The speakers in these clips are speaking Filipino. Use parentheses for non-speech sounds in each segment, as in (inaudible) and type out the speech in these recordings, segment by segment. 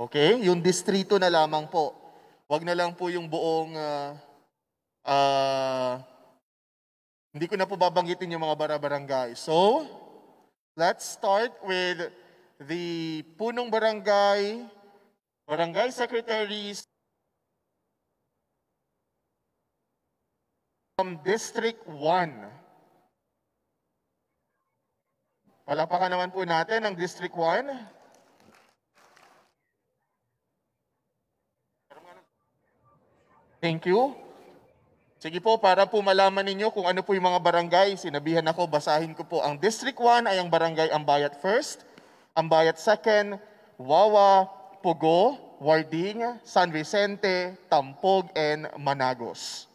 Okay? Yung distrito na lamang po. Huwag na lang po yung buong... Uh, uh, hindi ko na po babanggitin yung mga barabarangay. So, let's start with the punong barangay, barangay secretaries, from District 1. Palapakan naman po natin ang District 1. Thank you. Sige po, para po malaman ninyo kung ano po yung mga barangay, sinabihan ako, basahin ko po. Ang District 1 ay ang barangay Ambayat First, Ambayat Second, Wawa, Pogo, Warding, San Vicente, Tampog, and Managos.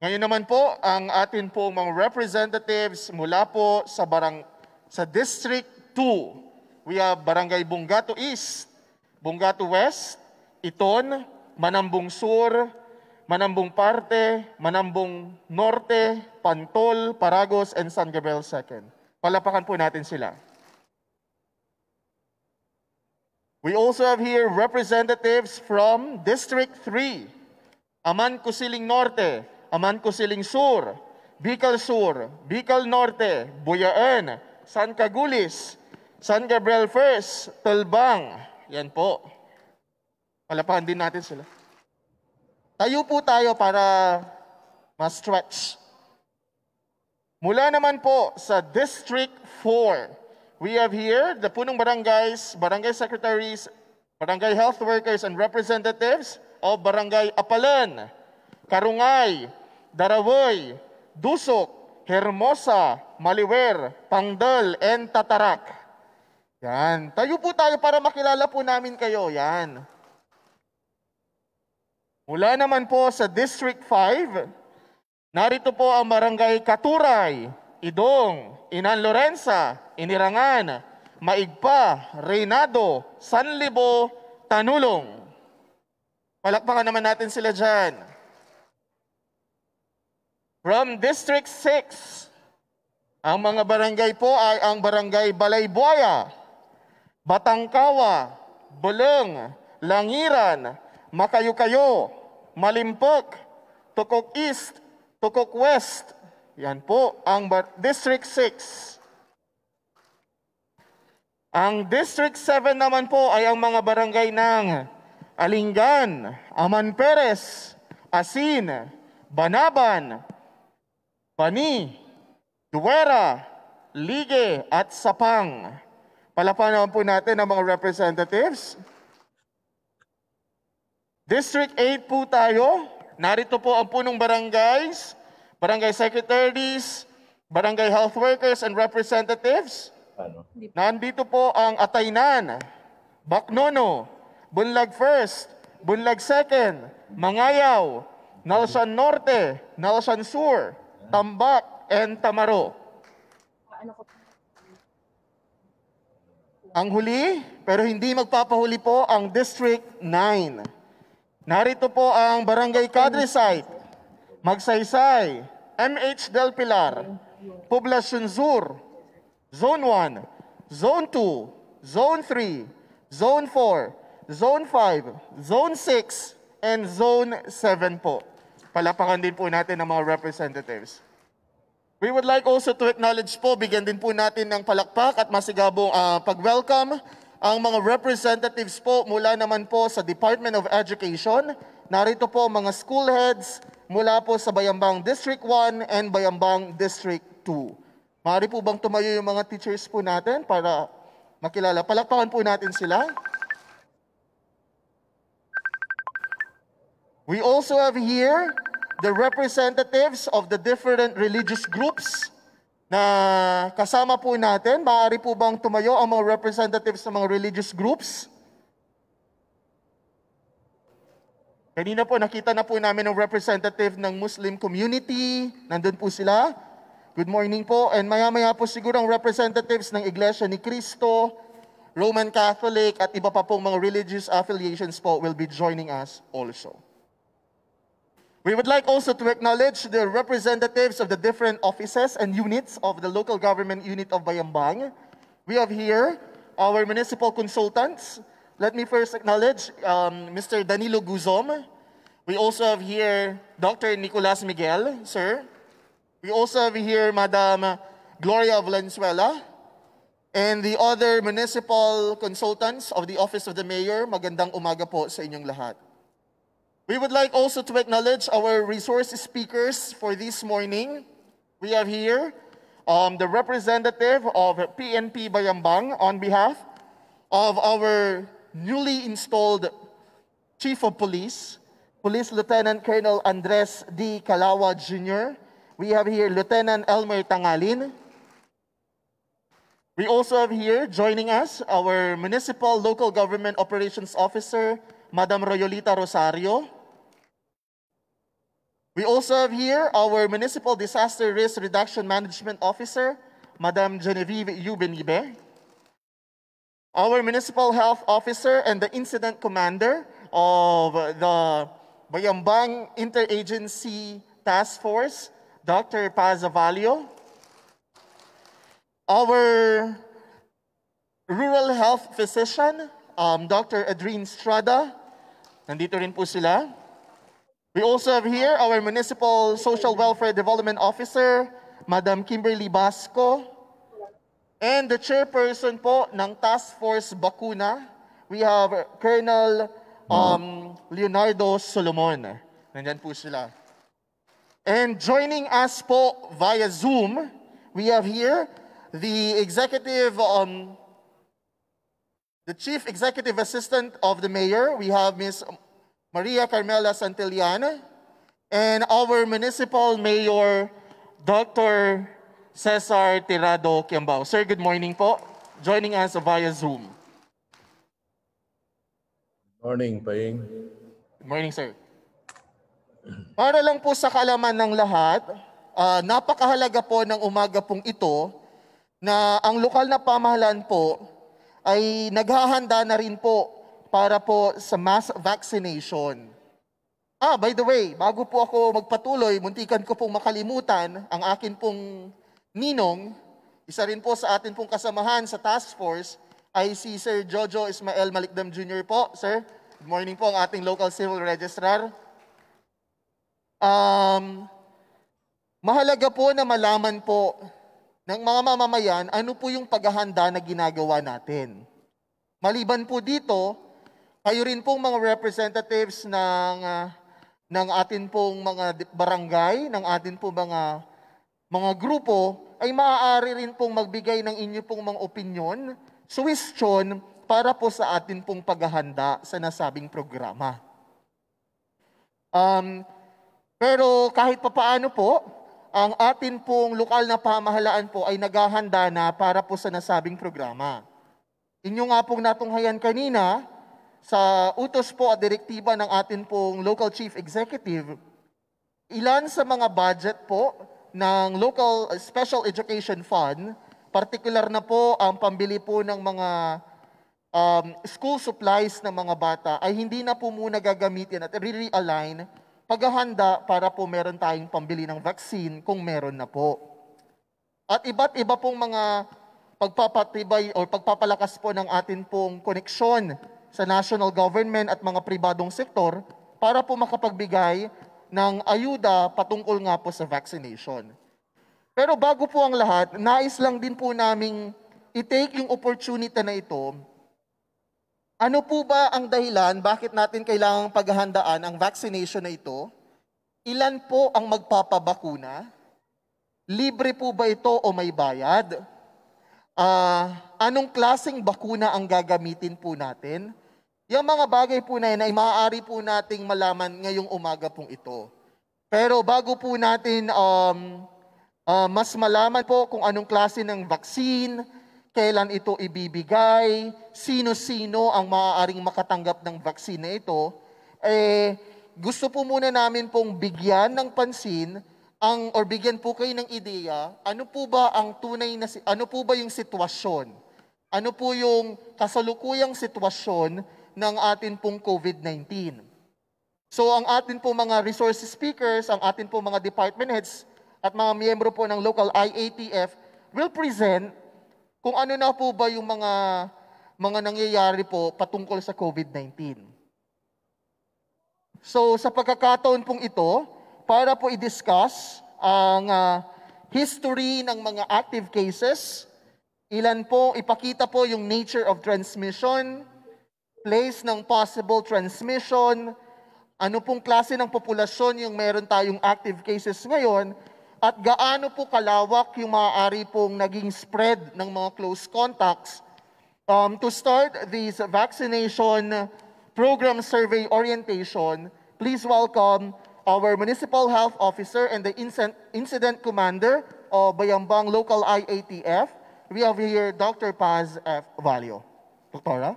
Ngayon naman po, ang atin po mga representatives mula po sa, barang, sa District 2. We have Barangay Bungato East, Bungato West, Iton, Manambong Sur, Manambong Parte, Manambong Norte, Pantol, Paragos, and San Gabriel II. Palapakan po natin sila. We also have here representatives from District 3, Aman Kusiling Norte, Aman Kusiling Sur, Bicol Sur, Bicol Norte, Buyaen, San Cagulis, San Gabriel First, Talbang. Yan po. Palapahan din natin sila. Tayo po tayo para ma-stretch. Mula naman po sa District 4, we have here the punong barangays, barangay secretaries, barangay health workers and representatives of Barangay Apalan, Karungay, Daraway, Dusok, Hermosa, Maliwer, Pangdal, and Tatarak. Yan. Tayo po tayo para makilala po namin kayo. Yan. Mula naman po sa District 5, narito po ang Barangay Katuray, Idong, Inan Lorenza, Inirangan, Maigpa, Reynado, Sanlibo, Tanulong. Palakpakan naman natin sila dyan. From District 6, ang mga barangay po ay ang Barangay Balayboya, Batangkawa, Bulong, Langiran, Makayukayo, Malimpok, Tukok East, Tukok West. Yan po ang District 6. Ang District 7 naman po ay ang mga barangay ng Alingan, Aman Perez, Asin, Banaban, Pani, Duwera, Lige at Sapang. naman po natin ang mga representatives. District 8 po tayo. Narito po ang punong barangays, barangay secretaries, barangay health workers and representatives. Ano? Nandito po ang Ataynan, Baknono, Bunlag First, Bunlag Second, Mangayaw, Nalsan Norte, Nalsan Sur, Tambak, and Tamaro. Ang huli, pero hindi magpapahuli po ang District 9. Narito po ang Barangay Cadre Site, Magsaysay, MH Del Pilar, Poblacion Sur, Zone 1, Zone 2, Zone 3, Zone 4, Zone 5, Zone 6, and Zone 7 po. Palapakan din po natin ang mga representatives. We would like also to acknowledge po, bigyan din po natin ng palakpak at masigabong uh, pag-welcome ang mga representatives po mula naman po sa Department of Education, narito po ang mga school heads mula po sa Bayambang District 1 and Bayambang District 2. Maaari po bang tumayo yung mga teachers po natin para makilala? Palakpakan po natin sila. We also have here the representatives of the different religious groups na kasama po natin. Maaari po bang tumayo ang mga representatives ng mga religious groups? Kanina po, nakita na po namin ang representative ng Muslim community. Nandun po sila. Good morning po. And maya-maya po siguro ang representatives ng Iglesia ni Cristo, Roman Catholic, at iba pa pong mga religious affiliations po will be joining us also. We would like also to acknowledge the representatives of the different offices and units of the local government unit of Bayambang. We have here our municipal consultants. Let me first acknowledge um, Mr. Danilo Guzom. We also have here Dr. Nicolas Miguel, sir. We also have here Madam Gloria Valenzuela and the other municipal consultants of the Office of the Mayor. Magandang umaga po sa inyong lahat. We would like also to acknowledge our resource speakers for this morning. We have here um, the representative of PNP Bayambang on behalf of our newly installed Chief of Police, Police Lieutenant Colonel Andres D. Calawa Jr. We have here Lieutenant Elmer Tangalin. We also have here joining us our Municipal Local Government Operations Officer, Madam Royolita Rosario. We also have here our Municipal Disaster Risk Reduction Management Officer, Madame Genevieve Ubenibe, our Municipal Health Officer and the Incident Commander of the Bayambang Interagency Task Force, Dr. Pazavalio, our rural health physician, um, Dr. Adrien Strada, nandito rin po sila, we also have here our Municipal Social Welfare Development Officer, Madam Kimberly Basco, and the chairperson po ng Task Force Bakuna, we have Colonel um, Leonardo Solomon. Nandyan po sila. And joining us po via Zoom, we have here the executive, um, the chief executive assistant of the mayor. We have Ms. Maria Carmela Santillana, and our Municipal Mayor, Dr. Cesar Tirado Quiambao. Sir, good morning po. Joining us via Zoom. Morning, Paing. Good morning, sir. Para lang po sa kalaman ng lahat, uh, napakahalaga po ng umaga pong ito na ang lokal na pamahalaan po ay naghahanda na rin po para po sa mass vaccination. Ah, by the way, bago po ako magpatuloy, muntikan ko pong makalimutan ang akin pong ninong, isa rin po sa atin pong kasamahan sa task force, ay si Sir Jojo Ismael Malikdam Jr. po. Sir, good morning po ang ating local civil registrar. Um, mahalaga po na malaman po ng mga mamamayan ano po yung paghahanda na ginagawa natin. Maliban po dito, kayo rin pong mga representatives ng, uh, ng atin pong mga barangay, ng atin pong mga, mga grupo, ay maaari rin pong magbigay ng inyo pong mga opinion, suwestyon, para po sa atin pong paghahanda sa nasabing programa. Um, pero kahit papaano po, ang atin pong lokal na pamahalaan po ay naghahanda na para po sa nasabing programa. Inyo nga pong natunghayan kanina, sa utos po at direktiba ng atin pong local chief executive, ilan sa mga budget po ng local special education fund, particular na po ang pambili po ng mga um, school supplies ng mga bata, ay hindi na po muna gagamitin at re align paghahanda para po meron tayong pambili ng vaccine kung meron na po. At iba't iba pong mga pagpapatibay o pagpapalakas po ng atin pong koneksyon sa national government at mga pribadong sektor para po makapagbigay ng ayuda patungkol nga po sa vaccination. Pero bago po ang lahat, nais lang din po naming i-take yung opportunity na ito. Ano po ba ang dahilan bakit natin kailangang paghahandaan ang vaccination na ito? Ilan po ang magpapabakuna? Libre po ba ito o may bayad? uh, anong klaseng bakuna ang gagamitin po natin? Yung mga bagay po na yun ay maaari po nating malaman ngayong umaga pong ito. Pero bago po natin um, uh, mas malaman po kung anong klase ng vaccine, kailan ito ibibigay, sino-sino ang maaaring makatanggap ng vaccine na ito, eh, gusto po muna namin pong bigyan ng pansin ang or bigyan po kayo ng ideya, ano po ba ang tunay na ano po ba yung sitwasyon? Ano po yung kasalukuyang sitwasyon ng atin pong COVID-19? So ang atin po mga resource speakers, ang atin po mga department heads at mga miyembro po ng local IATF will present kung ano na po ba yung mga mga nangyayari po patungkol sa COVID-19. So sa pagkakataon pong ito, para po i-discuss ang uh, history ng mga active cases, ilan po, ipakita po yung nature of transmission, place ng possible transmission, ano pong klase ng populasyon yung meron tayong active cases ngayon, at gaano po kalawak yung maaari pong naging spread ng mga close contacts. Um, to start this vaccination program survey orientation, please welcome our municipal health officer and the incident commander of Bayambang local IATF. We have here Dr. Paz F. Valio. Doctora?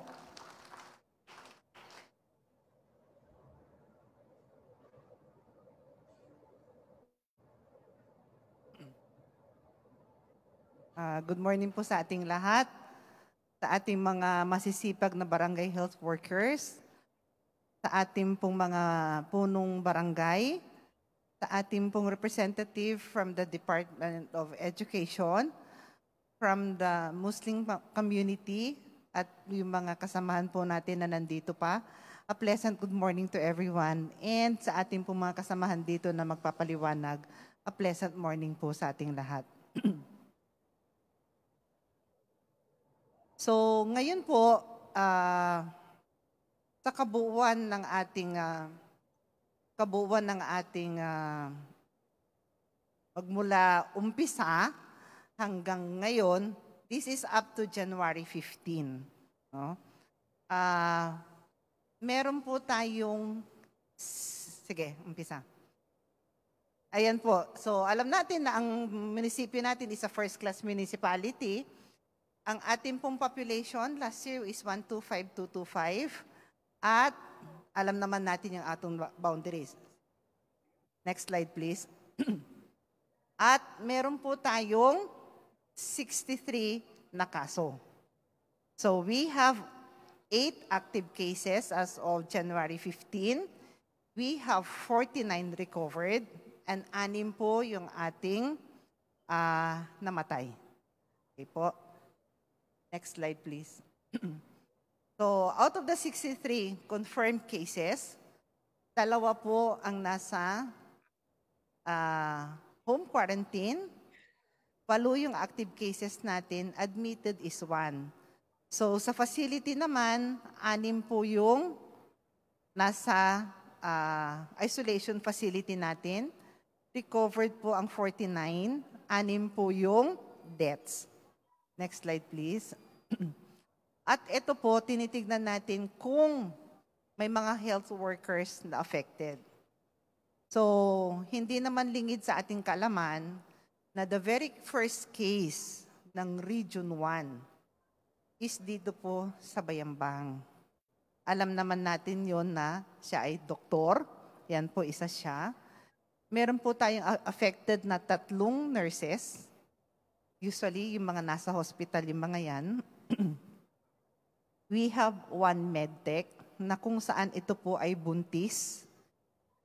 Uh, good morning po sa ating lahat, sa ating mga masisipag na barangay health workers, sa ating pong mga punong barangay, sa ating pong representative from the Department of Education, from the Muslim community, at yung mga kasamahan po natin na nandito pa. A pleasant good morning to everyone. And sa ating pong mga kasamahan dito na magpapaliwanag, a pleasant morning po sa ating lahat. (clears throat) so, ngayon po, uh, sa kabuuan ng ating uh, kabuuan ng ating uh, magmula umpisa hanggang ngayon, this is up to January 15. No? Uh, meron po tayong, sige, umpisa. Ayan po. So, alam natin na ang munisipyo natin is a first-class municipality. Ang ating pong population last year is 125,225. At alam naman natin yung atong boundaries. Next slide please. (clears throat) At meron po tayong 63 na kaso. So we have 8 active cases as of January 15. We have 49 recovered and anim po yung ating uh, namatay. Okay po. Next slide please. (clears throat) So, out of the 63 confirmed cases, dalawa po ang nasa uh, home quarantine. Walo yung active cases natin. Admitted is one. So, sa facility naman, anim po yung nasa uh, isolation facility natin. Recovered po ang 49. Anim po yung deaths. Next slide, please. (clears throat) At ito po, tinitignan natin kung may mga health workers na affected. So, hindi naman lingid sa ating kalaman na the very first case ng Region 1 is dito po sa Bayambang. Alam naman natin yon na siya ay doktor. Yan po, isa siya. Meron po tayong affected na tatlong nurses. Usually, yung mga nasa hospital, yung mga yan. (clears throat) we have one medtech na kung saan ito po ay buntis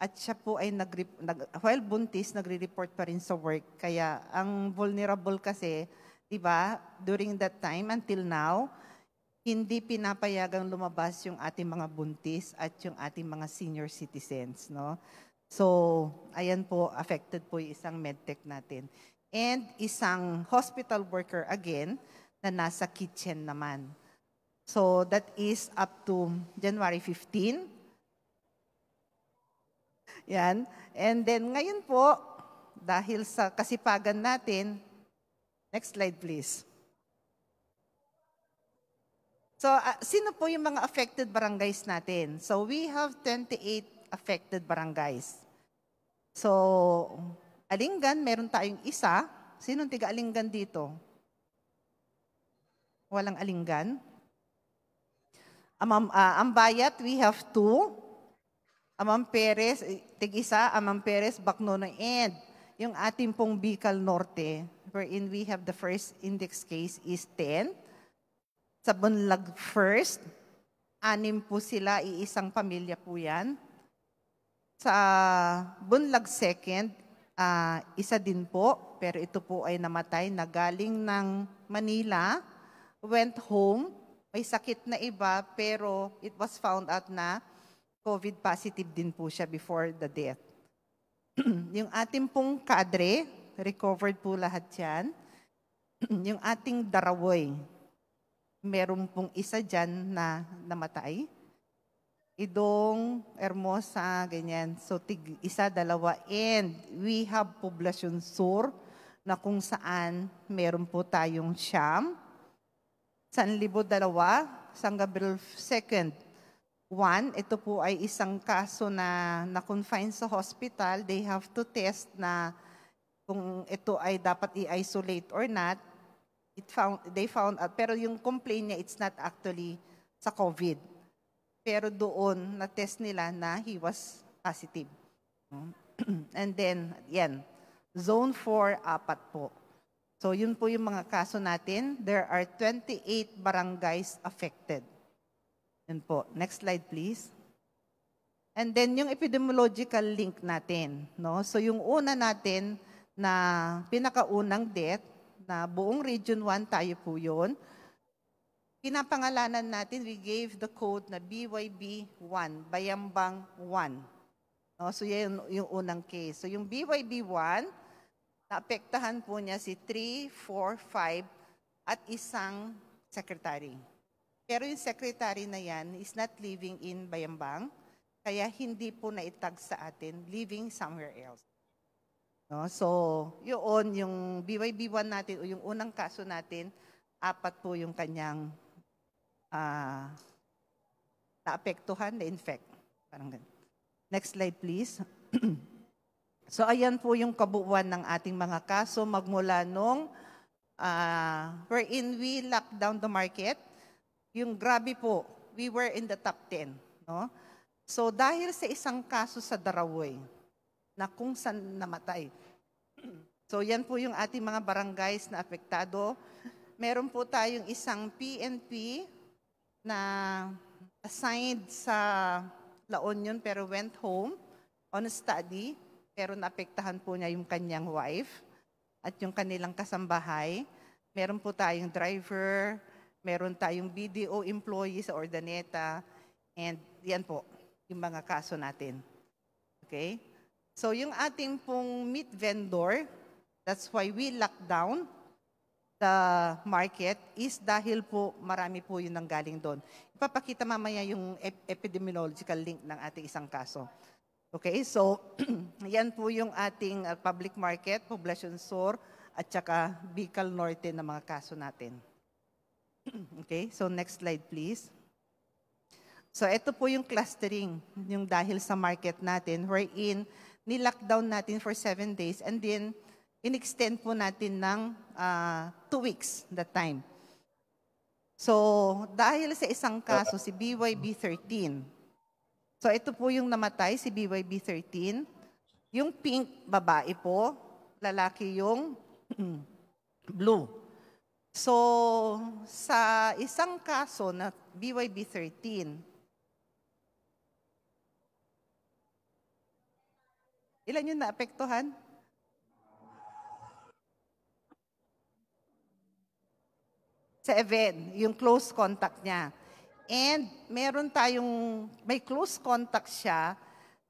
at siya po ay nag, nag while buntis nagre-report pa rin sa work kaya ang vulnerable kasi 'di ba during that time until now hindi pinapayagang lumabas yung ating mga buntis at yung ating mga senior citizens no so ayan po affected po yung isang medtech natin and isang hospital worker again na nasa kitchen naman So that is up to January 15. Yan. And then ngayon po, dahil sa kasipagan natin, next slide please. So uh, sino po yung mga affected barangays natin? So we have 28 affected barangays. So Alingan, meron tayong isa. Sinong tiga Alingan dito? Walang Alingan? Amam, uh, ah, Ambayat, we have two. Amam Perez, eh, tig-isa, Amam Perez, Baknonang, and yung ating pong Bicol Norte, wherein we have the first index case is 10. Sa Bunlag first, anim po sila, iisang pamilya po yan. Sa Bunlag second, uh, isa din po, pero ito po ay namatay, nagaling ng Manila, went home, may sakit na iba, pero it was found out na COVID positive din po siya before the death. (clears throat) yung ating pong kaadre, recovered po lahat yan. (clears throat) yung ating darawoy, meron pong isa dyan na namatay. Idong, Hermosa, ganyan. So, tig isa, dalawa. And we have Poblacion Sur na kung saan meron po tayong Siam. San Libo Dalawa, San Gabriel Second. One, ito po ay isang kaso na na-confine sa hospital. They have to test na kung ito ay dapat i-isolate or not. It found, they found out. Pero yung complaint niya, it's not actually sa COVID. Pero doon, na-test nila na he was positive. (clears throat) And then, yan, zone 4, apat po. So yun po yung mga kaso natin. There are 28 barangays affected. Yun po. Next slide please. And then yung epidemiological link natin. No? So yung una natin na pinakaunang death na buong Region 1 tayo po yun. Pinapangalanan natin, we gave the code na BYB1, Bayambang 1. No? So yun yung unang case. So yung BYB1, Naapektahan po niya si 3, 4, 5 at isang secretary. Pero yung secretary na yan is not living in Bayambang, kaya hindi po naitag sa atin, living somewhere else. No? So, yun, yung BYB1 natin o yung unang kaso natin, apat po yung kanyang uh, naapektuhan, na-infect. Parang ganun. Next slide, please. (clears throat) So ayan po yung kabuuan ng ating mga kaso magmula nung uh, wherein we lock down the market. Yung grabe po, we were in the top 10. No? So dahil sa isang kaso sa Darawoy na kung saan namatay. So yan po yung ating mga barangays na apektado. Meron po tayong isang PNP na assigned sa La Union pero went home on a study pero naapektahan po niya yung kanyang wife at yung kanilang kasambahay. Meron po tayong driver, meron tayong BDO employee sa Ordaneta, and yan po, yung mga kaso natin. Okay? So yung ating pong meat vendor, that's why we lock down the market is dahil po marami po yung nanggaling doon. Ipapakita mamaya yung ep epidemiological link ng ating isang kaso. Okay, so (clears throat) yan po yung ating uh, public market, Poblacion Sur, at saka Bicol Norte na mga kaso natin. (clears throat) okay, so next slide please. So ito po yung clustering, yung dahil sa market natin, wherein ni-lockdown natin for seven days and then inextend po natin ng uh, two weeks that time. So dahil sa isang kaso, si BYB 13, So ito po yung namatay, si BYB13. Yung pink, babae po. Lalaki yung (clears throat) blue. So, sa isang kaso na BYB13, ilan yung naapektuhan? Seven, yung close contact niya. And meron tayong, may close contact siya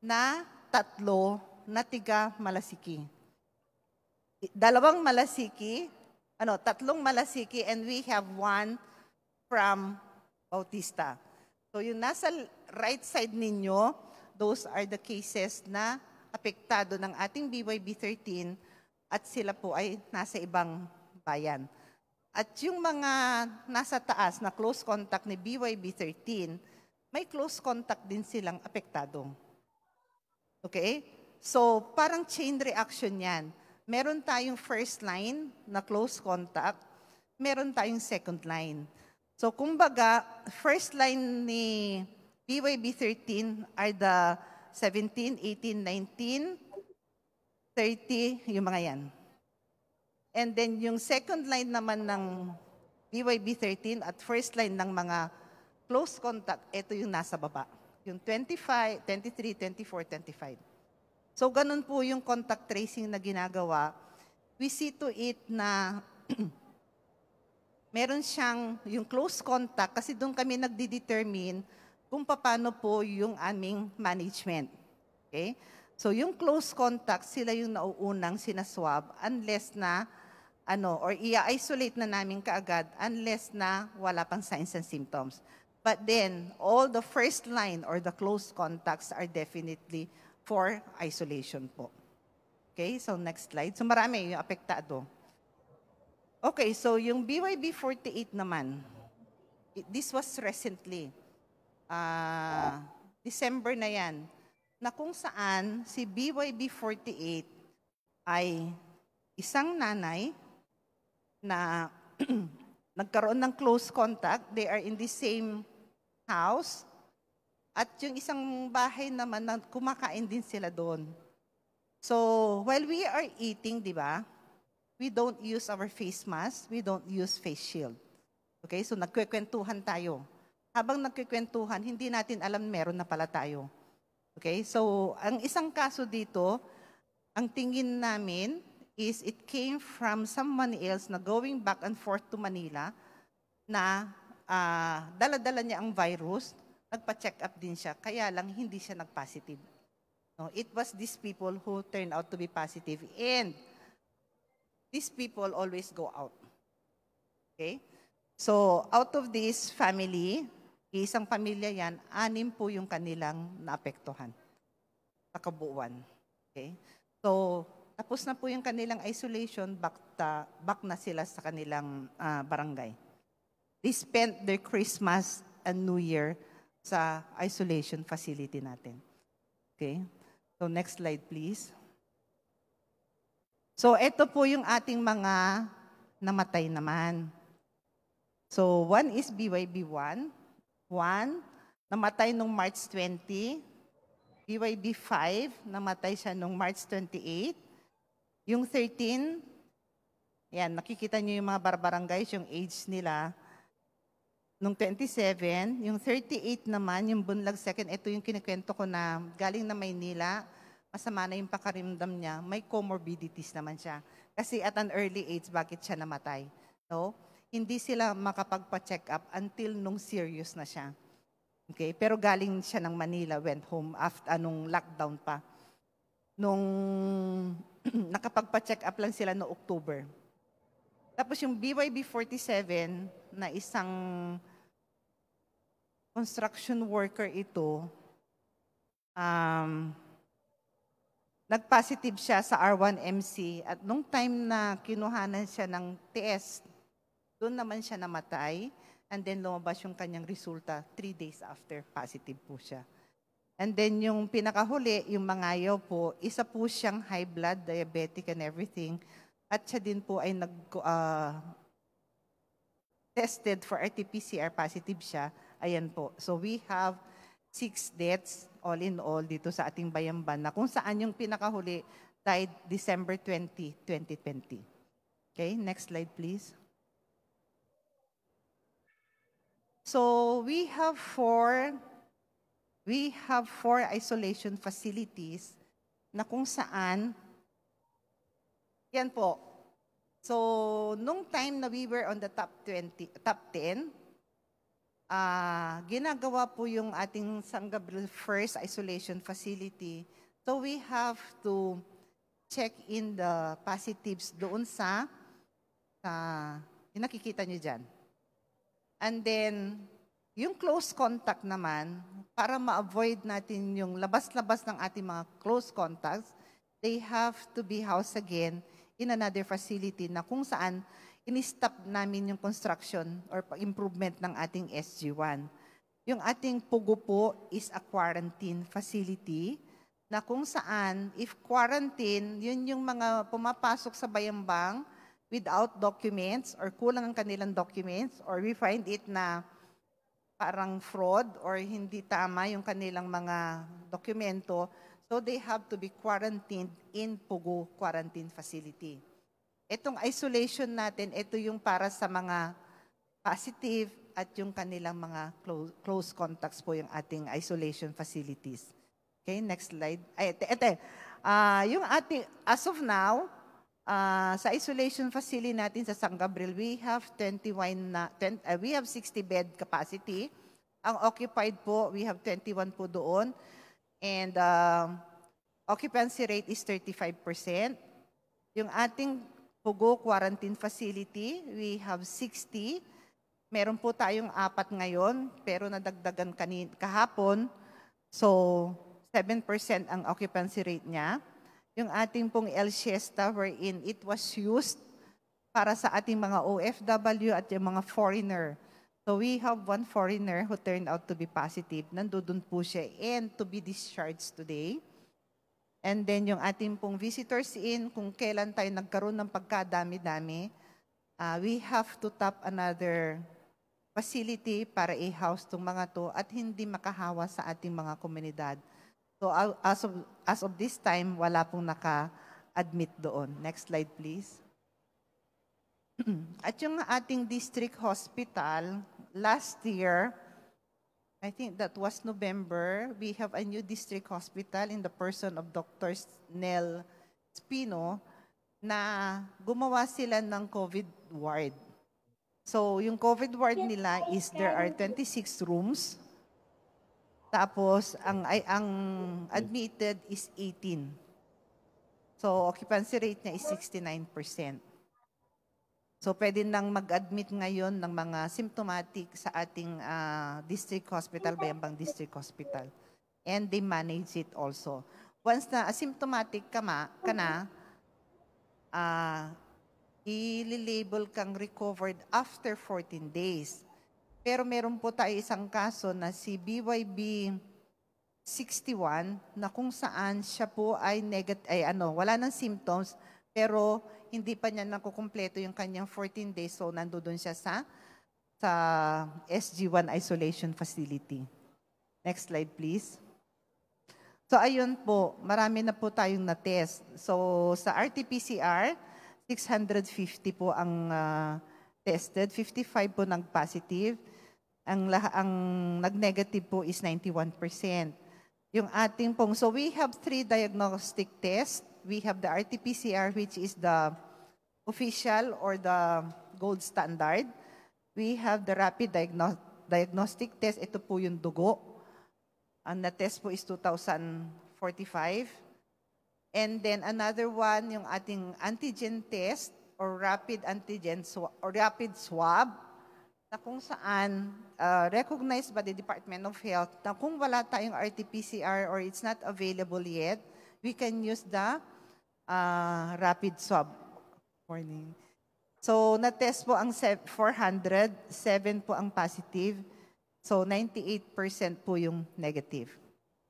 na tatlo na tiga malasiki. Dalawang malasiki, ano, tatlong malasiki and we have one from Bautista. So yung nasa right side ninyo, those are the cases na apektado ng ating BYB 13 at sila po ay nasa ibang bayan. At yung mga nasa taas na close contact ni BYB13, may close contact din silang apektado. Okay? So, parang chain reaction yan. Meron tayong first line na close contact, meron tayong second line. So, kumbaga, first line ni BYB13 are the 17, 18, 19, 30, yung mga yan. And then yung second line naman ng BYB 13 at first line ng mga close contact, ito yung nasa baba. Yung 25, 23, 24, 25. So ganun po yung contact tracing na ginagawa. We see to it na (clears throat) meron siyang yung close contact kasi doon kami nagdidetermine kung paano po yung aming management. Okay? So yung close contact, sila yung nauunang sinaswab unless na ano, or i-isolate na namin kaagad unless na wala pang signs and symptoms. But then, all the first line or the close contacts are definitely for isolation po. Okay, so next slide. So marami yung apektado. Okay, so yung BYB48 naman, it, this was recently, uh, December na yan, na kung saan si BYB48 ay isang nanay na (clears throat) nagkaroon ng close contact. They are in the same house. At yung isang bahay naman na kumakain din sila doon. So, while we are eating, di ba, we don't use our face mask, we don't use face shield. Okay, so nagkwekwentuhan tayo. Habang nagkwekwentuhan, hindi natin alam meron na pala tayo. Okay, so ang isang kaso dito, ang tingin namin, is it came from someone else na going back and forth to Manila na uh, dala-dala niya ang virus, nagpa-check up din siya, kaya lang hindi siya nag-positive. No, it was these people who turned out to be positive and these people always go out. Okay? So, out of this family, isang pamilya yan, anim po yung kanilang naapektuhan, nakabuuan. Okay? So, tapos na po yung kanilang isolation, back, ta, back na sila sa kanilang uh, barangay. They spent their Christmas and New Year sa isolation facility natin. Okay? So next slide please. So ito po yung ating mga namatay naman. So one is BYB1. One, namatay nung March 20. BYB5, namatay siya nung March 28. Yung 13, ayan, nakikita niyo yung mga barbarang guys, yung age nila. Nung 27, yung 38 naman, yung bunlag second, ito yung kinikwento ko na galing na Maynila, masama na yung pakarimdam niya, may comorbidities naman siya. Kasi at an early age, bakit siya namatay? No? Hindi sila makapagpa-check up until nung serious na siya. Okay, pero galing siya ng Manila, went home after anong ah, lockdown pa. Nung (clears throat) nakapagpa-check up lang sila no October. Tapos yung BYB-47 na isang construction worker ito, um, nag-positive siya sa R1MC at nung time na kinuhanan siya ng test, doon naman siya namatay and then lumabas yung kanyang resulta three days after, positive po siya. And then yung pinakahuli, yung mangayo po, isa po siyang high blood, diabetic and everything. At siya din po ay nag, uh, tested for RT-PCR, positive siya. Ayan po. So we have six deaths all in all dito sa ating bayamban na kung saan yung pinakahuli died December 20, 2020. Okay, next slide please. So we have four we have four isolation facilities na kung saan, yan po. So, nung time na we were on the top 20, top 10, uh, ah, ginagawa po yung ating San Gabriel First Isolation Facility. So, we have to check in the positives doon sa, uh, nakikita nyo dyan. And then, yung close contact naman, para ma-avoid natin yung labas-labas ng ating mga close contacts, they have to be housed again in another facility na kung saan in-stop namin yung construction or improvement ng ating SG1. Yung ating Pugupo is a quarantine facility na kung saan, if quarantine, yun yung mga pumapasok sa bayambang without documents or kulang ang kanilang documents or we find it na parang fraud or hindi tama yung kanilang mga dokumento, so they have to be quarantined in Pugu Quarantine Facility. Itong isolation natin, ito yung para sa mga positive at yung kanilang mga close, close contacts po yung ating isolation facilities. Okay, next slide. Ay, ete, ete. Eh, uh, ah, yung ating, as of now, Uh, sa isolation facility natin sa San Gabriel, we have 21 na, 20, uh, eh, we have 60 bed capacity. Ang occupied po, we have 21 po doon. And uh, occupancy rate is 35%. Yung ating Pugo Quarantine Facility, we have 60. Meron po tayong apat ngayon, pero nadagdagan kanin, kahapon. So, 7% ang occupancy rate niya yung ating pong El Siesta wherein it was used para sa ating mga OFW at yung mga foreigner. So we have one foreigner who turned out to be positive. Nandudun po siya and to be discharged today. And then yung ating pong visitors in, kung kailan tayo nagkaroon ng pagkadami-dami, uh, we have to tap another facility para i-house itong mga to at hindi makahawa sa ating mga komunidad. So as of, as of this time, wala pong naka-admit doon. Next slide, please. (clears throat) At yung ating district hospital, last year, I think that was November, we have a new district hospital in the person of Dr. Nell Spino na gumawa sila ng COVID ward. So, yung COVID ward nila is there are 26 rooms tapos, ang, ay, ang admitted is 18. So, occupancy rate niya is 69%. So, pwede nang mag-admit ngayon ng mga symptomatic sa ating uh, district hospital, Bayambang District Hospital. And they manage it also. Once na asymptomatic ka, ma, ka na, uh, ah, ililabel kang recovered after 14 days. Pero meron po tayo isang kaso na si BYB 61 na kung saan siya po ay negative ay ano, wala nang symptoms pero hindi pa niya nakukumpleto yung kanyang 14 days so nandoon siya sa sa SG1 isolation facility. Next slide please. So ayun po, marami na po tayong na-test. So sa RT-PCR, 650 po ang uh, tested, 55 po nang positive. Ang, ang nag-negative po is 91%. Yung ating pong, so we have three diagnostic tests. We have the RT-PCR which is the official or the gold standard. We have the rapid diagno diagnostic test. Ito po yung dugo. Ang na-test po is 2,045. And then another one, yung ating antigen test or rapid antigen sw or rapid swab na kung saan uh, recognized by the Department of Health na kung wala tayong RT-PCR or it's not available yet, we can use the uh, rapid swab. Morning. So, na-test po ang 400, 7 po ang positive. So, 98% po yung negative.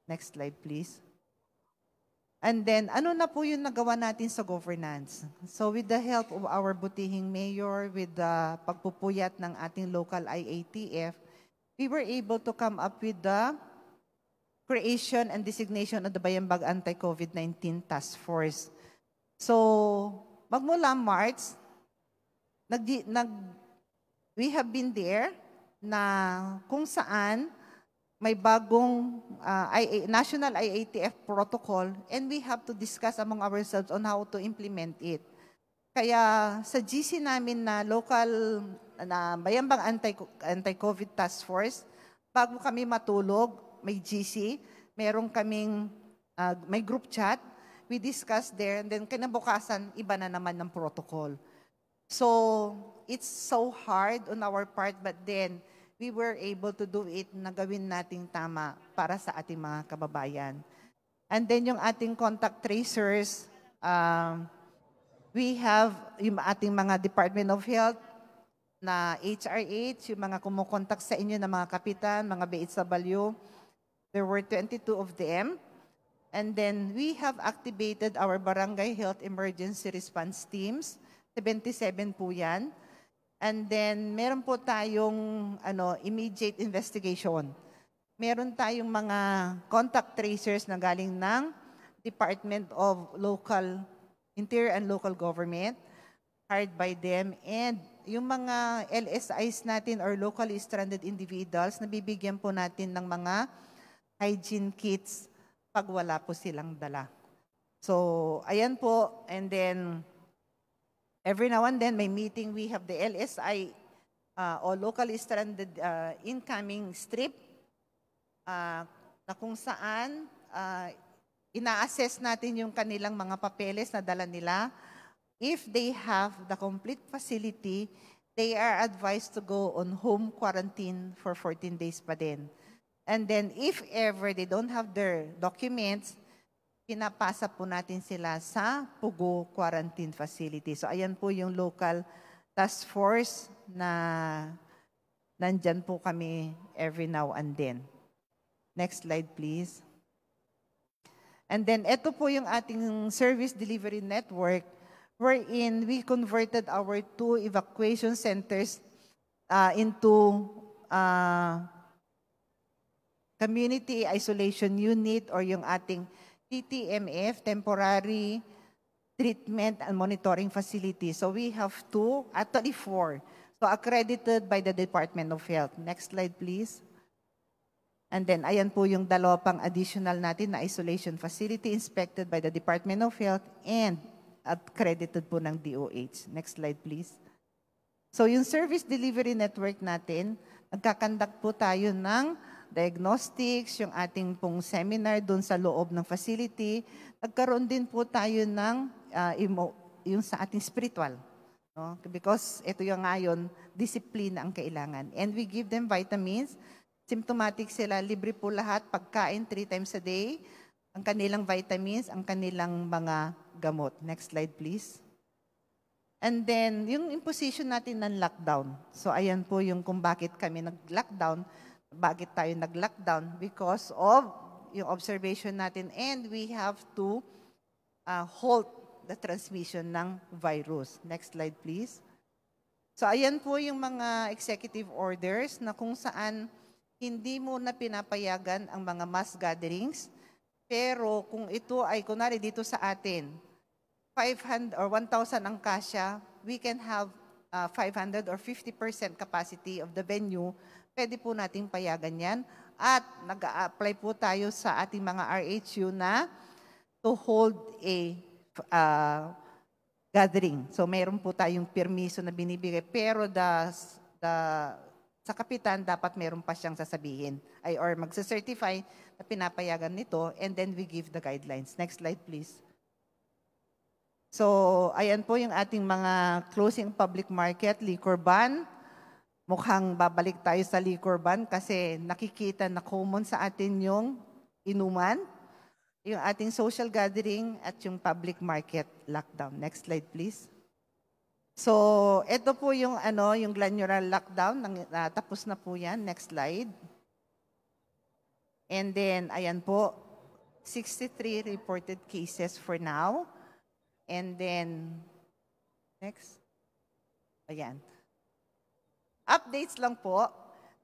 Next slide, please. And then, ano na po yung nagawa natin sa governance? So with the help of our butihing mayor, with the pagpupuyat ng ating local IATF, we were able to come up with the creation and designation of the Bayambag Anti-COVID-19 Task Force. So, magmula March, nag, nag, we have been there na kung saan may bagong uh, IA, National IATF protocol and we have to discuss among ourselves on how to implement it. Kaya sa GC namin na local na Bayambang Anti- Anti-COVID Task Force, bago kami matulog, may GC, meron kaming uh, may group chat, we discuss there and then kinabukasan iba na naman ng protocol. So, it's so hard on our part but then we were able to do it na gawin nating tama para sa ating mga kababayan. And then yung ating contact tracers, um, we have yung ating mga Department of Health na HRH, yung mga kumukontak sa inyo na mga kapitan, mga BHW. There were 22 of them. And then we have activated our Barangay Health Emergency Response Teams. 77 po yan And then, meron po tayong ano, immediate investigation. Meron tayong mga contact tracers na galing ng Department of Local Interior and Local Government, hired by them, and yung mga LSIs natin or locally stranded individuals, nabibigyan po natin ng mga hygiene kits pag wala po silang dala. So, ayan po. And then, Every now and then, may meeting, we have the LSI uh, or locally stranded uh, incoming strip uh, na kung saan uh, ina-assess natin yung kanilang mga papeles na dala nila. If they have the complete facility, they are advised to go on home quarantine for 14 days pa din. And then if ever they don't have their documents, pinapasa po natin sila sa Pugo Quarantine Facility. So ayan po yung local task force na nandyan po kami every now and then. Next slide please. And then ito po yung ating service delivery network wherein we converted our two evacuation centers uh, into uh, community isolation unit or yung ating TTMF, Temporary Treatment and Monitoring Facility. So we have two, actually four. So accredited by the Department of Health. Next slide, please. And then, ayan po yung dalawa pang additional natin na isolation facility inspected by the Department of Health and accredited po ng DOH. Next slide, please. So, yung service delivery network natin, nagkakandak po tayo ng diagnostics, yung ating pong seminar doon sa loob ng facility. Nagkaroon din po tayo ng uh, emo, yung sa ating spiritual. No? Because ito yung ngayon, disiplina ang kailangan. And we give them vitamins. Symptomatic sila, libre po lahat, pagkain three times a day, ang kanilang vitamins, ang kanilang mga gamot. Next slide, please. And then, yung imposition natin ng lockdown. So, ayan po yung kung bakit kami nag-lockdown bakit tayo nag-lockdown? Because of yung observation natin and we have to uh, halt the transmission ng virus. Next slide, please. So, ayan po yung mga executive orders na kung saan hindi mo na pinapayagan ang mga mass gatherings. Pero kung ito ay, kunwari dito sa atin, 500 or 1,000 ang kasya, we can have uh, 500 or 50% capacity of the venue Pwede po nating payagan yan. At nag-apply po tayo sa ating mga RHU na to hold a uh, gathering. So mayroon po tayong permiso na binibigay. Pero the, the, sa kapitan, dapat mayroon pa siyang sasabihin ay, or magsa-certify na pinapayagan nito and then we give the guidelines. Next slide, please. So, ayan po yung ating mga closing public market, liquor ban, mukhang babalik tayo sa liquor ban kasi nakikita na common sa atin yung inuman, yung ating social gathering at yung public market lockdown. Next slide please. So, ito po yung ano, yung granular lockdown, nang, uh, tapos na po 'yan. Next slide. And then ayan po 63 reported cases for now. And then next. Ayan. Updates lang po,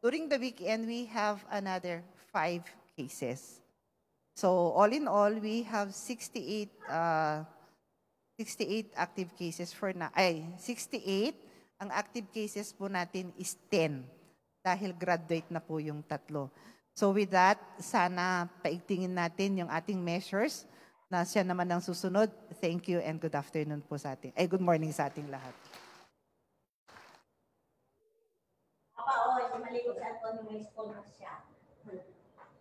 during the weekend, we have another five cases. So all in all, we have 68, uh, 68 active cases for na, ay, 68. Ang active cases po natin is 10 dahil graduate na po yung tatlo. So with that, sana paigtingin natin yung ating measures na siya naman ang susunod. Thank you and good afternoon po sa ating, ay good morning sa ating lahat. pamalikot sa Antonio may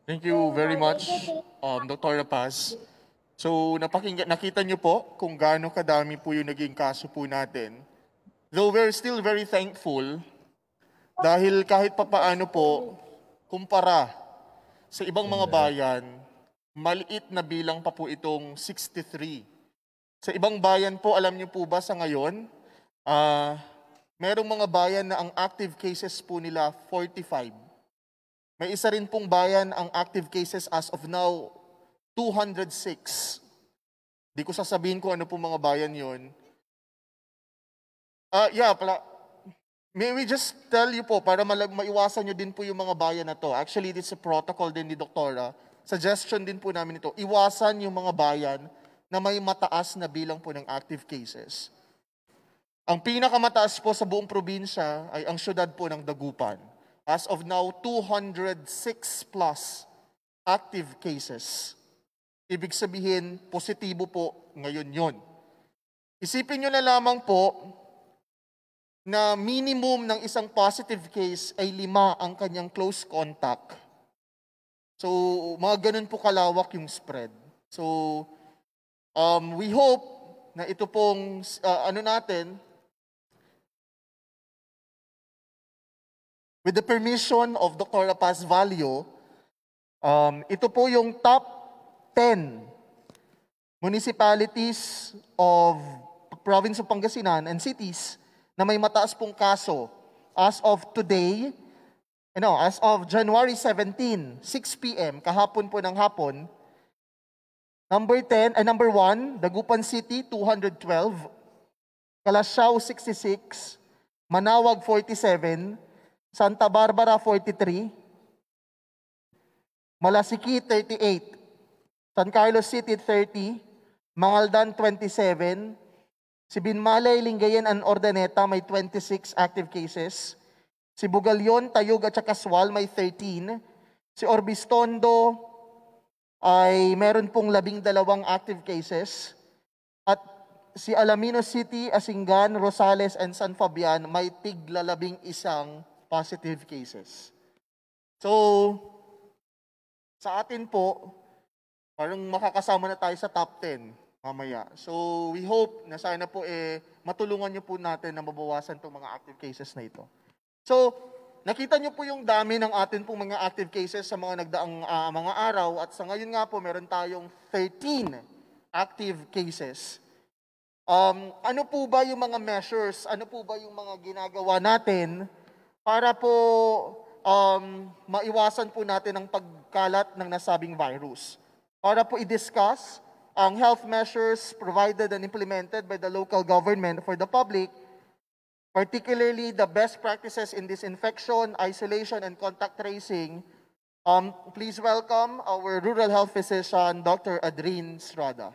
Thank you very much, um, Dr. Rapaz. So, napakinggan, nakita niyo po kung gaano kadami po yung naging kaso po natin. Though we're still very thankful dahil kahit papaano po, kumpara sa ibang mga bayan, maliit na bilang pa po itong 63. Sa ibang bayan po, alam niyo po ba sa ngayon, uh, Merong mga bayan na ang active cases po nila 45. May isa rin pong bayan ang active cases as of now 206. Di ko sasabihin ko ano pong mga bayan yon. Ah, uh, yeah, pala. May we just tell you po para maiwasan nyo din po yung mga bayan na to. Actually, this is a protocol din ni Doktora. Suggestion din po namin ito. Iwasan yung mga bayan na may mataas na bilang po ng active cases. Ang pinakamataas po sa buong probinsya ay ang syudad po ng Dagupan. As of now, 206 plus active cases. Ibig sabihin, positibo po ngayon yon. Isipin nyo na lamang po na minimum ng isang positive case ay lima ang kanyang close contact. So, mga ganun po kalawak yung spread. So, um, we hope na ito pong uh, ano natin, with the permission of Dr. Rapaz Valio, um, ito po yung top 10 municipalities of province of Pangasinan and cities na may mataas pong kaso as of today, you know, as of January 17, 6 p.m., kahapon po ng hapon, number 10, ay uh, number 1, Dagupan City, 212, Kalasyaw, 66, Manawag, 47, Santa Barbara 43, Malasiki 38, San Carlos City 30, Mangaldan 27, si Binmalay, Lingayen, and Ordaneta may 26 active cases. Si Bugalyon, Tayug, at Kaswal may 13. Si Orbistondo ay meron pong labing dalawang active cases. At si Alamino City, Asingan, Rosales, and San Fabian may tiglalabing isang positive cases. So, sa atin po, parang makakasama na tayo sa top 10 mamaya. So, we hope na sana po eh, matulungan niyo po natin na mabawasan itong mga active cases na ito. So, nakita niyo po yung dami ng atin pong mga active cases sa mga nagdaang uh, mga araw at sa ngayon nga po meron tayong 13 active cases. Um, ano po ba yung mga measures? Ano po ba yung mga ginagawa natin para po um, maiwasan po natin ang pagkalat ng nasabing virus. Para po i-discuss ang health measures provided and implemented by the local government for the public, particularly the best practices in disinfection, isolation, and contact tracing. Um, please welcome our rural health physician, Dr. Adrine Strada.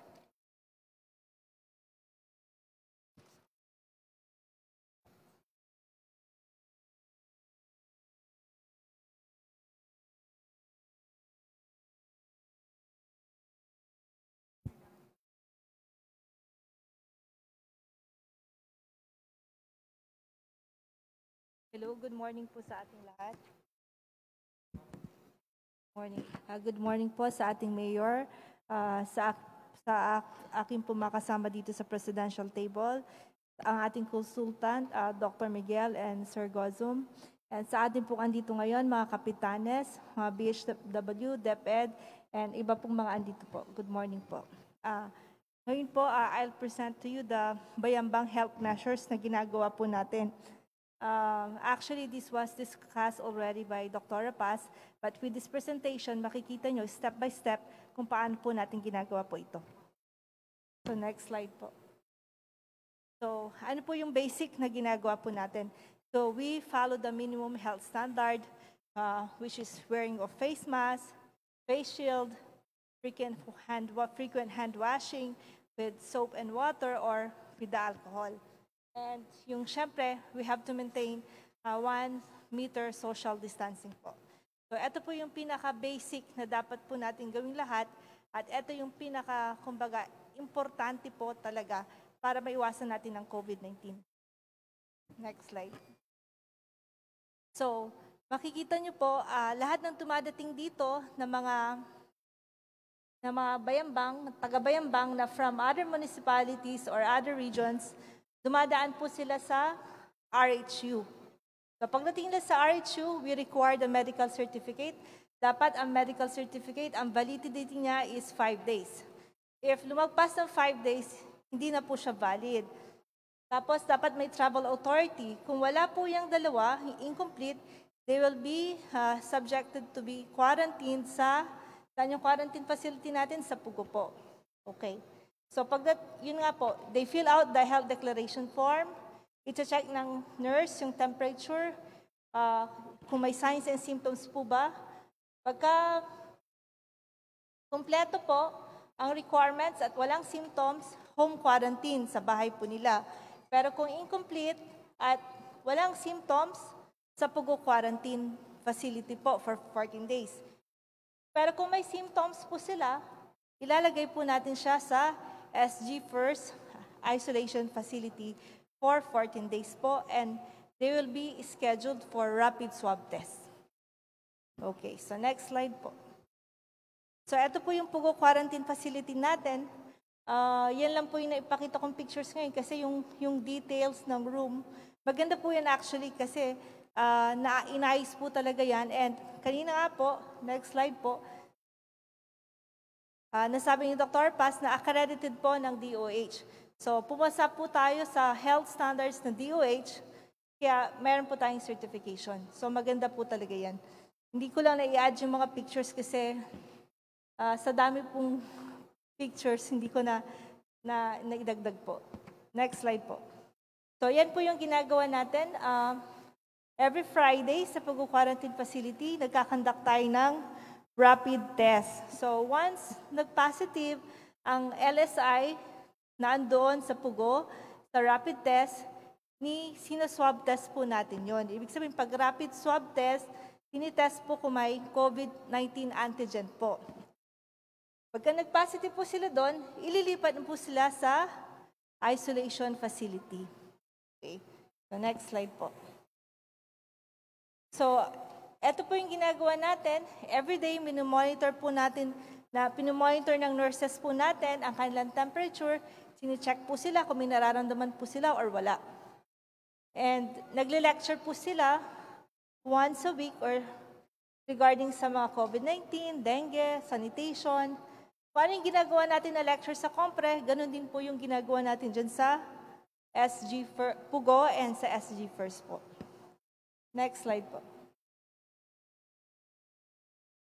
Hello, good morning po sa ating lahat. Morning. Uh, good morning po sa ating mayor, uh, sa sa aking pumakasama dito sa presidential table, ang ating consultant, uh, ah, Dr. Miguel and Sir Gozum. And sa ating pong andito ngayon, mga kapitanes, mga BHW, DepEd, and iba pong mga andito po. Good morning po. Uh, ngayon po, uh, I'll present to you the bayambang health measures na ginagawa po natin Um, actually, this was discussed already by Dr. Rapaz, but with this presentation, makikita nyo step by step kung paano po natin ginagawa po ito. So next slide po. So ano po yung basic na ginagawa po natin? So we follow the minimum health standard, uh, which is wearing of face mask, face shield, frequent hand, frequent hand washing with soap and water or with the alcohol. And yung syempre, we have to maintain uh, one meter social distancing po. So ito po yung pinaka-basic na dapat po natin gawin lahat at ito yung pinaka, kumbaga, importante po talaga para maiwasan natin ang COVID-19. Next slide. So, makikita nyo po, uh, lahat ng tumadating dito na mga na mga bayambang, taga-bayambang na from other municipalities or other regions, Dumadaan po sila sa RHU. Kapag pagdating nila sa RHU, we require the medical certificate. Dapat ang medical certificate, ang validity niya is 5 days. If lumagpas ng 5 days, hindi na po siya valid. Tapos dapat may travel authority. Kung wala po yung dalawa, incomplete, they will be uh, subjected to be quarantined sa, sa yung quarantine facility natin? Sa Pugo po. Okay. So pag that, yun nga po, they fill out the health declaration form, iti-check ng nurse yung temperature, uh, kung may signs and symptoms po ba. Pagka kumpleto po ang requirements at walang symptoms, home quarantine sa bahay po nila. Pero kung incomplete at walang symptoms, sa Pugo Quarantine Facility po for 14 days. Pero kung may symptoms po sila, ilalagay po natin siya sa SG First Isolation Facility for 14 days po and they will be scheduled for rapid swab test. Okay, so next slide po. So ito po yung Pugo Quarantine Facility natin. Uh, yan lang po yung naipakita kong pictures ngayon kasi yung, yung details ng room. Maganda po yan actually kasi uh, ah, na inayos po talaga yan. And kanina nga po, next slide po, Uh, nasabi ni Dr. Paz na accredited po ng DOH. So pumasa po tayo sa health standards ng DOH, kaya meron po tayong certification. So maganda po talaga yan. Hindi ko lang na-i-add yung mga pictures kasi uh, sa dami pong pictures, hindi ko na, na naidagdag po. Next slide po. So yan po yung ginagawa natin. Uh, every Friday sa pag-quarantine facility, nagkakandak tayo ng rapid test. So once nag-positive ang LSI na andoon sa pugo, sa rapid test, ni sinaswab test po natin yon. Ibig sabihin, pag rapid swab test, tinitest po kung may COVID-19 antigen po. Pagka nag-positive po sila doon, ililipat po sila sa isolation facility. Okay. So next slide po. So ito po yung ginagawa natin. Everyday, day, minomonitor po natin, na pinomonitor ng nurses po natin ang kanilang temperature. Sinicheck po sila kung may nararamdaman po sila or wala. And nagle-lecture po sila once a week or regarding sa mga COVID-19, dengue, sanitation. Paano yung ginagawa natin na lecture sa kompre, ganun din po yung ginagawa natin dyan sa SG Pugo and sa SG First po. Next slide po.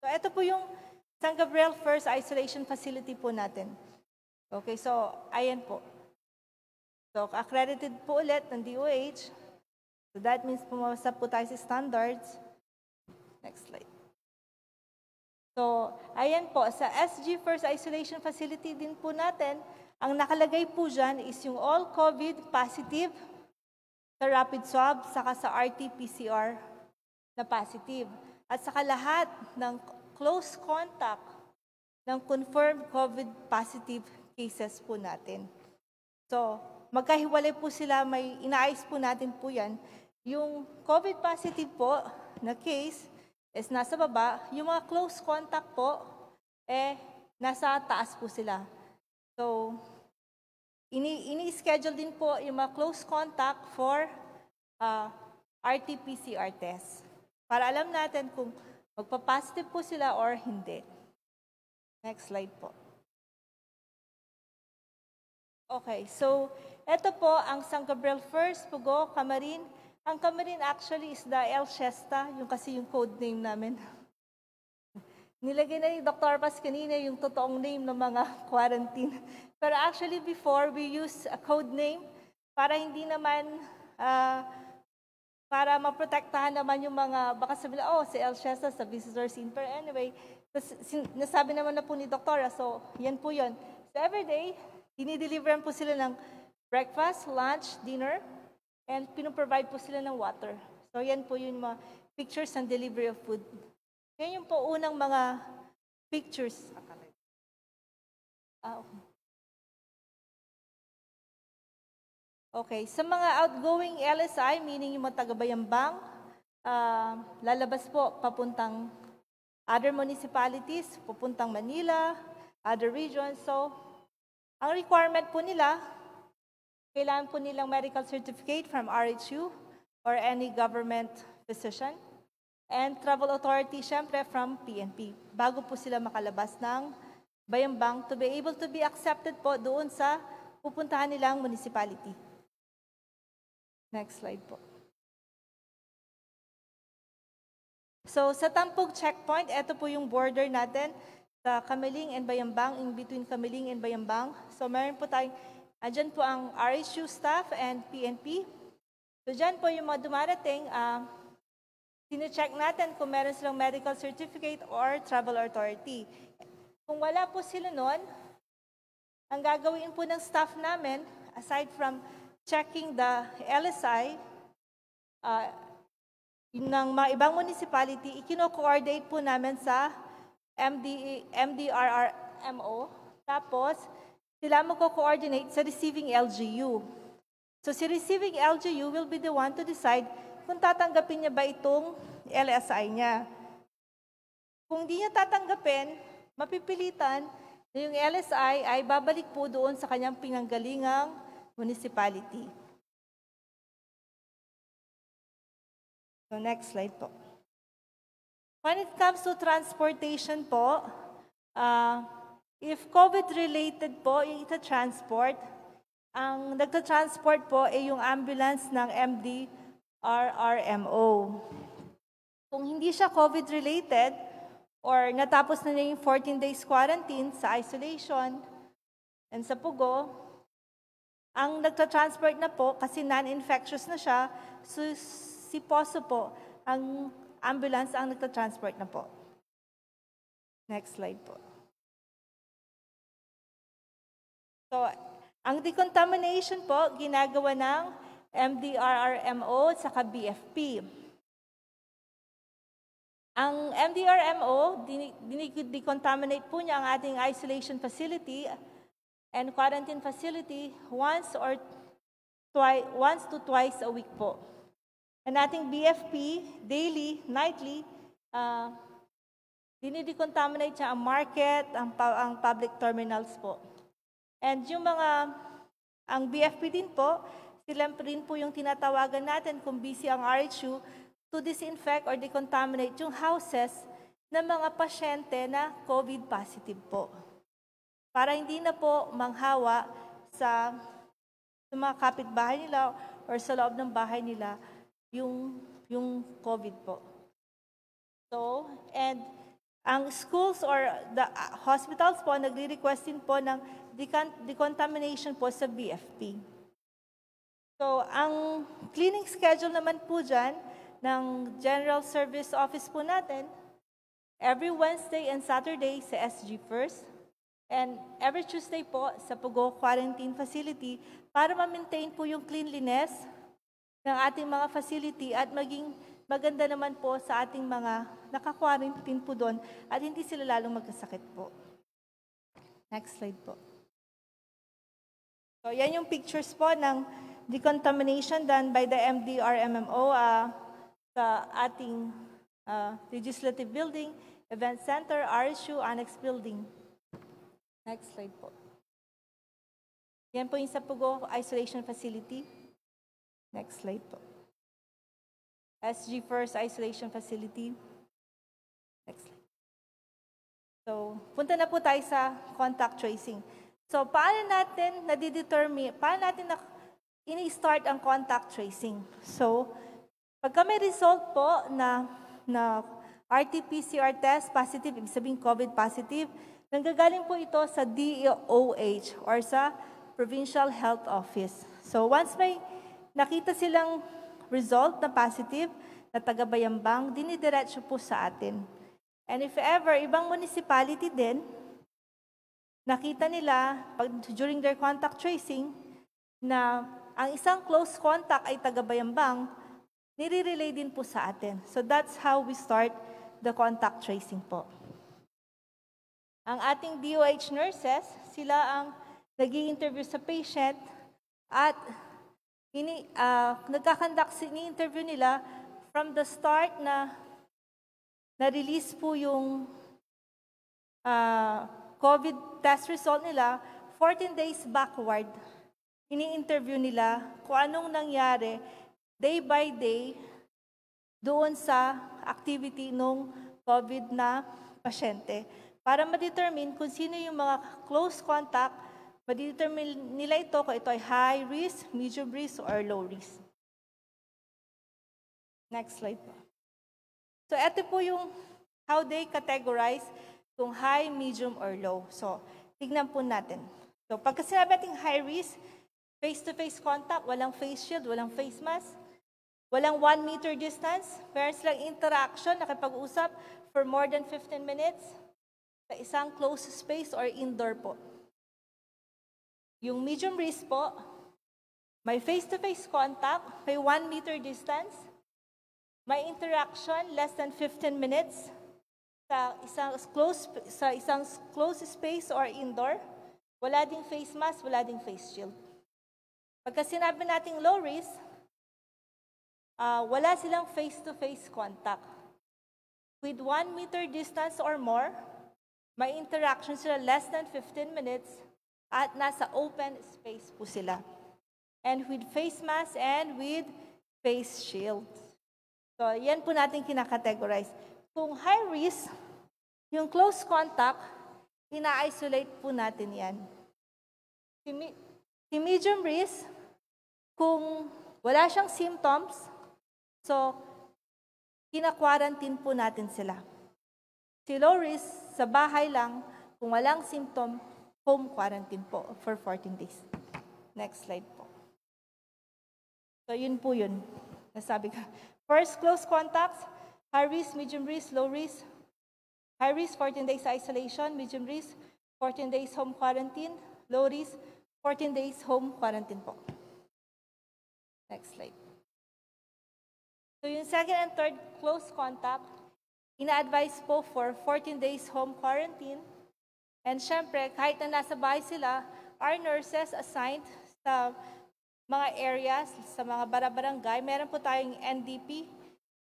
So, ito po yung San Gabriel First Isolation Facility po natin. Okay, so, ayan po. So, accredited po ulit ng DOH. So, that means pumasa po tayo sa standards. Next slide. So, ayan po, sa SG First Isolation Facility din po natin, ang nakalagay po dyan is yung all COVID positive sa rapid swab, saka sa RT-PCR na positive at saka lahat ng close contact ng confirmed COVID positive cases po natin. So, magkahiwalay po sila, may inaayos po natin po yan. Yung COVID positive po na case is nasa baba, yung mga close contact po, eh, nasa taas po sila. So, ini ini-schedule din po yung mga close contact for uh, ah, RT-PCR test. Para alam natin kung magpa-positive po sila or hindi. Next slide po. Okay, so ito po ang San Gabriel First, Pugo, Camarin. Ang Camarin actually is the El Shesta, yung kasi yung code name namin. (laughs) Nilagay na ni Dr. Arpas kanina yung totoong name ng mga (laughs) quarantine. Pero actually before, we use a code name para hindi naman uh, para maprotektahan naman yung mga, baka sabi na, oh, si El Shesa sa visitor scene. Pero anyway, nasabi naman na po ni Doktora, so yan po yun. So everyday, dinideliveran po sila ng breakfast, lunch, dinner, and pinoprovide po sila ng water. So yan po yung mga pictures ng delivery of food. Yan yung po unang mga pictures. Ah, okay. Okay, sa mga outgoing LSI, meaning yung mga taga-bayambang, uh, lalabas po papuntang other municipalities, papuntang Manila, other regions. So, ang requirement po nila, kailangan po nilang medical certificate from RHU or any government physician. And travel authority, syempre, from PNP, bago po sila makalabas ng bayambang to be able to be accepted po doon sa pupuntahan nilang municipality. Next slide po. So sa Tampog checkpoint, ito po yung border natin sa Kamiling and Bayambang, in between Kamiling and Bayambang. So meron po tayong, andyan po ang RSU staff and PNP. So dyan po yung mga dumarating, uh, ah, check natin kung meron silang medical certificate or travel authority. Kung wala po sila noon, ang gagawin po ng staff namin, aside from checking the LSI uh, ng mga ibang municipality, ikino-coordinate po namin sa MD, MDRRMO. Tapos, sila mo coordinate sa receiving LGU. So, si receiving LGU will be the one to decide kung tatanggapin niya ba itong LSI niya. Kung di niya tatanggapin, mapipilitan na yung LSI ay babalik po doon sa kanyang pinanggalingang municipality. So next slide po. When it comes to transportation po, uh, if COVID-related po, yung ita-transport, ang nagta-transport po ay yung ambulance ng MDRRMO. Kung hindi siya COVID-related or natapos na niya yung 14 days quarantine sa isolation and sa pugo, ang nagtra-transport na po, kasi non-infectious na siya, so si Poso po, ang ambulance ang nagtra-transport na po. Next slide po. So, ang decontamination po, ginagawa ng MDRRMO at saka BFP. Ang MDRMO, dinicontaminate po niya ang ating isolation facility and quarantine facility once or twi- once to twice a week po. And ating BFP, daily, nightly, uh, dinidecontaminate siya ang market, ang, ang public terminals po. And yung mga, ang BFP din po, sila rin po yung tinatawagan natin kung busy ang RHU to disinfect or decontaminate yung houses ng mga pasyente na COVID positive po para hindi na po manghawa sa, sa mga kapitbahay nila or sa loob ng bahay nila yung, yung COVID po. So, and ang schools or the uh, hospitals po, nagre-request din po ng decontamination po sa BFP. So, ang cleaning schedule naman po dyan ng General Service Office po natin, every Wednesday and Saturday sa SG First, and every Tuesday po sa Pugo Quarantine Facility para ma-maintain po yung cleanliness ng ating mga facility at maging maganda naman po sa ating mga naka-quarantine po doon at hindi sila lalong magkasakit po. Next slide po. So, yan yung pictures po ng decontamination done by the MDRMMO uh, sa ating uh, Legislative Building, Event Center, RSU Annex Building. Next slide po. Yan po yung sa Pugo Isolation Facility. Next slide po. SG First Isolation Facility. Next slide. So, punta na po tayo sa contact tracing. So, paano natin nadidetermine, paano natin na, ini-start ang contact tracing? So, pagka may result po na, na RT-PCR test positive, ibig sabihin COVID positive, Nanggagaling po ito sa DOH e or sa Provincial Health Office. So once may nakita silang result na positive, na taga-bayambang, dinidiretso po sa atin. And if ever, ibang municipality din, nakita nila pag, during their contact tracing na ang isang close contact ay taga-bayambang, nire-relay din po sa atin. So that's how we start the contact tracing po. Ang ating DOH nurses, sila ang nag interview sa patient at ini, uh, nagkakandak interview nila from the start na na-release po yung uh, COVID test result nila, 14 days backward, ini-interview nila kung anong nangyari day by day doon sa activity nung COVID na pasyente para ma-determine kung sino yung mga close contact, ma-determine nila ito kung ito ay high risk, medium risk, or low risk. Next slide po. So, ito po yung how they categorize kung high, medium, or low. So, tignan po natin. So, pagka sinabi natin high risk, face-to-face -face contact, walang face shield, walang face mask, walang one meter distance, meron silang interaction, nakipag-usap for more than 15 minutes, sa isang closed space or indoor po. Yung medium risk po, may face-to-face contact, may 1 meter distance, may interaction less than 15 minutes sa isang close sa isang close space or indoor. Wala ding face mask, wala ding face shield. Pagka sinabi nating low risk, uh, wala silang face-to-face contact. With 1 meter distance or more, may interaction sila less than 15 minutes at nasa open space po sila. And with face mask and with face shield. So, yan po natin kinakategorize. Kung high risk, yung close contact, ina-isolate po natin yan. Si, me si medium risk, kung wala siyang symptoms, so, kina-quarantine po natin sila. Si Loris, sa bahay lang, kung walang symptom, home quarantine po for 14 days. Next slide po. So, yun po yun. Nasabi ko. First, close contacts. High risk, medium risk, low risk. High risk, 14 days isolation. Medium risk, 14 days home quarantine. Low risk, 14 days home quarantine po. Next slide. So, yung second and third close contact, ina-advise po for 14 days home quarantine. And syempre, kahit na nasa bahay sila, our nurses assigned sa mga areas, sa mga barabarangay, meron po tayong NDP.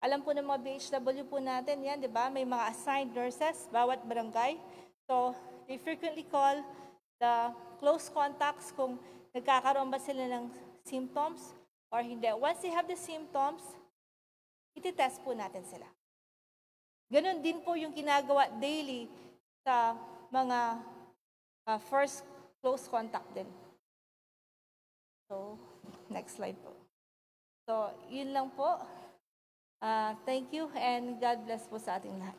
Alam po ng mga BHW po natin yan, di ba? May mga assigned nurses, bawat barangay. So, they frequently call the close contacts kung nagkakaroon ba sila ng symptoms or hindi. Once they have the symptoms, ititest po natin sila. Ganon din po yung ginagawa daily sa mga uh, first close contact din. So, next slide po. So, yun lang po. Uh, thank you and God bless po sa ating lahat.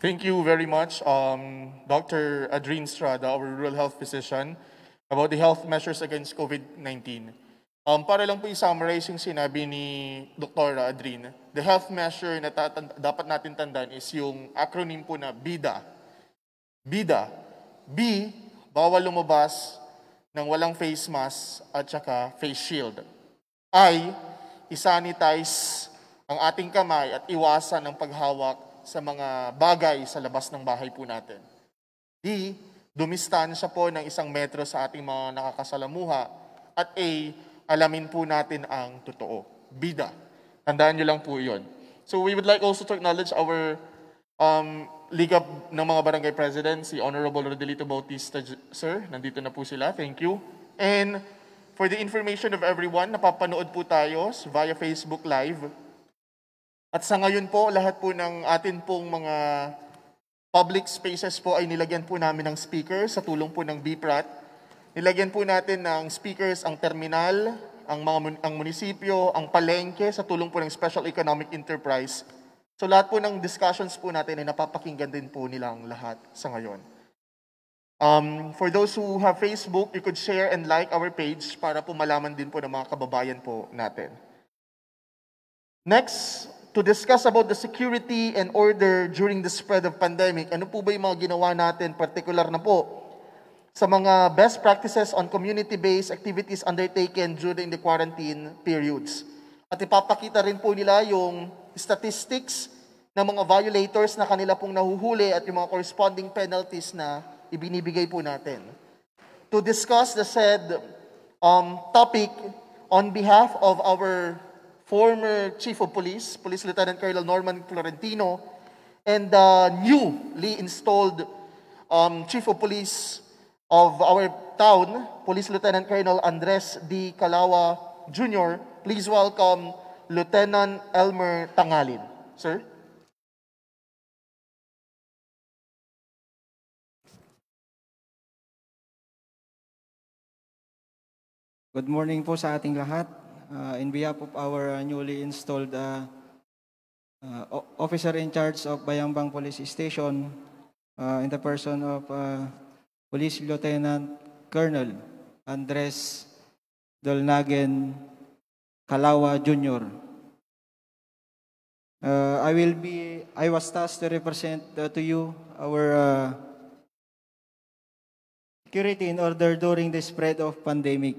Thank you very much, um, Dr. Adrien Strada, our rural health physician about the health measures against COVID-19. Um, para lang po i-summarize yung sinabi ni Dr. Adrin, the health measure na dapat natin tandaan is yung acronym po na BIDA. BIDA. B, bawal lumabas ng walang face mask at saka face shield. I, isanitize ang ating kamay at iwasan ang paghawak sa mga bagay sa labas ng bahay po natin. D, dumistansya po ng isang metro sa ating mga nakakasalamuha. At A, alamin po natin ang totoo. Bida. Tandaan nyo lang po yun. So we would like also to acknowledge our um, Liga ng mga Barangay President, si Honorable Rodelito Bautista, sir. Nandito na po sila. Thank you. And for the information of everyone, napapanood po tayo via Facebook Live. At sa ngayon po, lahat po ng atin pong mga public spaces po ay nilagyan po namin ng speaker sa tulong po ng BPRAT. Nilagyan po natin ng speakers ang terminal, ang mga ang munisipyo, ang palengke sa tulong po ng Special Economic Enterprise. So lahat po ng discussions po natin ay napapakinggan din po nilang lahat sa ngayon. Um, for those who have Facebook, you could share and like our page para po malaman din po ng mga kababayan po natin. Next, to discuss about the security and order during the spread of pandemic. Ano po ba yung mga ginawa natin, particular na po, sa mga best practices on community-based activities undertaken during the quarantine periods. At ipapakita rin po nila yung statistics ng mga violators na kanila pong nahuhuli at yung mga corresponding penalties na ibinibigay po natin. To discuss the said um, topic on behalf of our former Chief of Police, Police Lieutenant Colonel Norman Florentino, and the newly installed um, Chief of Police of our town, Police Lieutenant Colonel Andres D. Calawa Jr., please welcome Lieutenant Elmer Tangalin. Sir? Good morning po sa ating lahat. uh, in behalf of our uh, newly installed uh, uh, officer in charge of Bayambang Police Station in the person of Police Lieutenant Colonel Andres Dolnagen Kalawa Jr. Uh, I will be, I was tasked to represent uh, to you our uh, security in order during the spread of pandemic.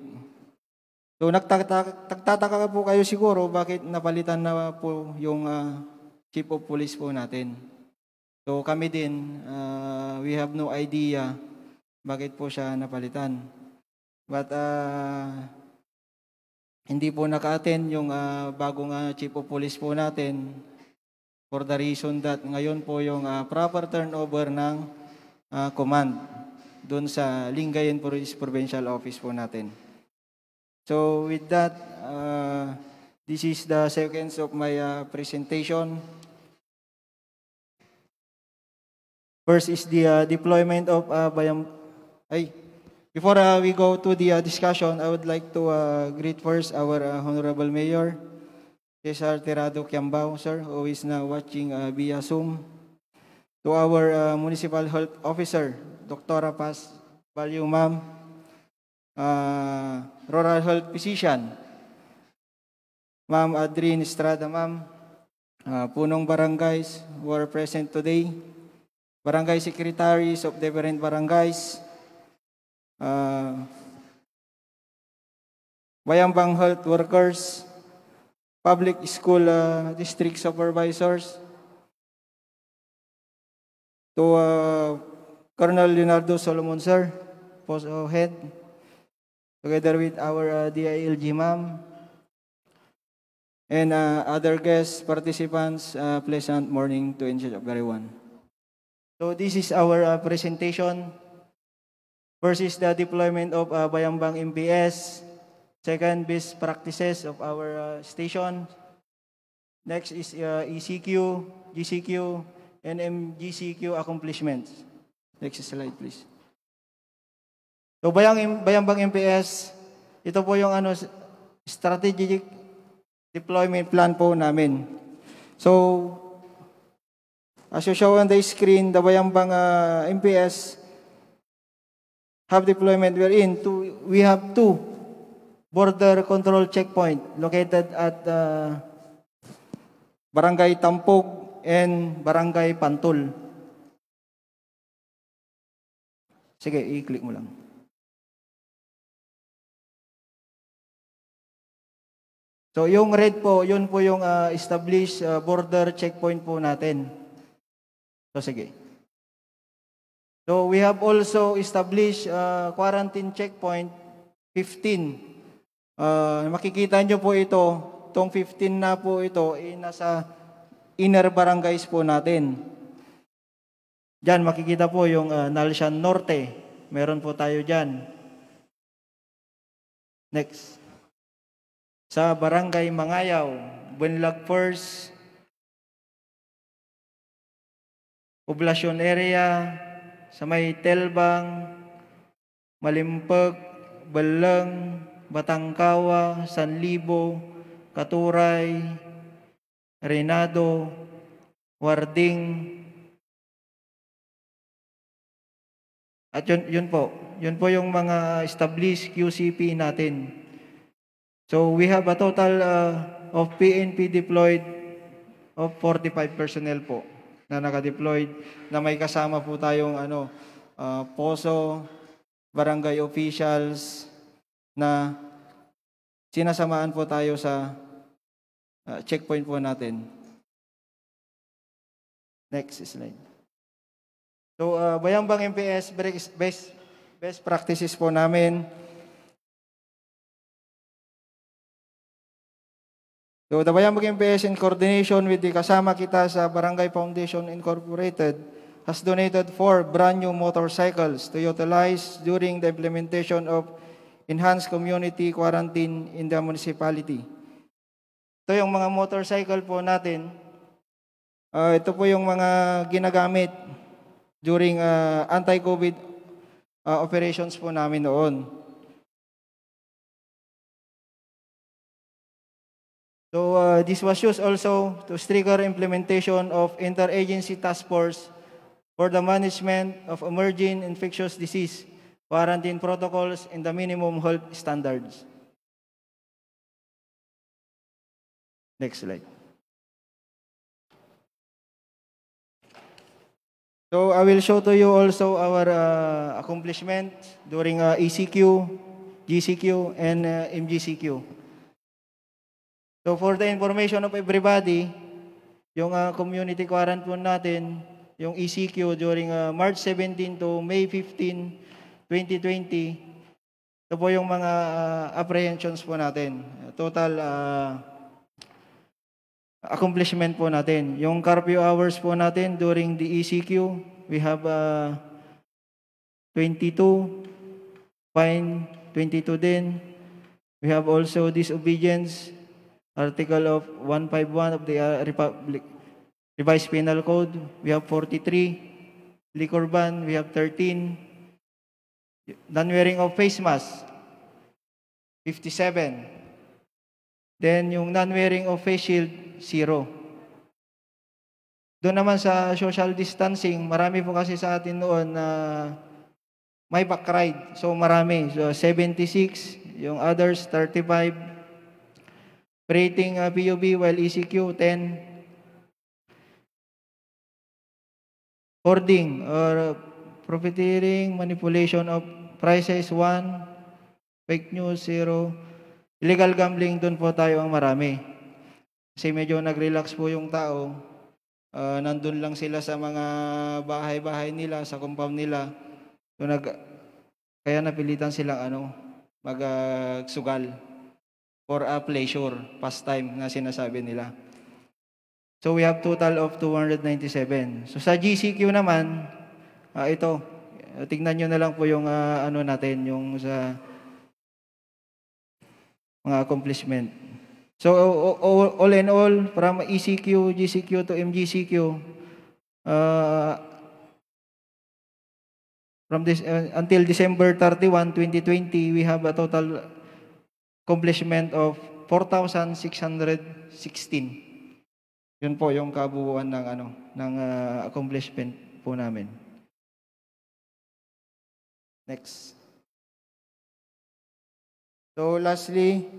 So nagtataka po kayo siguro bakit napalitan na po yung uh, chief of police po natin. So kami din, uh, we have no idea bakit po siya napalitan. But uh, hindi po naka-attend yung uh, bagong uh, chief of police po natin for the reason that ngayon po yung uh, proper turnover ng uh, command doon sa Lingayen Police Provincial Office po natin. So with that, uh, this is the seconds of my uh, presentation. First is the uh, deployment of uh, Bayam... Ay, before uh, we go to the uh, discussion, I would like to uh, greet first our uh, Honorable Mayor, Cesar Tirado Quiambao, sir, who is now watching uh, via Zoom. To our uh, Municipal Health Officer, Dr. Paz Value, ma'am uh, rural health physician, Ma'am Adrien Estrada, ma'am, uh, punong barangays who are present today, barangay secretaries of different barangays, uh, Bayambang health workers, public school uh, district supervisors, to uh, Colonel Leonardo Solomon, sir, post head, together with our uh, DILG ma'am and uh, other guests, participants, uh, pleasant morning to everyone. So this is our uh, presentation. First is the deployment of uh, Bayambang MBS. Second, best practices of our uh, station. Next is uh, ECQ, GCQ, and MGCQ accomplishments. Next slide, please. So Bayang, Bayambang MPS, ito po yung ano, strategic deployment plan po namin. So, as you show on the screen, the Bayambang uh, ah, MPS have deployment wherein two, we have two border control checkpoint located at uh, Barangay Tampog and Barangay Pantol. Sige, i-click mo lang. So yung red po, yun po yung uh, established uh, border checkpoint po natin. So sige. So we have also established uh, quarantine checkpoint 15. Uh, makikita nyo po ito, tong 15 na po ito, eh, nasa inner barangays po natin. Diyan makikita po yung uh, Nalshan Norte. Meron po tayo diyan. Next sa Barangay Mangayaw, Bunlag First, Poblasyon Area, sa may Telbang, Malimpag, Balang, Batangkawa, Libo, Katuray, Renado, Warding, at yun, yun po, yun po yung mga established QCP natin. So we have a total uh, of PNP deployed of 45 personnel po na naka-deployed na may kasama po tayong ano uh, POSO, barangay officials na sinasamaan po tayo sa uh, checkpoint po natin. Next slide. So, uh, Bayambang MPS best, best practices po namin So, the Bayambag MPS in coordination with the Kasama Kita sa Barangay Foundation Incorporated has donated four brand new motorcycles to utilize during the implementation of enhanced community quarantine in the municipality. Ito yung mga motorcycle po natin. Uh, ito po yung mga ginagamit during uh, anti-COVID uh, operations po namin noon. So uh, this was used also to trigger implementation of interagency task force for the management of emerging infectious disease, quarantine protocols, and the minimum health standards. Next slide. So I will show to you also our uh, accomplishment during uh, ECQ, GCQ, and uh, MGCQ. So for the information of everybody, yung uh, community quarantine natin, yung ECQ during uh, March 17 to May 15, 2020, ito po yung mga uh, apprehensions po natin. Total uh, accomplishment po natin. Yung curfew hours po natin during the ECQ, we have uh, 22, fine, 22 din. We have also disobedience, Article of 151 of the uh, Republic, Revised Penal Code, we have 43. Liquor ban, we have 13. Non-wearing of face mask, 57. Then yung non-wearing of face shield, zero. Doon naman sa social distancing, marami po kasi sa atin noon na uh, may back ride. So marami. So 76, yung others 35, rating uh, PUB while ECQ 10 hoarding or uh, profiteering, manipulation of prices 1, fake news 0, illegal gambling doon po tayo ang marami. Kasi medyo nag-relax po yung tao. Uh, nandun lang sila sa mga bahay-bahay nila, sa compound nila. So nag, kaya napilitan sila ano, magsugal. Ah, uh, for a pleasure, pastime na sinasabi nila. So we have total of 297. So sa GCQ naman, uh, ito, tingnan nyo na lang po yung uh, ano natin, yung sa mga accomplishment. So all in all, from ECQ, GCQ to MGCQ, uh, ah, from this, uh, until December 31, 2020, we have a total accomplishment of 4,616. Yun po yung kabuuan ng ano ng uh, accomplishment po namin. Next. So lastly,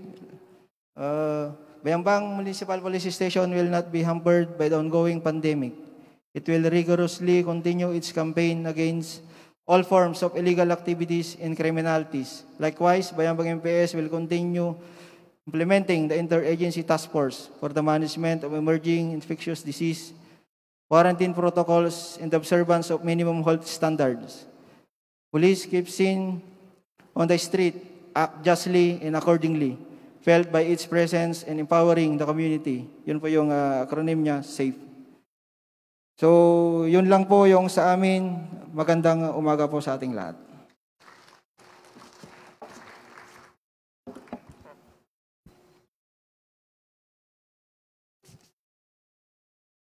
uh, Bayambang Municipal Police Station will not be hampered by the ongoing pandemic. It will rigorously continue its campaign against all forms of illegal activities and criminalities. Likewise, Bayambang MPS will continue implementing the Interagency Task Force for the Management of Emerging Infectious Disease, quarantine protocols, and observance of minimum health standards. Police keep seen on the street, act justly and accordingly, felt by its presence and empowering the community. Yun po yung uh, acronym niya, SAFE. So, yun lang po yung sa amin. Magandang umaga po sa ating lahat.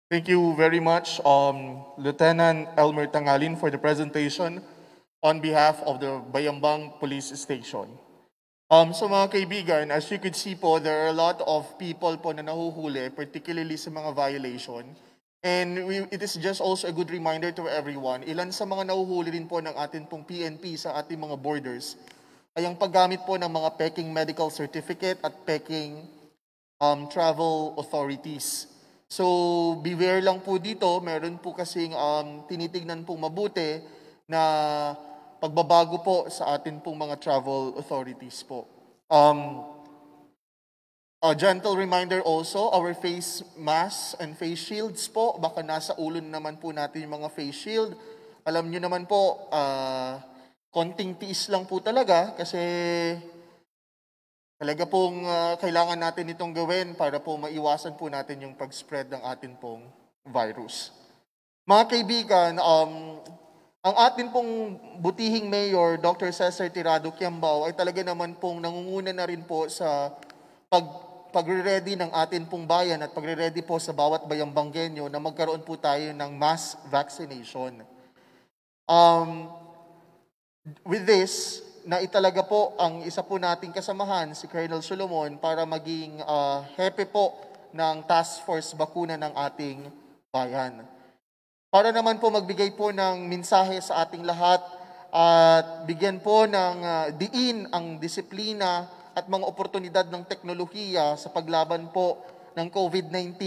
Thank you very much, um, Lieutenant Elmer Tangalin, for the presentation on behalf of the Bayambang Police Station. Um, so mga kaibigan, as you could see po, there are a lot of people po na nahuhuli, particularly sa mga violation. And we, it is just also a good reminder to everyone, ilan sa mga nahuhuli rin po ng atin pong PNP sa ating mga borders ay ang paggamit po ng mga peking medical certificate at peking um, travel authorities. So, beware lang po dito, meron po kasing um, tinitignan pong mabuti na pagbabago po sa atin pong mga travel authorities po. Um, A gentle reminder also, our face mask and face shields po, baka nasa ulo naman po natin yung mga face shield. Alam nyo naman po, uh, konting tiis lang po talaga kasi talaga pong uh, kailangan natin itong gawin para po maiwasan po natin yung pag-spread ng atin pong virus. Mga kaibigan, um, ang atin pong butihing mayor, Dr. Cesar Tirado Quiambao, ay talaga naman pong nangunguna na rin po sa pag pagre-ready ng atin pong bayan at pagre-ready po sa bawat bayang banggenyo na magkaroon po tayo ng mass vaccination. Um, with this, na italaga po ang isa po nating kasamahan, si Colonel Solomon, para maging uh, hepe po ng task force bakuna ng ating bayan. Para naman po magbigay po ng mensahe sa ating lahat at bigyan po ng uh, diin ang disiplina at mga oportunidad ng teknolohiya sa paglaban po ng COVID-19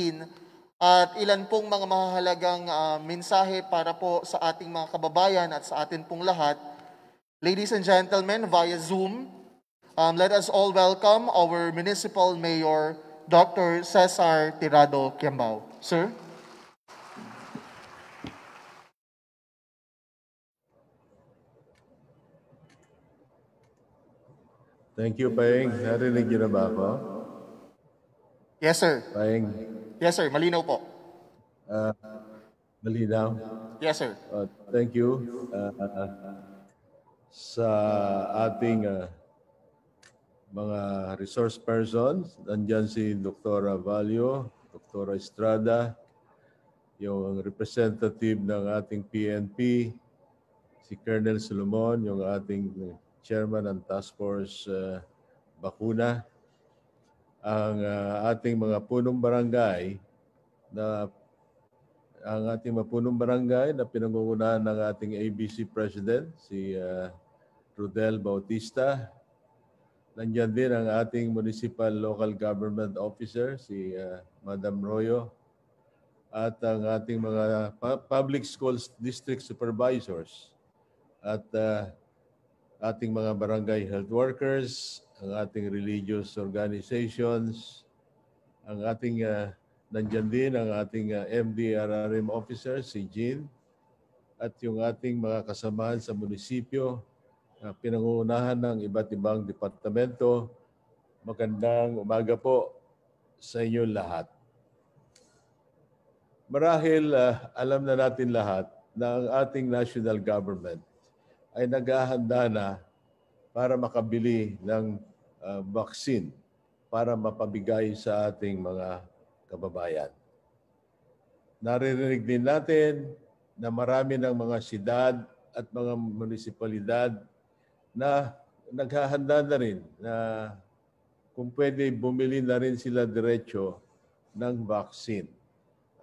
at ilan pong mga mahalagang uh, mensahe para po sa ating mga kababayan at sa atin pong lahat. Ladies and gentlemen, via Zoom, um, let us all welcome our Municipal Mayor, Dr. Cesar Tirado Quiambao. Sir? Thank you, Paeng. Narinig niyo na ba ako? Yes, sir. Paeng. Yes, sir. Malinaw po. Uh, malinaw? Yes, sir. Uh, thank you. Uh, sa ating uh, mga resource persons, Nandiyan si Dr. Valio, Dr. Estrada, yung representative ng ating PNP, si Colonel Solomon, yung ating Chairman ng Task Force uh, Bakuna, ang uh, ating mga punong barangay na ang ating mga punong barangay na pinangungunahan ng ating ABC President, si uh, Rudel Bautista. Nandiyan din ang ating Municipal Local Government Officer, si uh, Madam Royo, at ang ating mga public schools district supervisors. At uh, ating mga barangay health workers, ang ating religious organizations, ang ating uh, nandyan din ang ating uh, ah, MDRRM officer, si Jean, at yung ating mga kasamahan sa munisipyo, uh, pinangunahan ng iba't ibang departamento. Magandang umaga po sa inyo lahat. Marahil uh, alam na natin lahat na ang ating national government ay naghahanda na para makabili ng uh, vaccine para mapabigay sa ating mga kababayan. Naririnig din natin na marami ng mga sidad at mga munisipalidad na naghahanda na rin na kung pwede bumili na rin sila diretso ng vaccine.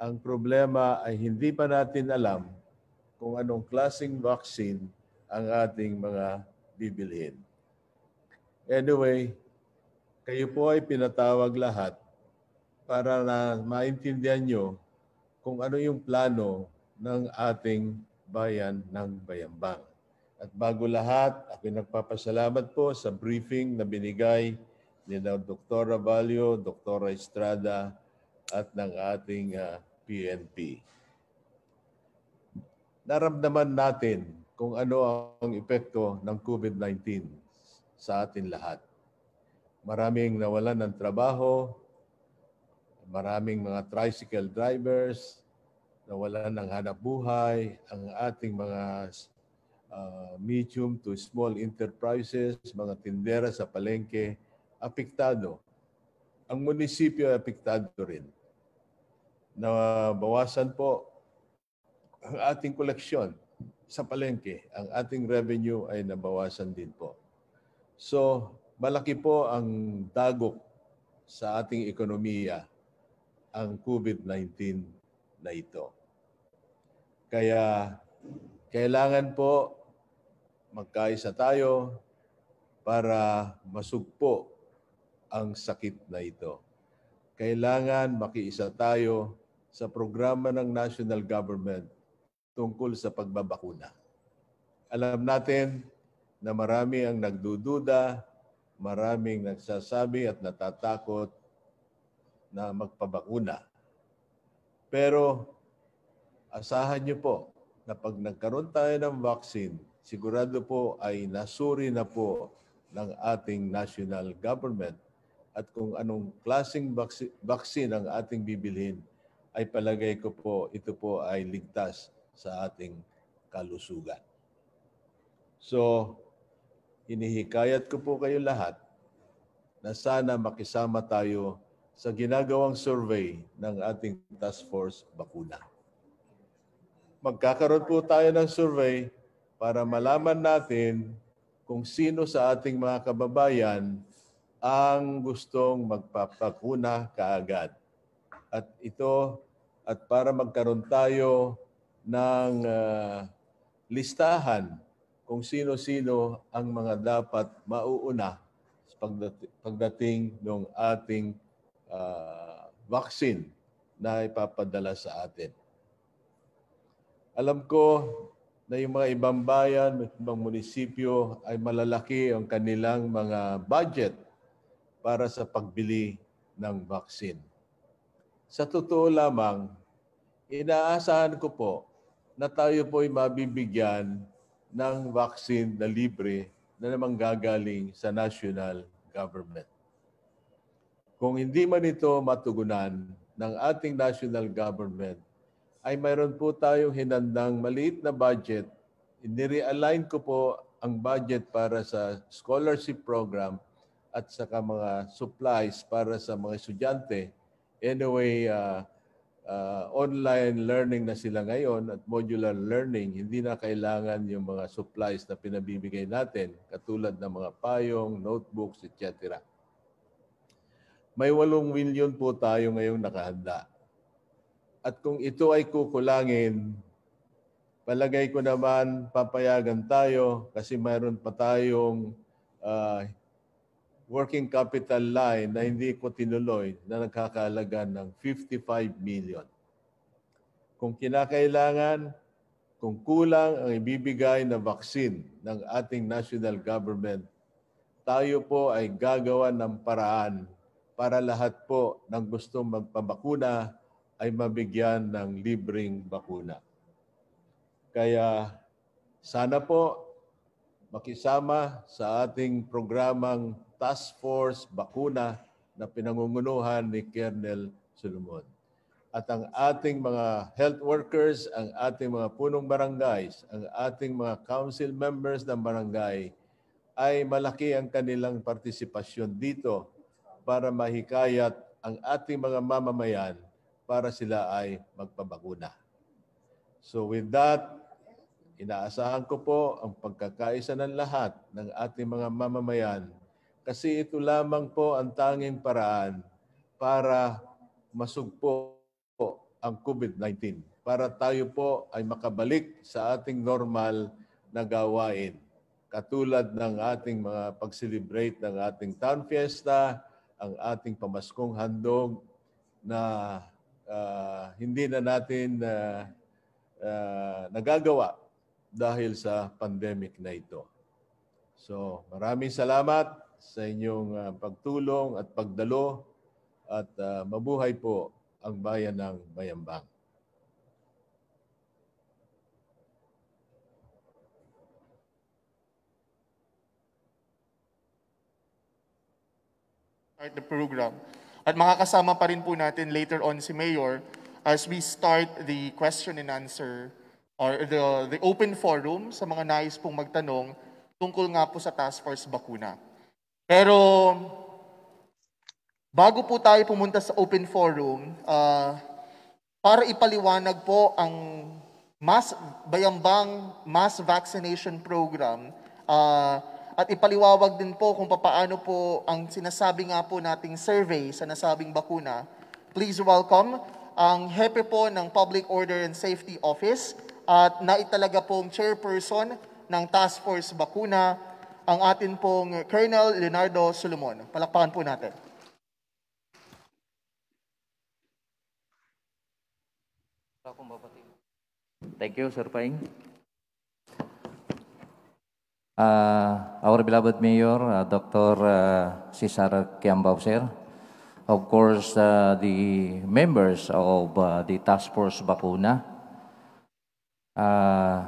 Ang problema ay hindi pa natin alam kung anong klaseng vaccine ang ating mga bibilhin. Anyway, kayo po ay pinatawag lahat para na maintindihan nyo kung ano yung plano ng ating bayan ng Bayambang. At bago lahat, ako nagpapasalamat po sa briefing na binigay ni Dr. Valio, Dr. Estrada at ng ating uh, ah, PNP. Naramdaman natin kung ano ang epekto ng COVID-19 sa atin lahat. Maraming nawalan ng trabaho, maraming mga tricycle drivers, nawalan ng hanap buhay, ang ating mga uh, medium to small enterprises, mga tindera sa palengke, apektado. Ang munisipyo ay apektado rin. Nabawasan po ang ating koleksyon sa palengke, ang ating revenue ay nabawasan din po. So, malaki po ang dagok sa ating ekonomiya ang COVID-19 na ito. Kaya kailangan po magkaisa tayo para masugpo ang sakit na ito. Kailangan makiisa tayo sa programa ng national government tungkol sa pagbabakuna. Alam natin na marami ang nagdududa, maraming nagsasabi at natatakot na magpabakuna. Pero asahan niyo po na pag nagkaroon tayo ng vaccine, sigurado po ay nasuri na po ng ating national government at kung anong klaseng vaccine ang ating bibilhin ay palagay ko po ito po ay ligtas sa ating kalusugan. So, inihikayat ko po kayo lahat na sana makisama tayo sa ginagawang survey ng ating Task Force Bakuna. Magkakaroon po tayo ng survey para malaman natin kung sino sa ating mga kababayan ang gustong magpapakuna kaagad. At ito, at para magkaroon tayo ng uh, listahan kung sino-sino ang mga dapat mauuna pagdating, pagdating ng ating uh, vaccine na ipapadala sa atin. Alam ko na yung mga ibang bayan, ibang munisipyo ay malalaki ang kanilang mga budget para sa pagbili ng vaccine. Sa totoo lamang, inaasahan ko po na tayo po ay mabibigyan ng vaccine na libre na namang gagaling sa national government. Kung hindi man ito matugunan ng ating national government, ay mayroon po tayong hinandang maliit na budget. Nirealign ko po ang budget para sa scholarship program at saka mga supplies para sa mga estudyante. Anyway, uh, uh, online learning na sila ngayon at modular learning, hindi na kailangan yung mga supplies na pinabibigay natin katulad ng mga payong, notebooks, etc. May 8 million po tayo ngayong nakahanda. At kung ito ay kukulangin, palagay ko naman papayagan tayo kasi mayroon pa tayong uh, working capital line na hindi ko tinuloy na nagkakalaga ng 55 million. Kung kinakailangan, kung kulang ang ibibigay na vaccine ng ating national government, tayo po ay gagawa ng paraan para lahat po ng gusto magpabakuna ay mabigyan ng libreng bakuna. Kaya sana po makisama sa ating programang task force bakuna na pinangungunuhan ni Colonel Solomon. At ang ating mga health workers, ang ating mga punong barangays, ang ating mga council members ng barangay ay malaki ang kanilang partisipasyon dito para mahikayat ang ating mga mamamayan para sila ay magpabakuna. So with that, inaasahan ko po ang pagkakaisa ng lahat ng ating mga mamamayan kasi ito lamang po ang tanging paraan para masugpo ang COVID-19 para tayo po ay makabalik sa ating normal na gawain. Katulad ng ating mga pag-celebrate ng ating town fiesta, ang ating pamaskong handog na uh, hindi na natin uh, uh, nagagawa dahil sa pandemic na ito. So maraming salamat sa inyong uh, pagtulong at pagdalo at uh, mabuhay po ang bayan ng Bayambang. start the program. At makakasama pa rin po natin later on si Mayor as we start the question and answer or the, the open forum sa mga nais pong magtanong tungkol nga po sa Task Force Bakuna. Pero bago po tayo pumunta sa open forum, uh, para ipaliwanag po ang mass bayambang mass vaccination program uh, at ipaliwawag din po kung paano po ang sinasabi nga po nating survey sa nasabing bakuna. Please welcome ang hepe po ng Public Order and Safety Office at naitalaga pong chairperson ng Task Force Bakuna, ang atin pong Colonel Leonardo Solomon. Palakpakan po natin. Thank you, Sir Paing. Uh, our beloved Mayor, uh, Dr. Uh, Cesar Kiambauser, of course, uh, the members of uh, the Task Force Bakuna, uh,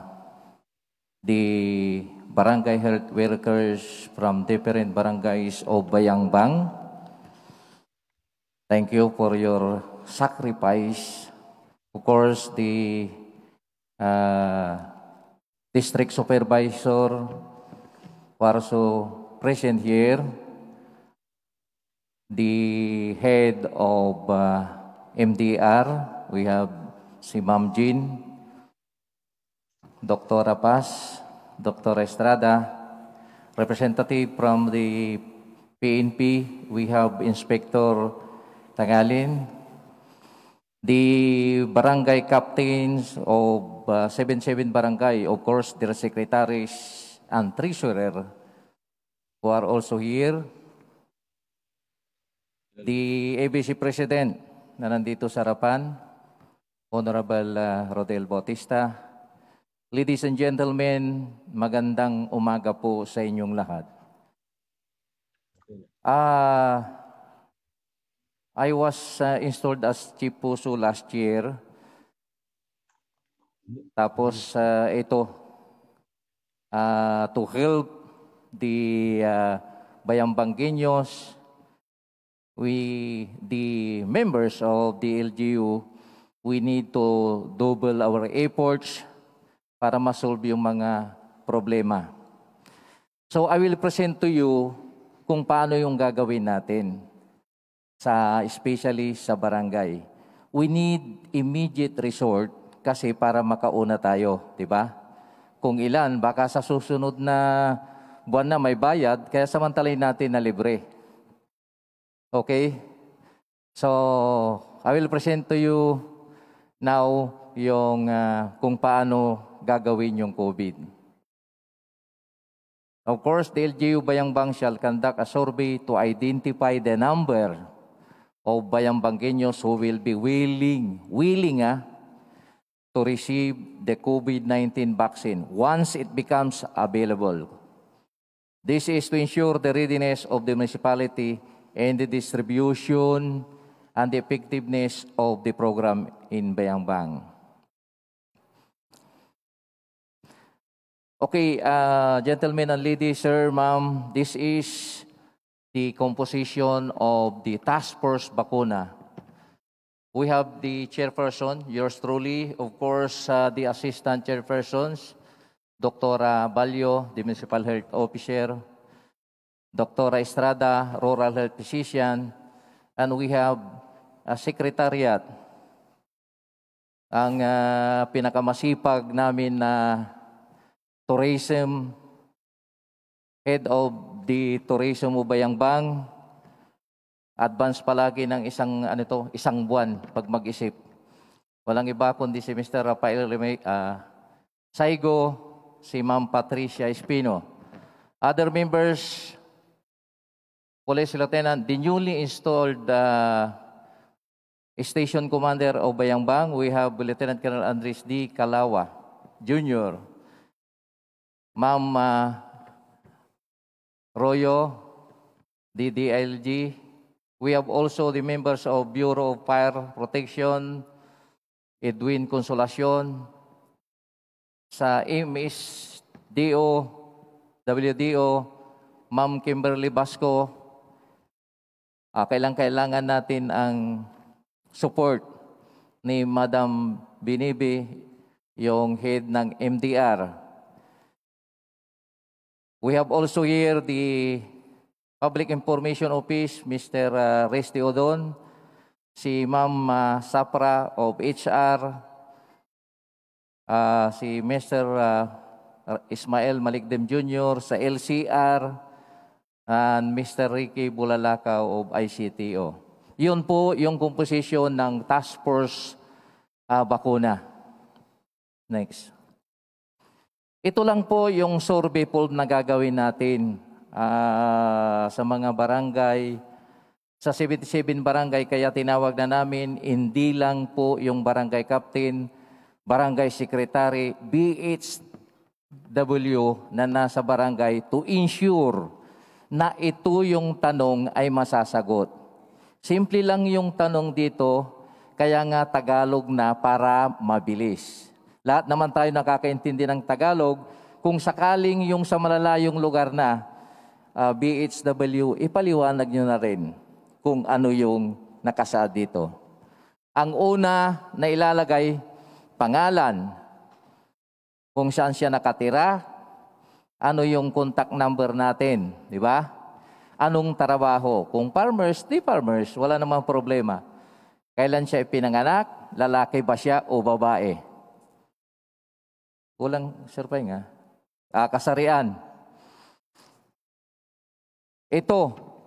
the barangay health workers from different barangays of Bayangbang. Thank you for your sacrifice. Of course, the uh, district supervisor who present here, the head of uh, MDR, we have si Ma'am Jean, Dr. Apas, Dr. Estrada. Representative from the PNP, we have Inspector Tagalin. The barangay captains of uh, 77 barangay, of course, their secretaries and treasurer who are also here. The ABC President na nandito sa harapan, Honorable uh, Rodel Bautista, Ladies and gentlemen, magandang umaga po sa inyong lahat. Uh, I was uh, installed as Chief Puso last year. Tapos uh, ito, uh, to help the uh, Bayambanggenyos, we, the members of the LGU, we need to double our efforts para masolve yung mga problema. So I will present to you kung paano yung gagawin natin sa especially sa barangay. We need immediate resort kasi para makauna tayo, 'di ba? Kung ilan baka sa susunod na buwan na may bayad kaya samantalay natin na libre. Okay? So, I will present to you now yung uh, kung paano gagawin yung COVID. Of course, the LGU Bayambang shall conduct a survey to identify the number of Bayambanggenyos who will be willing, willing ah, to receive the COVID-19 vaccine once it becomes available. This is to ensure the readiness of the municipality and the distribution and the effectiveness of the program in Bayambang. Okay, uh, gentlemen and ladies, sir, ma'am, this is the composition of the task force Bakuna. We have the chairperson, yours truly, of course, uh, the assistant chairpersons, Dr. Uh, Balio, the municipal health officer, Dr. Estrada, rural health physician, and we have a secretariat, ang uh, pinakamasipag namin na uh, tourism, head of the tourism Ubayangbang, advance palagi ng isang, ano to, isang buwan pag mag-isip. Walang iba kundi si Mr. Rafael uh, Saigo, si Ma'am Patricia Espino. Other members, Police Lieutenant, the newly installed uh, Station Commander of Bayangbang, we have Lieutenant Colonel Andres D. Calawa, Jr., Ma'am uh, Royo, DDLG. We have also the members of Bureau of Fire Protection, Edwin Consolacion, sa MSDO, WDO, Ma'am Kimberly Basco. Uh, kailang-kailangan natin ang support ni Madam Binibi, yung head ng MDR. We have also here the Public Information Office, Mr. Uh, Resty Odon, si Ma'am uh, Sapra of HR, uh, si Mr. Uh, Ismael Malikdem Jr. sa LCR, and Mr. Ricky Bulalakaw of ICTO. Yun po yung composition ng Task Force uh, Bakuna. Next. Ito lang po yung survey poll na gagawin natin uh, sa mga barangay, sa 77 barangay, kaya tinawag na namin, hindi lang po yung barangay captain, barangay secretary, BHW na nasa barangay to ensure na ito yung tanong ay masasagot. Simple lang yung tanong dito, kaya nga Tagalog na para mabilis. Lahat naman tayo nakakaintindi ng Tagalog. Kung sakaling yung sa malalayong lugar na, uh, ah, BHW, ipaliwanag nyo na rin kung ano yung nakasaad dito. Ang una na ilalagay, pangalan. Kung saan siya nakatira, ano yung contact number natin, di ba? Anong trabaho? Kung farmers, di farmers, wala namang problema. Kailan siya ipinanganak? Lalaki ba siya o babae? Kulang, Sir nga. Ah. ah, kasarian. Ito,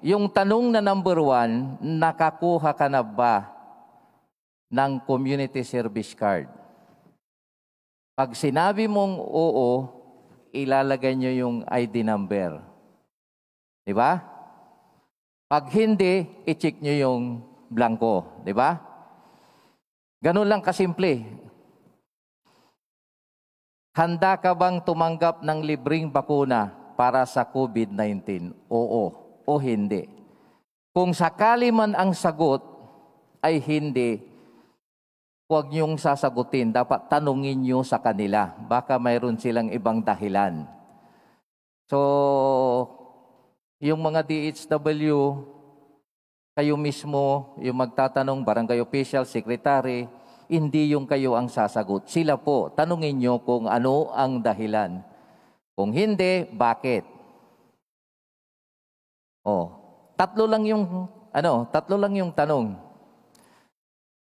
yung tanong na number one, nakakuha ka na ba ng community service card? Pag sinabi mong oo, ilalagay nyo yung ID number. Di ba? Pag hindi, i-check nyo yung blanco. Di ba? Ganun lang kasimple. Handa ka bang tumanggap ng libreng bakuna para sa COVID-19? Oo o hindi. Kung sakali man ang sagot ay hindi, huwag niyong sasagutin. Dapat tanungin niyo sa kanila. Baka mayroon silang ibang dahilan. So, yung mga DHW, kayo mismo, yung magtatanong, barangay official, secretary, hindi yung kayo ang sasagot. Sila po, tanungin nyo kung ano ang dahilan. Kung hindi, bakit? Oh, tatlo lang yung ano, tatlo lang yung tanong.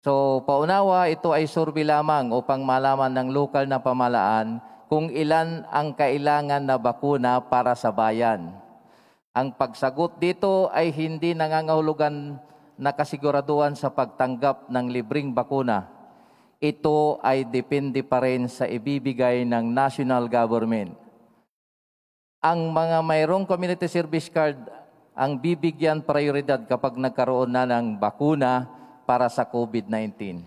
So, paunawa, ito ay survey lamang upang malaman ng lokal na pamalaan kung ilan ang kailangan na bakuna para sa bayan. Ang pagsagot dito ay hindi nangangahulugan na kasiguraduhan sa pagtanggap ng libreng bakuna ito ay depende pa rin sa ibibigay ng national government. Ang mga mayroong community service card ang bibigyan prioridad kapag nagkaroon na ng bakuna para sa COVID-19.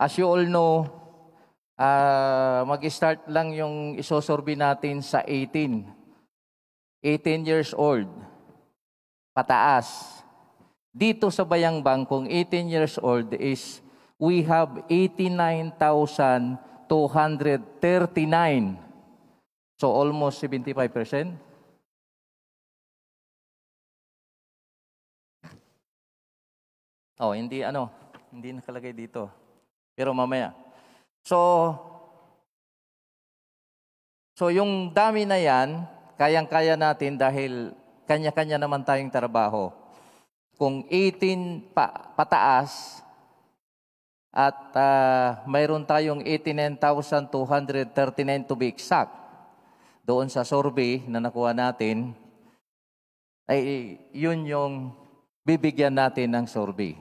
As you all know, uh, mag-start lang yung isosorbi natin sa 18. 18 years old, pataas. Dito sa Bayang kung 18 years old is we have 89,239. So almost 75%. Oh, hindi ano, hindi nakalagay dito. Pero mamaya. So, so yung dami na yan, kayang-kaya natin dahil kanya-kanya naman tayong trabaho. Kung 18 pa, pataas, at uh, mayroon tayong 89,239 to be exact. Doon sa survey na nakuha natin, ay yun yung bibigyan natin ng survey.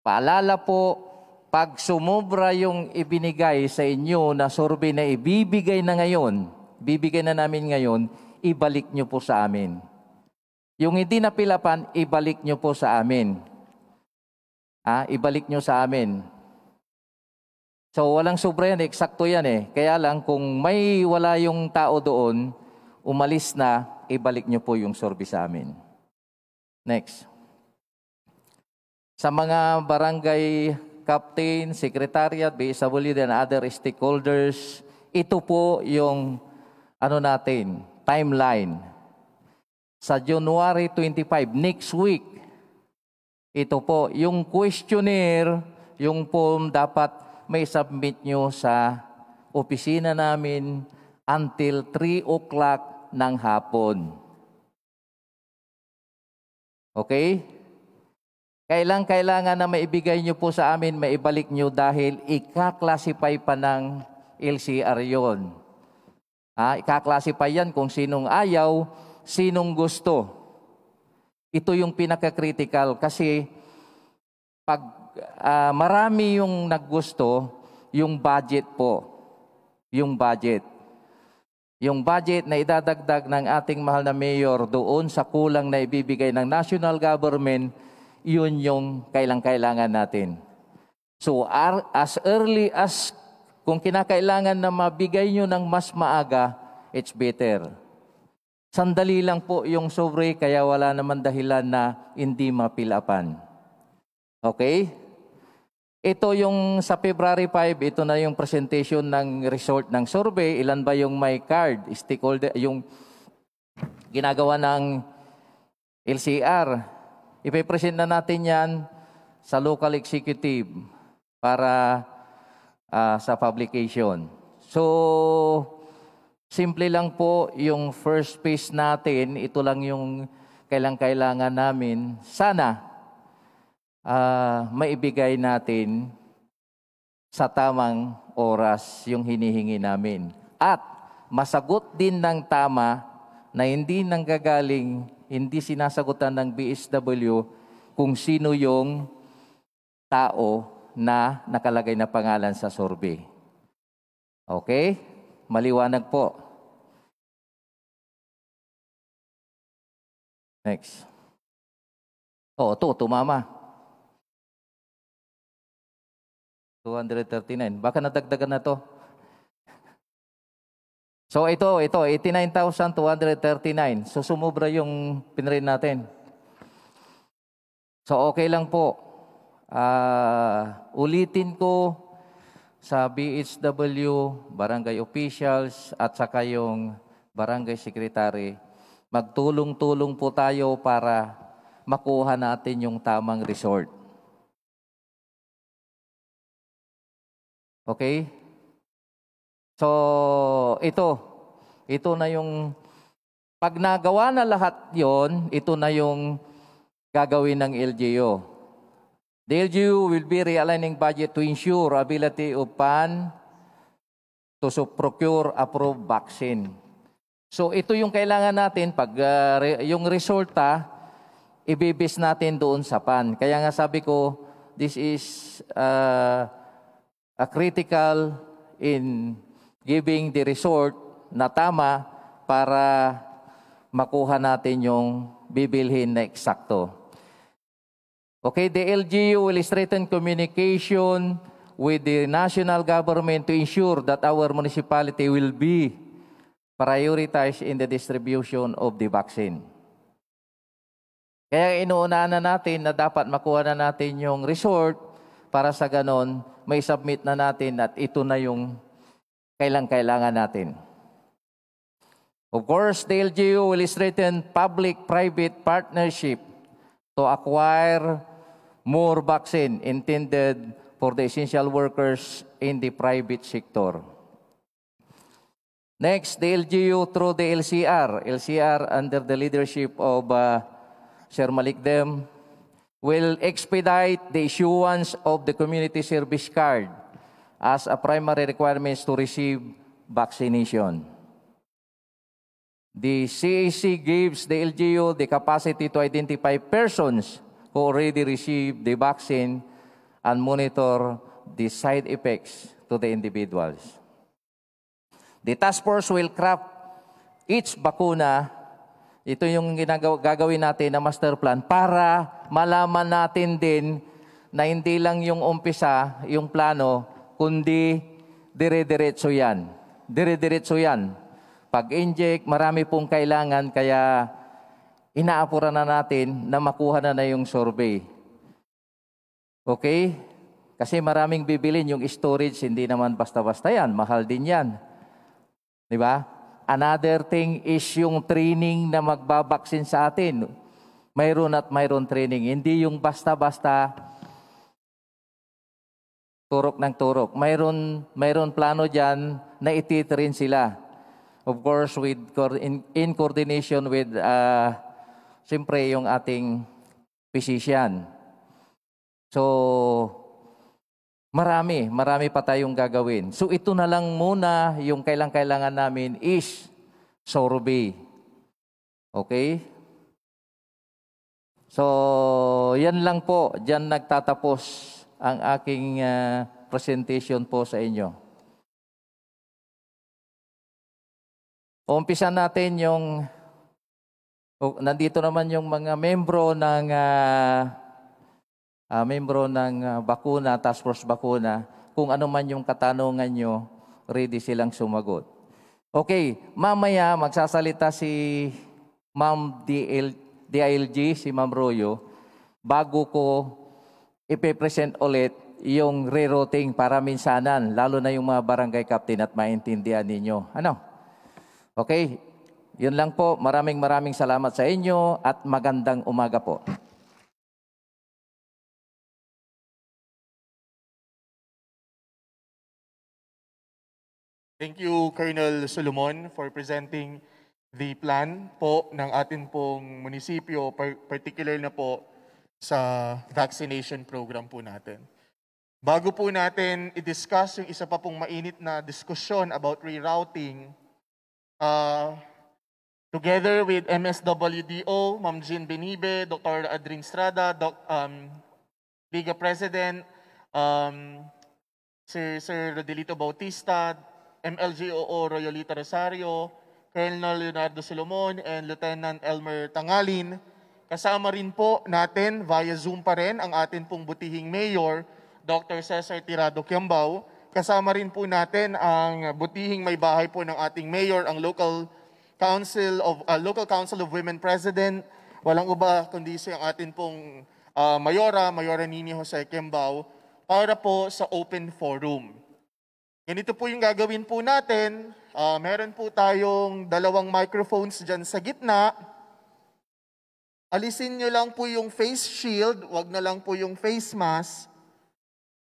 Paalala po, pag sumobra yung ibinigay sa inyo na survey na ibibigay na ngayon, bibigay na namin ngayon, ibalik nyo po sa amin. Yung hindi napilapan, ibalik nyo po sa amin. Ah, ibalik nyo sa amin. So walang sobra yan, eh. eksakto yan eh. Kaya lang kung may wala yung tao doon, umalis na, ibalik nyo po yung sorbi sa amin. Next. Sa mga barangay captain, secretariat, BSWD, and other stakeholders, ito po yung ano natin, timeline. Sa January 25, next week, ito po, yung questionnaire, yung form dapat may submit nyo sa opisina namin until 3 o'clock ng hapon. Okay? Kailang kailangan na maibigay nyo po sa amin, maibalik nyo dahil ikaklasify pa ng LCR yon. Ha? Ikaklasify yan kung sinong ayaw, sinong gusto. Ito yung pinaka-critical kasi pag uh, marami yung naggusto yung budget po. Yung budget. Yung budget na idadagdag ng ating mahal na mayor doon sa kulang na ibibigay ng national government, yun yung kailang-kailangan natin. So as early as kung kinakailangan na mabigay nyo ng mas maaga, it's better. Sandali lang po yung sobre, kaya wala naman dahilan na hindi mapilapan. Okay? Ito yung sa February 5, ito na yung presentation ng result ng survey. Ilan ba yung may card, stakeholder, yung ginagawa ng LCR. Ipipresent na natin yan sa local executive para uh, sa publication. So, simple lang po yung first piece natin. Ito lang yung kailang-kailangan namin. Sana uh, maibigay natin sa tamang oras yung hinihingi namin. At masagot din ng tama na hindi nanggagaling, hindi sinasagutan ng BSW kung sino yung tao na nakalagay na pangalan sa survey. Okay? Maliwanag po. Next. Oo, to, tumama. 239. Baka nadagdagan na to. So ito, ito, 89,239. So sumubra yung pinrin natin. So okay lang po. Uh, ulitin ko sa BHW, barangay officials at saka yung barangay secretary. Magtulong-tulong po tayo para makuha natin yung tamang resort. Okay? So, ito. Ito na yung, pag nagawa na lahat yon, ito na yung gagawin ng LGU. The LGU will be realigning budget to ensure ability of PAN to so procure approved vaccine. So ito yung kailangan natin pag uh, re, yung resulta ibibis natin doon sa PAN. Kaya nga sabi ko this is uh, a critical in giving the resort na tama para makuha natin yung bibilhin na eksakto. Okay, the LGU will strengthen communication with the national government to ensure that our municipality will be prioritized in the distribution of the vaccine. Kaya inuunahan na natin na dapat makuha na natin yung resort para sa ganon, may submit na natin at ito na yung kailang-kailangan natin. Of course, the LGU will strengthen public-private partnership to acquire more vaccine intended for the essential workers in the private sector. Next, the LGU through the LCR. LCR under the leadership of uh, Sir Malik Dem, will expedite the issuance of the community service card as a primary requirement to receive vaccination. The CAC gives the LGU the capacity to identify persons who already received the vaccine and monitor the side effects to the individuals. The task force will craft each bakuna. Ito yung ginagaw- gagawin natin na master plan para malaman natin din na hindi lang yung umpisa, yung plano, kundi dire-diretso yan. Dire-diretso yan. Pag-inject, marami pong kailangan, kaya inaapura na natin na makuha na na yung survey. Okay? Kasi maraming bibilin yung storage, hindi naman basta-basta yan. Mahal din yan. Di ba? Another thing is yung training na magbabaksin sa atin mayroon at mayroon training. Hindi yung basta-basta turok ng turok. Mayroon, mayroon plano dyan na ititrain sila. Of course, with, in, in coordination with, uh, siyempre, yung ating physician. So, marami, marami pa tayong gagawin. So, ito na lang muna yung kailang-kailangan namin is Sorbay. Okay? So, yan lang po. Diyan nagtatapos ang aking uh, presentation po sa inyo. Umpisa natin yung oh, nandito naman yung mga membro ng uh, uh, membro ng uh, bakuna, task force bakuna. Kung ano man yung katanungan nyo, ready silang sumagot. Okay, mamaya magsasalita si Ma'am DL DILG, si Ma'am Royo, bago ko ipipresent ulit yung rerouting para minsanan, lalo na yung mga barangay captain at maintindihan ninyo. Ano? Okay, yun lang po. Maraming maraming salamat sa inyo at magandang umaga po. Thank you, Colonel Solomon, for presenting the plan po ng atin pong munisipyo, particular na po sa vaccination program po natin. Bago po natin i-discuss yung isa pa pong mainit na diskusyon about rerouting, uh, together with MSWDO, Ma'am Jean Benibe, Dr. Adrin Strada, Doc, um, Liga President, um, Sir, Sir Rodelito Bautista, MLGOO Royolita Rosario, Colonel Leonardo Solomon and Lieutenant Elmer Tangalin. Kasama rin po natin via Zoom pa rin ang atin pong butihing mayor, Dr. Cesar Tirado Kiambao. Kasama rin po natin ang butihing may bahay po ng ating mayor, ang local council of uh, local council of women president. Walang iba kundi si ang atin pong uh, mayora, Mayora Nini Jose Kiambao para po sa open forum. Ganito po yung gagawin po natin. Uh, meron po tayong dalawang microphones dyan sa gitna. Alisin nyo lang po yung face shield, wag na lang po yung face mask.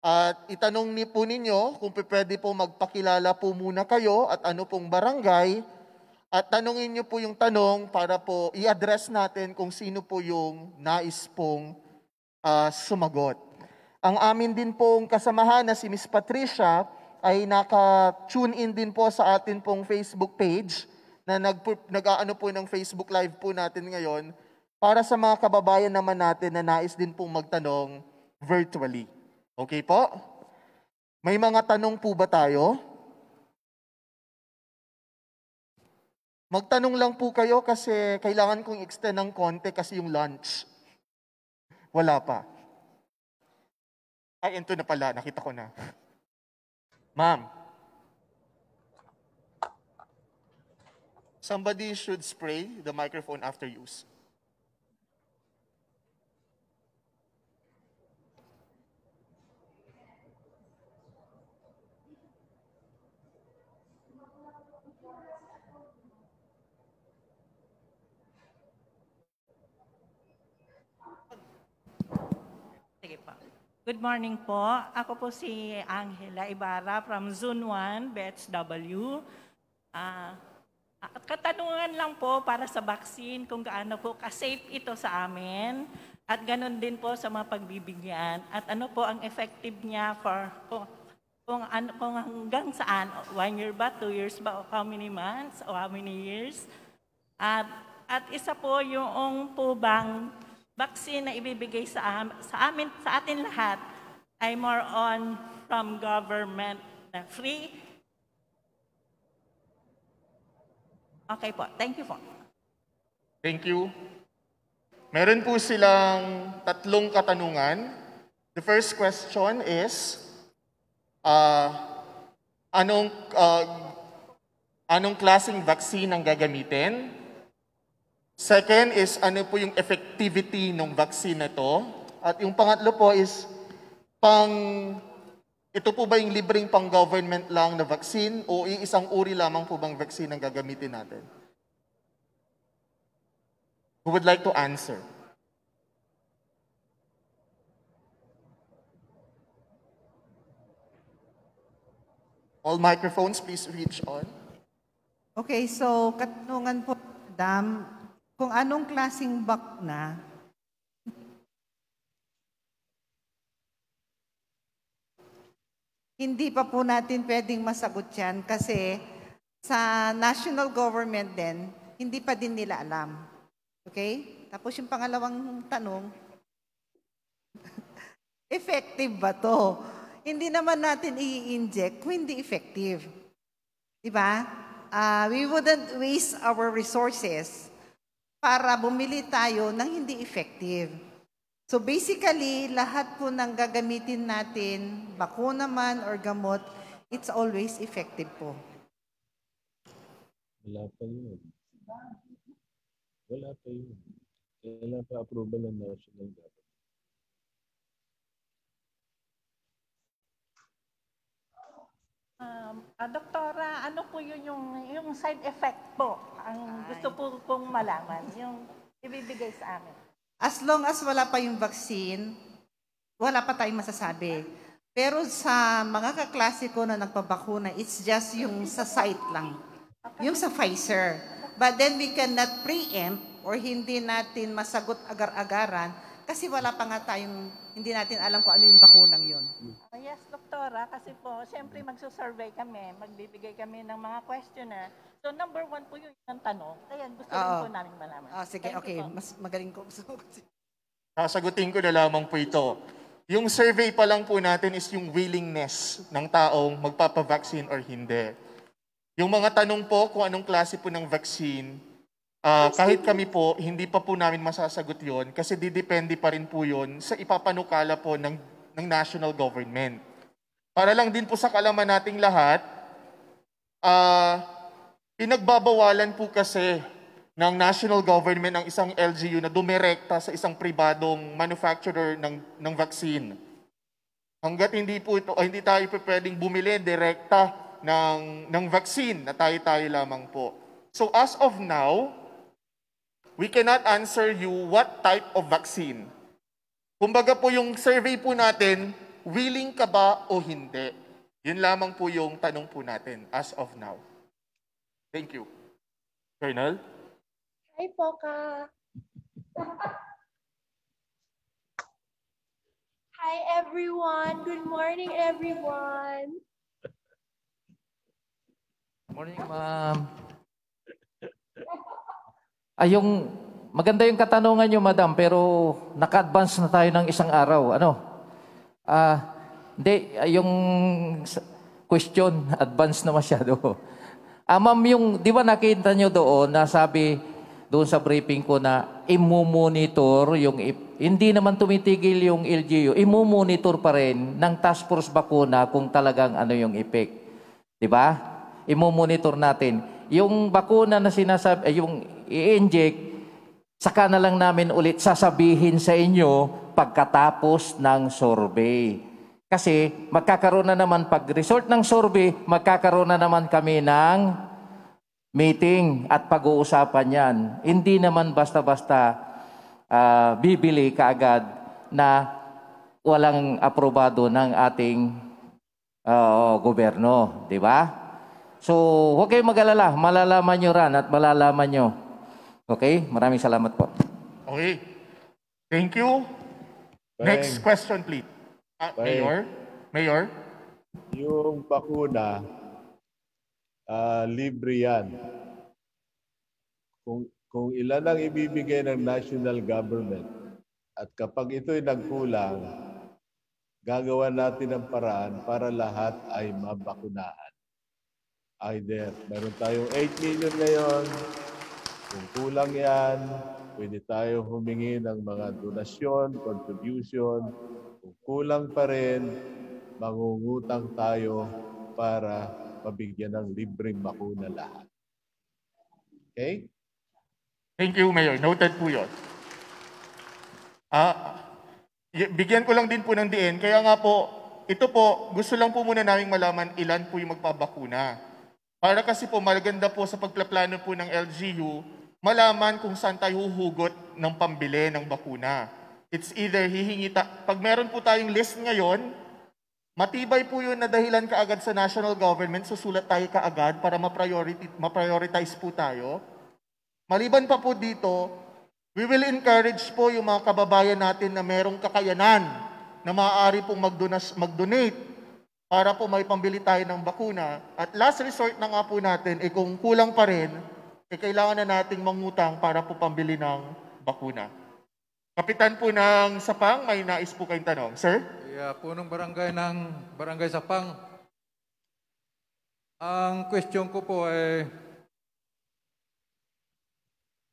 At itanong ni po ninyo kung pwede po magpakilala po muna kayo at ano pong barangay. At tanongin nyo po yung tanong para po i-address natin kung sino po yung nais pong uh, sumagot. Ang amin din pong kasamahan na si Miss Patricia, ay naka-tune in din po sa atin pong Facebook page na nag-aano nag po ng Facebook Live po natin ngayon para sa mga kababayan naman natin na nais din pong magtanong virtually. Okay po? May mga tanong po ba tayo? Magtanong lang po kayo kasi kailangan kong extend ng konti kasi yung lunch. Wala pa. Ay, ito na pala. Nakita ko na. Ma'am, somebody should spray the microphone after use. Good morning po. Ako po si Angela Ibarra from Zone 1, Bets W. Uh, katanungan lang po para sa vaccine kung gaano po ka-safe ito sa amin at ganun din po sa mga pagbibigyan at ano po ang effective niya for kung, kung, ano, kung hanggang saan, one year ba, two years ba, o how many months, o how many years. At, at isa po yung po bang vaccine na ibibigay sa, am, sa amin, sa atin lahat ay more on from government na free. Okay po. Thank you po. Thank you. Meron po silang tatlong katanungan. The first question is, uh, anong, uh, anong klaseng vaccine ang gagamitin? Second is ano po yung effectivity ng vaccine na to. At yung pangatlo po is pang ito po ba yung libreng pang-government lang na vaccine o iisang uri lamang po bang vaccine ang gagamitin natin? Who would like to answer? All microphones, please reach on. Okay, so katanungan po, Madam, kung anong klasing back na, hindi pa po natin pwedeng masagot yan kasi sa national government din, hindi pa din nila alam. Okay? Tapos yung pangalawang tanong, (laughs) effective ba to? Hindi naman natin i-inject kung hindi effective. Di ba? Uh, we wouldn't waste our resources para bumili tayo ng hindi effective. So basically, lahat po ng gagamitin natin, bakuna man or gamot, it's always effective po. Wala pa yun. Wala pa yun. Kailan pa approval ng national government? Um, uh, doktora, ano po yun yung, yung side effect po? Ang gusto po pong malaman, yung ibibigay sa amin. As long as wala pa yung vaccine, wala pa tayong masasabi. Pero sa mga kaklase ko na nagpabakuna, it's just yung sa site lang. Yung sa Pfizer. But then we cannot preempt or hindi natin masagot agar-agaran kasi wala pa nga tayong, hindi natin alam kung ano yung bakuna. Senadora kasi po, siyempre magsusurvey kami, magbibigay kami ng mga questionnaire. So number one po yung, ang tanong. Kaya gusto Oo. rin po namin malaman. Ah, sige, Thank okay. Mas magaling ko. Sasagutin ko na lamang po ito. Yung survey pa lang po natin is yung willingness ng taong magpapavaccine or hindi. Yung mga tanong po kung anong klase po ng vaccine, ah, kahit kami po, hindi pa po namin masasagot yon kasi didepende pa rin po yon sa ipapanukala po ng, ng national government para lang din po sa kalaman nating lahat, uh, pinagbabawalan po kasi ng national government ang isang LGU na dumirekta sa isang pribadong manufacturer ng, ng vaccine. Hanggat hindi po ito, ah, hindi tayo pwedeng bumili direkta ng, ng vaccine na tayo-tayo lamang po. So as of now, we cannot answer you what type of vaccine. Kumbaga po yung survey po natin, willing ka ba o hindi? Yun lamang po yung tanong po natin as of now. Thank you. Colonel? Hi po ka. Hi everyone. Good morning everyone. Morning ma'am. Ay, yung maganda yung katanungan nyo, madam, pero naka-advance na tayo ng isang araw. Ano? Ah, uh, hindi, ah, yung question, (laughs) advance na masyado. Ah, ma'am, yung, di ba nakita nyo doon, nasabi doon sa briefing ko na imumonitor yung, hindi naman tumitigil yung LGU, imumonitor pa rin ng task force bakuna kung talagang ano yung effect. Di ba? Imumonitor natin. Yung bakuna na sinasabi, eh, yung i-inject, Saka na lang namin ulit sasabihin sa inyo pagkatapos ng survey. Kasi magkakaroon na naman pag result ng survey, magkakaroon na naman kami ng meeting at pag-uusapan yan. Hindi naman basta-basta uh, bibili kaagad na walang aprobado ng ating uh, gobyerno, di ba? So, huwag kayong mag-alala, malalaman nyo ran at malalaman nyo Okay? Maraming salamat po. Okay. Thank you. Bang. Next question, please. Uh, Mayor? Mayor? Yung bakuna, uh, libre yan. Kung, kung ilan ang ibibigay ng national government at kapag ito'y nagkulang, gagawa natin ang paraan para lahat ay mabakunahan. Either meron tayong 8 million ngayon, kung kulang yan, pwede tayo humingi ng mga donasyon, contribution. Kung kulang pa rin, mangungutang tayo para mabigyan ng libreng bakuna lahat. Okay? Thank you, Mayor. Noted po yun. Ah, bigyan ko lang din po ng diin. Kaya nga po, ito po, gusto lang po muna naming malaman ilan po yung magpabakuna. Para kasi po, maganda po sa pagplaplano po ng LGU, malaman kung saan tayo huhugot ng pambili ng bakuna. It's either hihingi ta- pag meron po tayong list ngayon, matibay po yun na dahilan kaagad sa national government, susulat tayo kaagad para ma-priority, ma-prioritize po tayo. Maliban pa po dito, we will encourage po yung mga kababayan natin na merong kakayanan na maaari pong magdonas, mag-donate para po may pambili tayo ng bakuna. At last resort na nga po natin, eh kung kulang pa rin, eh kailangan na nating mangutang para po pambili ng bakuna. Kapitan po ng Sapang, may nais po kayong tanong. Sir? Yeah, punong barangay ng Barangay Sapang. Ang question ko po ay,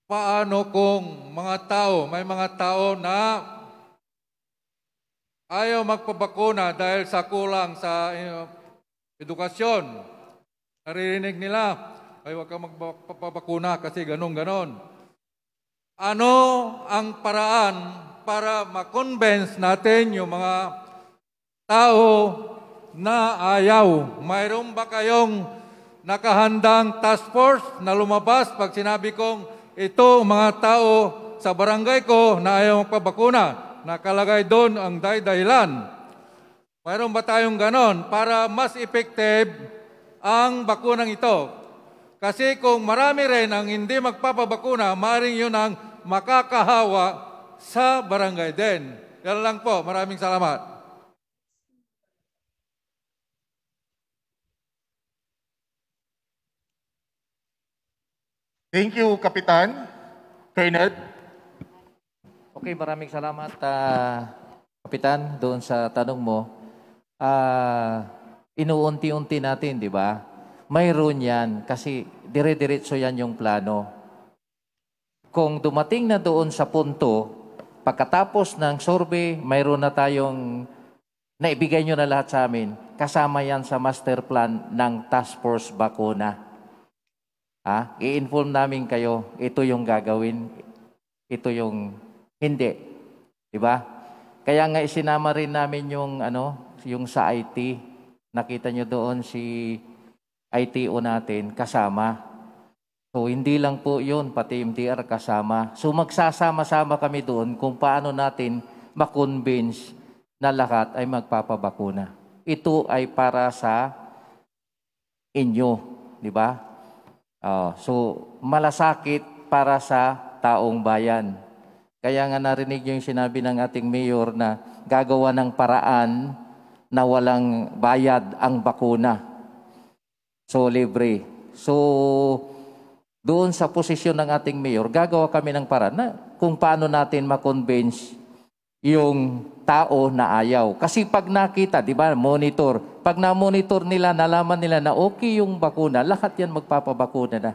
paano kung mga tao, may mga tao na ayaw magpabakuna dahil sa kulang sa eh, edukasyon, naririnig nila, ay huwag kang magpapabakuna kasi ganun ganon. Ano ang paraan para makonvince natin yung mga tao na ayaw? Mayroon ba kayong nakahandang task force na lumabas pag sinabi kong ito mga tao sa barangay ko na ayaw magpabakuna? Nakalagay doon ang day-daylan. Mayroon ba tayong ganon para mas effective ang bakunang ito? Kasi kung marami rin ang hindi magpapabakuna, maring yun ang makakahawa sa barangay din. Yan lang po. Maraming salamat. Thank you, Kapitan. Kenneth? Okay, maraming salamat, uh, Kapitan, doon sa tanong mo. Uh, inuunti-unti natin, di ba? Mayroon yan kasi dire-diretso yan yung plano. Kung dumating na doon sa punto, pagkatapos ng survey, mayroon na tayong naibigay nyo na lahat sa amin. Kasama yan sa master plan ng Task Force Bakuna. Ha? I-inform namin kayo, ito yung gagawin, ito yung hindi. Di ba? Kaya nga isinama rin namin yung ano, yung sa IT. Nakita nyo doon si ITO natin kasama. So hindi lang po yun, pati MDR kasama. So magsasama-sama kami doon kung paano natin makonvince na lahat ay magpapabakuna. Ito ay para sa inyo, di ba? Uh, so malasakit para sa taong bayan. Kaya nga narinig yung sinabi ng ating mayor na gagawa ng paraan na walang bayad ang bakuna. So, libre. So, doon sa posisyon ng ating mayor, gagawa kami ng paraan na kung paano natin makonvince yung tao na ayaw. Kasi pag nakita, di ba, monitor. Pag na-monitor nila, nalaman nila na okay yung bakuna, lahat yan magpapabakuna na.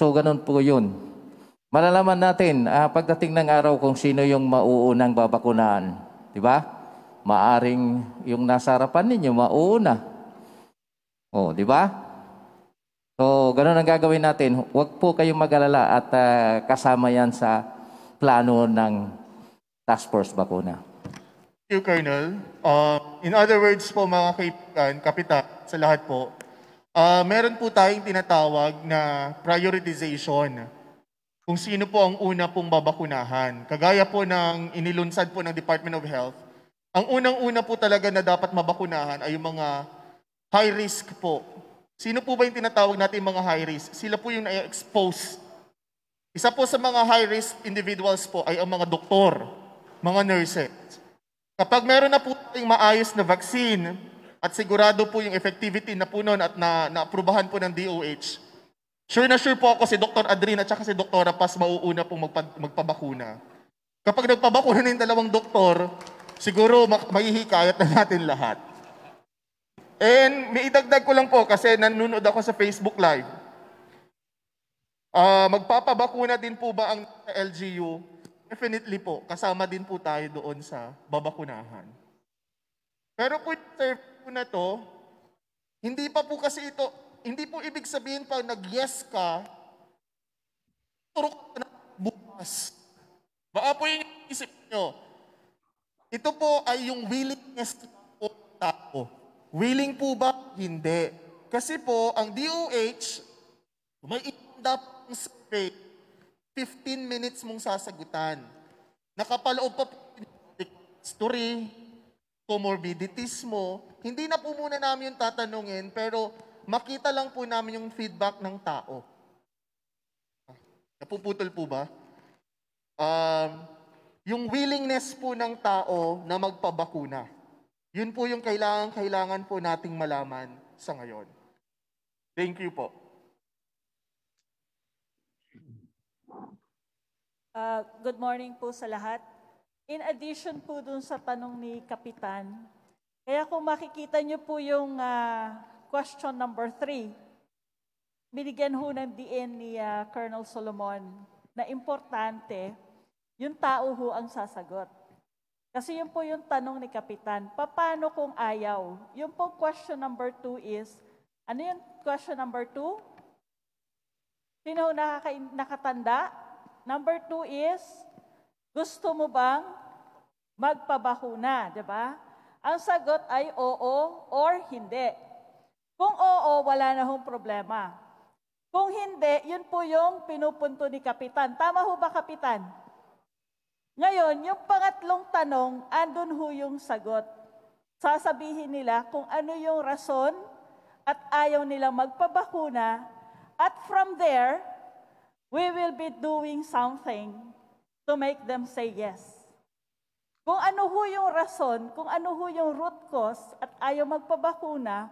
So, ganun po yun. Malalaman natin uh, pagdating ng araw kung sino yung mauunang babakunaan. Di ba? Maaring yung nasa harapan ninyo, mauuna. Oh, di ba? So, ganun ang gagawin natin. Huwag po kayong mag-alala at uh, kasama yan sa plano ng task force bakuna. Thank you, Colonel. Uh, in other words po, mga kaibigan, kapitan, sa lahat po, uh, meron po tayong tinatawag na prioritization kung sino po ang una pong babakunahan. Kagaya po ng inilunsad po ng Department of Health, ang unang-una po talaga na dapat mabakunahan ay yung mga High risk po. Sino po ba yung tinatawag natin mga high risk? Sila po yung na-expose. Isa po sa mga high risk individuals po ay ang mga doktor, mga nurses. Kapag meron na po tayong maayos na vaccine at sigurado po yung effectivity na po nun at na, naaprubahan po ng DOH, sure na sure po ako si Dr. Adrina at si Dr. Pas mauuna pong magpa- magpabakuna. Kapag nagpabakuna na yung dalawang doktor, siguro mak- mahihikayat na natin lahat. And may idagdag ko lang po kasi nanonood ako sa Facebook Live. Uh, magpapabakuna din po ba ang LGU? Definitely po. Kasama din po tayo doon sa babakunahan. Pero kung po na to, hindi pa po kasi ito, hindi po ibig sabihin pag nag-yes ka, turok na bukas. Baka po yung isip nyo, ito po ay yung willingness ng tao Willing po ba? Hindi. Kasi po, ang DOH, may indap survey, 15 minutes mong sasagutan. Nakapaloob pa history, comorbidities mo. Hindi na po muna namin yung tatanungin, pero makita lang po namin yung feedback ng tao. Napuputol po ba? Um, yung willingness po ng tao na magpabakuna. Yun po yung kailangan-kailangan po nating malaman sa ngayon. Thank you po. Uh, good morning po sa lahat. In addition po dun sa tanong ni Kapitan, kaya kung makikita nyo po yung uh, question number three, binigyan ho ng DN ni uh, Colonel Solomon na importante, yung tao ho ang sasagot. Kasi yun po yung tanong ni Kapitan, paano kung ayaw? Yung po question number two is, ano yung question number two? Sino nakaka- nakatanda? Number two is, gusto mo bang magpabakuna, di ba? Ang sagot ay oo or hindi. Kung oo, wala na hong problema. Kung hindi, yun po yung pinupunto ni Kapitan. Tama ho ba, Kapitan? Ngayon, yung pangatlong tanong, andun ho yung sagot. Sasabihin nila kung ano yung rason at ayaw nila magpabakuna at from there, we will be doing something to make them say yes. Kung ano ho yung rason, kung ano ho yung root cause at ayaw magpabakuna,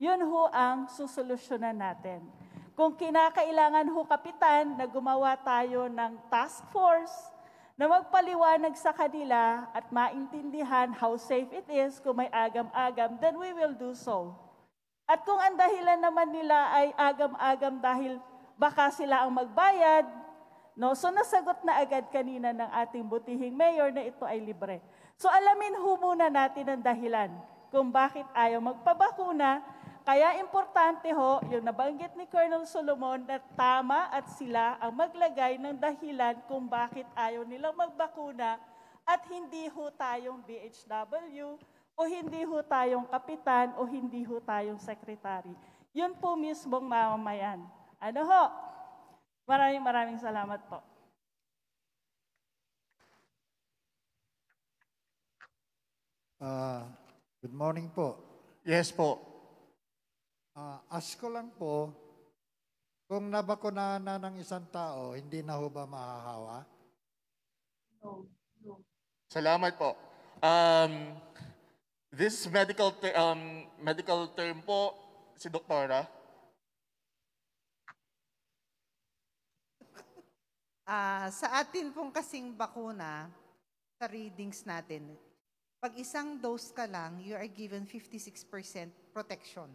yun ho ang susolusyonan natin. Kung kinakailangan ho kapitan na gumawa tayo ng task force na magpaliwanag sa kanila at maintindihan how safe it is kung may agam-agam, then we will do so. At kung ang dahilan naman nila ay agam-agam dahil baka sila ang magbayad, no? So nasagot na agad kanina ng ating butihing mayor na ito ay libre. So alamin ho muna natin ang dahilan kung bakit ayaw magpabakuna kaya importante ho, yung nabanggit ni Colonel Solomon na tama at sila ang maglagay ng dahilan kung bakit ayaw nilang magbakuna at hindi ho tayong BHW o hindi ho tayong kapitan o hindi ho tayong sekretary. Yun po mismong mamamayan. Ano ho? Maraming maraming salamat po. Uh, good morning po. Yes po. Uh, ah, ask ko lang po, kung nabakunahan na ng isang tao, hindi na ho ba mahahawa? No. no. Salamat po. Um, this medical ter- um, medical term po, si doktora. Uh, (laughs) sa atin pong kasing bakuna, sa readings natin, pag isang dose ka lang, you are given 56% protection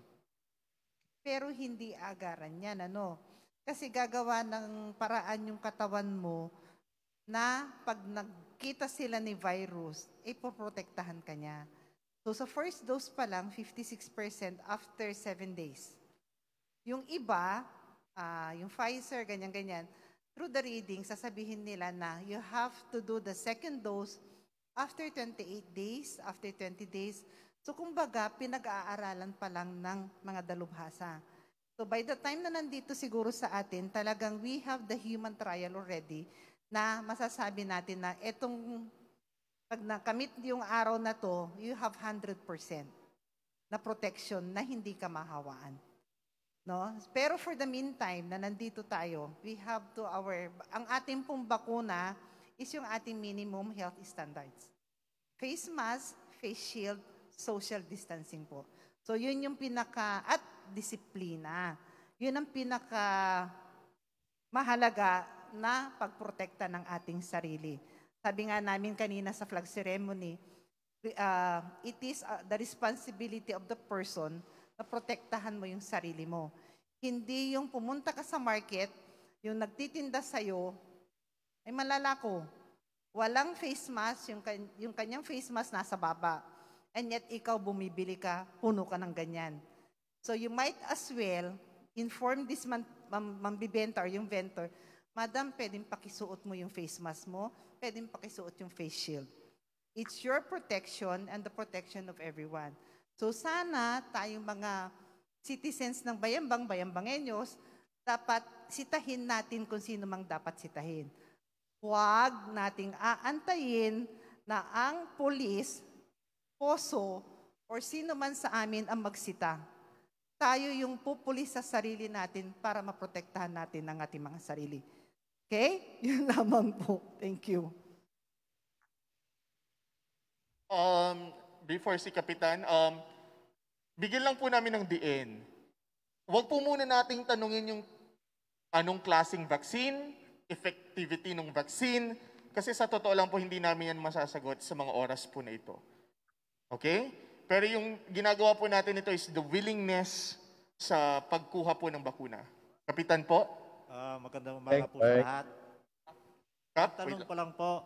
pero hindi agaran yan. Ano? Kasi gagawa ng paraan yung katawan mo na pag nagkita sila ni virus, ipoprotektahan ka niya. So sa first dose pa lang, 56% after 7 days. Yung iba, uh, yung Pfizer, ganyan-ganyan, through the reading, sasabihin nila na you have to do the second dose after 28 days, after 20 days, So kumbaga, pinag-aaralan pa lang ng mga dalubhasa. So by the time na nandito siguro sa atin, talagang we have the human trial already na masasabi natin na etong pag nakamit yung araw na to, you have 100% na protection na hindi ka mahawaan. No? Pero for the meantime, na nandito tayo, we have to our, ang ating pong bakuna is yung ating minimum health standards. Face mask, face shield, social distancing po. So, yun yung pinaka, at disiplina. Yun ang pinaka mahalaga na pagprotekta ng ating sarili. Sabi nga namin kanina sa flag ceremony, uh, it is uh, the responsibility of the person na protektahan mo yung sarili mo. Hindi yung pumunta ka sa market, yung nagtitinda sa'yo, ay malalako. Walang face mask, yung, yung kanyang face mask nasa baba And yet, ikaw bumibili ka, puno ka ng ganyan. So you might as well inform this man, mam, mambibenta or yung vendor, Madam, pwedeng pakisuot mo yung face mask mo, pwedeng pakisuot yung face shield. It's your protection and the protection of everyone. So sana tayong mga citizens ng Bayambang, Bayambangenyos, dapat sitahin natin kung sino mang dapat sitahin. Huwag nating aantayin na ang police poso or sino man sa amin ang magsita. Tayo yung pupuli sa sarili natin para maprotektahan natin ang ating mga sarili. Okay? (laughs) Yun lamang po. Thank you. Um, before si Kapitan, um, bigyan lang po namin ng DN. Huwag po muna nating tanungin yung anong klasing vaccine, effectivity ng vaccine, kasi sa totoo lang po hindi namin yan masasagot sa mga oras po na ito. Okay? Pero yung ginagawa po natin ito is the willingness sa pagkuha po ng bakuna. Kapitan po? Uh, magandang umaga po sa lahat. Kap, tanong ko lang po,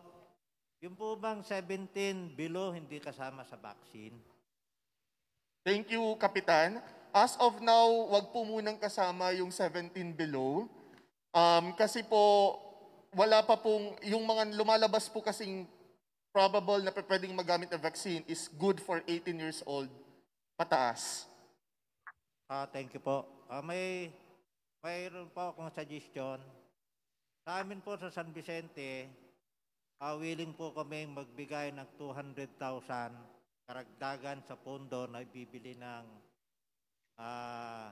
yung po bang 17 below hindi kasama sa vaccine? Thank you, Kapitan. As of now, wag po munang kasama yung 17 below. Um, kasi po, wala pa pong, yung mga lumalabas po kasing probable na pwedeng magamit ng vaccine is good for 18 years old pataas. Ah, uh, thank you po. Uh, may mayroon po akong suggestion. Sa amin po sa San Vicente, uh, willing po kami magbigay ng 200,000 karagdagan sa pondo na ibibili ng uh,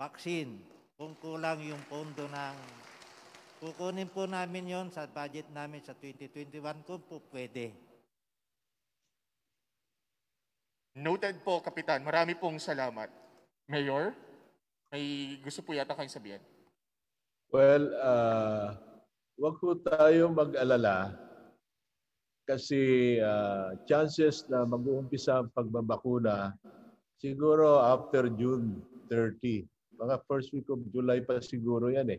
vaccine kung kulang yung pondo ng Kukunin po namin yon sa budget namin sa 2021 kung po pwede. Noted po, Kapitan. Marami pong salamat. Mayor, may gusto po yata kayong sabihin. Well, uh, wag po tayo mag-alala kasi uh, chances na mag-uumpisa ang pagbabakuna siguro after June 30. Mga first week of July pa siguro yan eh.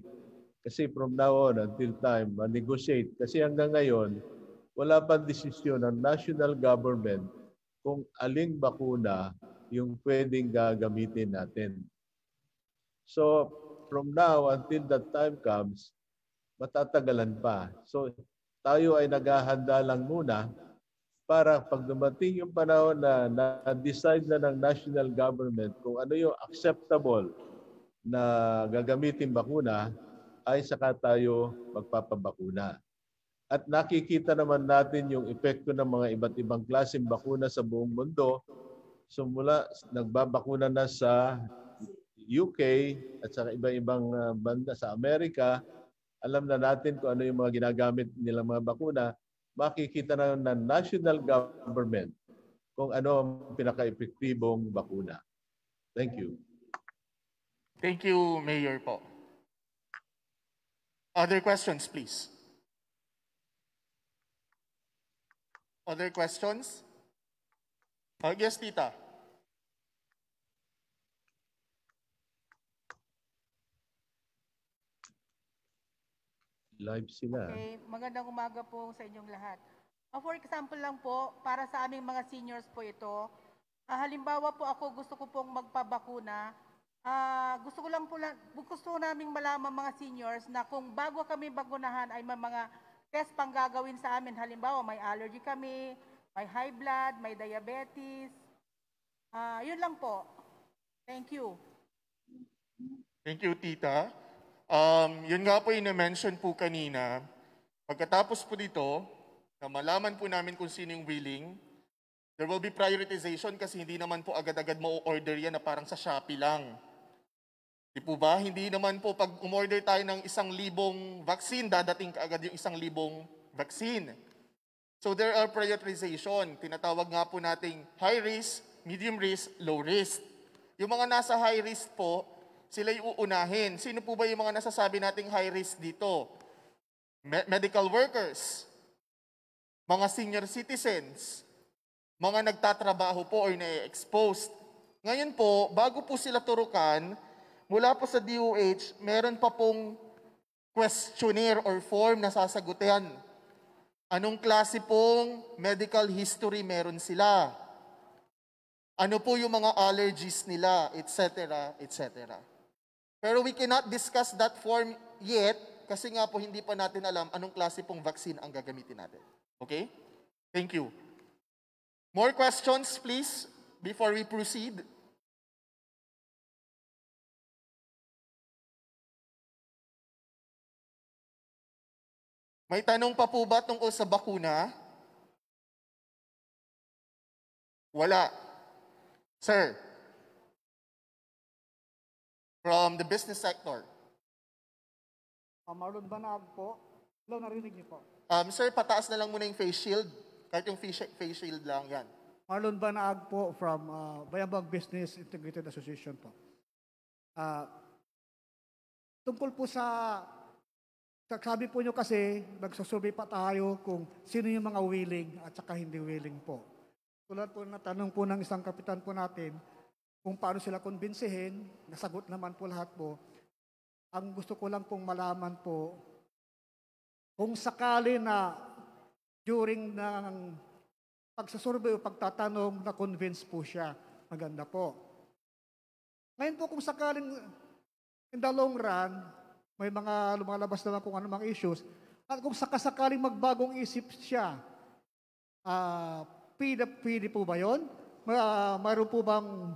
Kasi from now on until time, ma-negotiate. Kasi hanggang ngayon, wala pang desisyon ng national government kung aling bakuna yung pwedeng gagamitin natin. So, from now until that time comes, matatagalan pa. So, tayo ay naghahanda lang muna para pag dumating yung panahon na na-decide na ng national government kung ano yung acceptable na gagamitin bakuna, ay saka tayo magpapabakuna. At nakikita naman natin yung epekto ng mga iba't ibang klaseng bakuna sa buong mundo. So mula nagbabakuna na sa UK at sa iba't ibang ah, banda sa Amerika, alam na natin kung ano yung mga ginagamit nilang mga bakuna, makikita na ng national government kung ano ang pinaka-epektibong bakuna. Thank you. Thank you, Mayor po. Other questions, please? Other questions? Oh, yes, Tita. Live sila. Okay, magandang umaga po sa inyong lahat. Uh, for example lang po, para sa aming mga seniors po ito, uh, halimbawa po ako gusto ko pong magpabakuna, Uh, gusto ko lang po lang, gusto namin malaman mga seniors na kung bago kami bagunahan ay may mga test pang gagawin sa amin. Halimbawa, may allergy kami, may high blood, may diabetes. Uh, yun lang po. Thank you. Thank you, Tita. Um, yun nga po yung na-mention po kanina. Pagkatapos po dito, na malaman po namin kung sino yung willing, there will be prioritization kasi hindi naman po agad-agad mau-order yan na parang sa Shopee lang. Di po ba? Hindi naman po pag umorder tayo ng isang libong vaccine, dadating kaagad yung isang libong vaccine. So there are prioritization. Tinatawag nga po nating high risk, medium risk, low risk. Yung mga nasa high risk po, sila yung uunahin. Sino po ba yung mga nasasabi nating high risk dito? Me- medical workers, mga senior citizens, mga nagtatrabaho po or na-exposed. Ngayon po, bago po sila turukan, mula po sa DOH, meron pa pong questionnaire or form na sasagutan. Anong klase pong medical history meron sila? Ano po yung mga allergies nila, etc., etc. Pero we cannot discuss that form yet kasi nga po hindi pa natin alam anong klase pong vaccine ang gagamitin natin. Okay? Thank you. More questions, please, before we proceed. May tanong pa po ba tungkol sa bakuna? Wala. Sir, from the business sector. Uh, Marlon Banag po. Hello, narinig niyo po. Um, sir, pataas na lang muna yung face shield. Kahit yung face, face shield lang, yan. Marlon Banag po from uh, ah, Bayabang Business Integrated Association po. Uh, tungkol po sa sabi po nyo kasi, magsusubi pa tayo kung sino yung mga willing at saka hindi willing po. Tulad po na tanong po ng isang kapitan po natin, kung paano sila kumbinsihin, nasagot naman po lahat po. Ang gusto ko lang pong malaman po, kung sakali na during ng pagsasurvey o pagtatanong, na-convince po siya, maganda po. Ngayon po kung sakaling in the long run, may mga lumalabas naman kung ano mga issues. At kung sakasakaling magbagong isip siya, uh, pwede, pwede po ba yun? Uh, mayroon po bang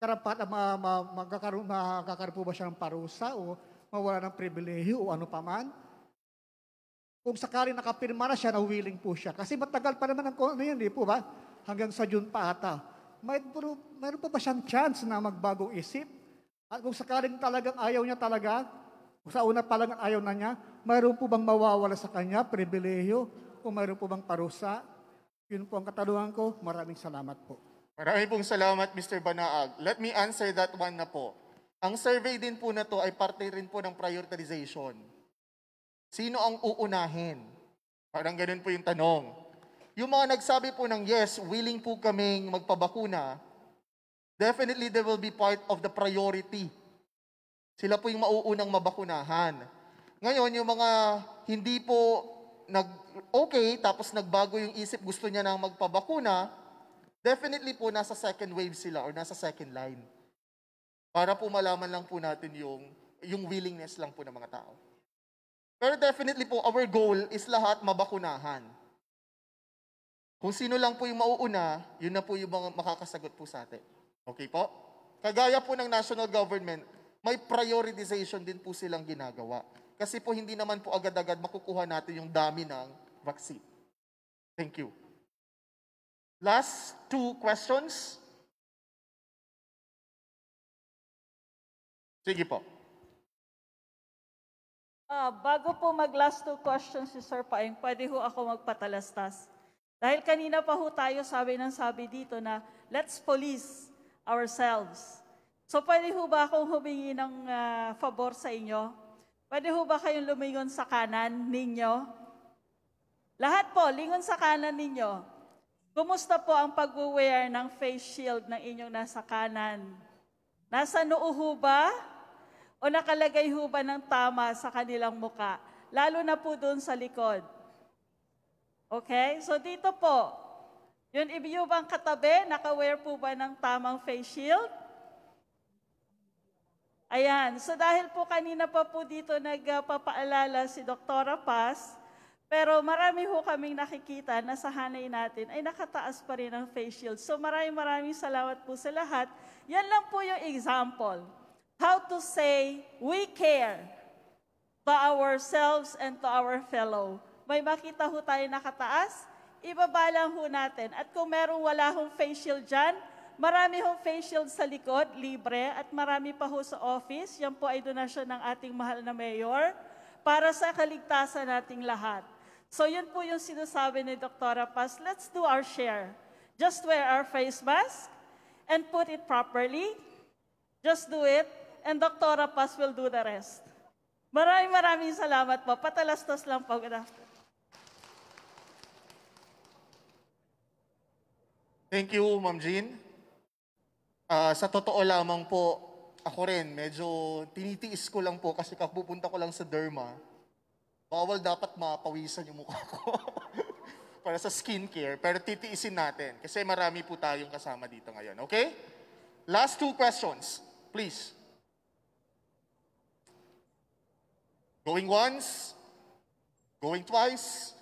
karapat na ah, ma, magkakaroon, magkakaroon po ba siya ng parusa o mawala ng pribilehyo o ano pa man? Kung sakaling nakapirma na siya, na willing po siya. Kasi matagal pa naman ang ano yan, di po ba? Hanggang sa June pa ata. May, mayroon pa ba siyang chance na magbagong isip? At kung sakaling talagang ayaw niya talaga, sa una pa lang ayaw na niya, mayroon po bang mawawala sa kanya, pribileyo, o mayroon po bang parusa? Yun po ang katanungan ko. Maraming salamat po. Maraming pong salamat, Mr. Banaag. Let me answer that one na po. Ang survey din po na to ay parte rin po ng prioritization. Sino ang uunahin? Parang ganun po yung tanong. Yung mga nagsabi po ng yes, willing po kaming magpabakuna, definitely they will be part of the priority sila po yung mauunang mabakunahan. Ngayon, yung mga hindi po nag-okay, tapos nagbago yung isip, gusto niya nang magpabakuna, definitely po nasa second wave sila or nasa second line. Para po malaman lang po natin yung, yung willingness lang po ng mga tao. Pero definitely po, our goal is lahat mabakunahan. Kung sino lang po yung mauuna, yun na po yung mga makakasagot po sa atin. Okay po? Kagaya po ng national government, may prioritization din po silang ginagawa. Kasi po hindi naman po agad-agad makukuha natin yung dami ng vaccine. Thank you. Last two questions. Sige po. Uh, bago po mag-last two questions si Sir Paeng, pwede ho ako magpatalastas. Dahil kanina pa ho tayo sabi ng sabi dito na let's police ourselves. So pwede ho ba akong humingi ng uh, favor sa inyo? Pwede ho ba kayong lumingon sa kanan ninyo? Lahat po, lingon sa kanan ninyo. Kumusta po ang pag-wear ng face shield ng inyong nasa kanan? Nasa noo ho ba? O nakalagay ho ba ng tama sa kanilang muka? Lalo na po doon sa likod. Okay? So dito po, yun, ibigyo bang katabi? Naka-wear po ba ng tamang face shield? Ayan, so dahil po kanina pa po dito nagpapaalala si Doktora Paz, pero marami ho kaming nakikita na sa hanay natin ay nakataas pa rin ang face shield. So maraming maraming salamat po sa lahat. Yan lang po yung example. How to say, we care to ourselves and to our fellow. May makita ho tayo nakataas, Ibabalang lang ho natin. At kung merong wala hong face shield dyan, Marami hong face shield sa likod, libre, at marami pa ho sa office. Yan po ay donasyon ng ating mahal na mayor para sa kaligtasan nating lahat. So yun po yung sinasabi ni Dr. Paz, let's do our share. Just wear our face mask and put it properly. Just do it, and Dr. Paz will do the rest. Maraming maraming salamat po. Patalastos lang po. Good afternoon. Thank you, Ma'am Jean. Uh, sa totoo lamang po, ako rin, medyo tinitiis ko lang po kasi kapupunta ko lang sa derma. Bawal dapat mapawisan yung mukha ko (laughs) para sa skincare, pero titiisin natin kasi marami po tayong kasama dito ngayon, okay? Last two questions, please. Going once, going twice,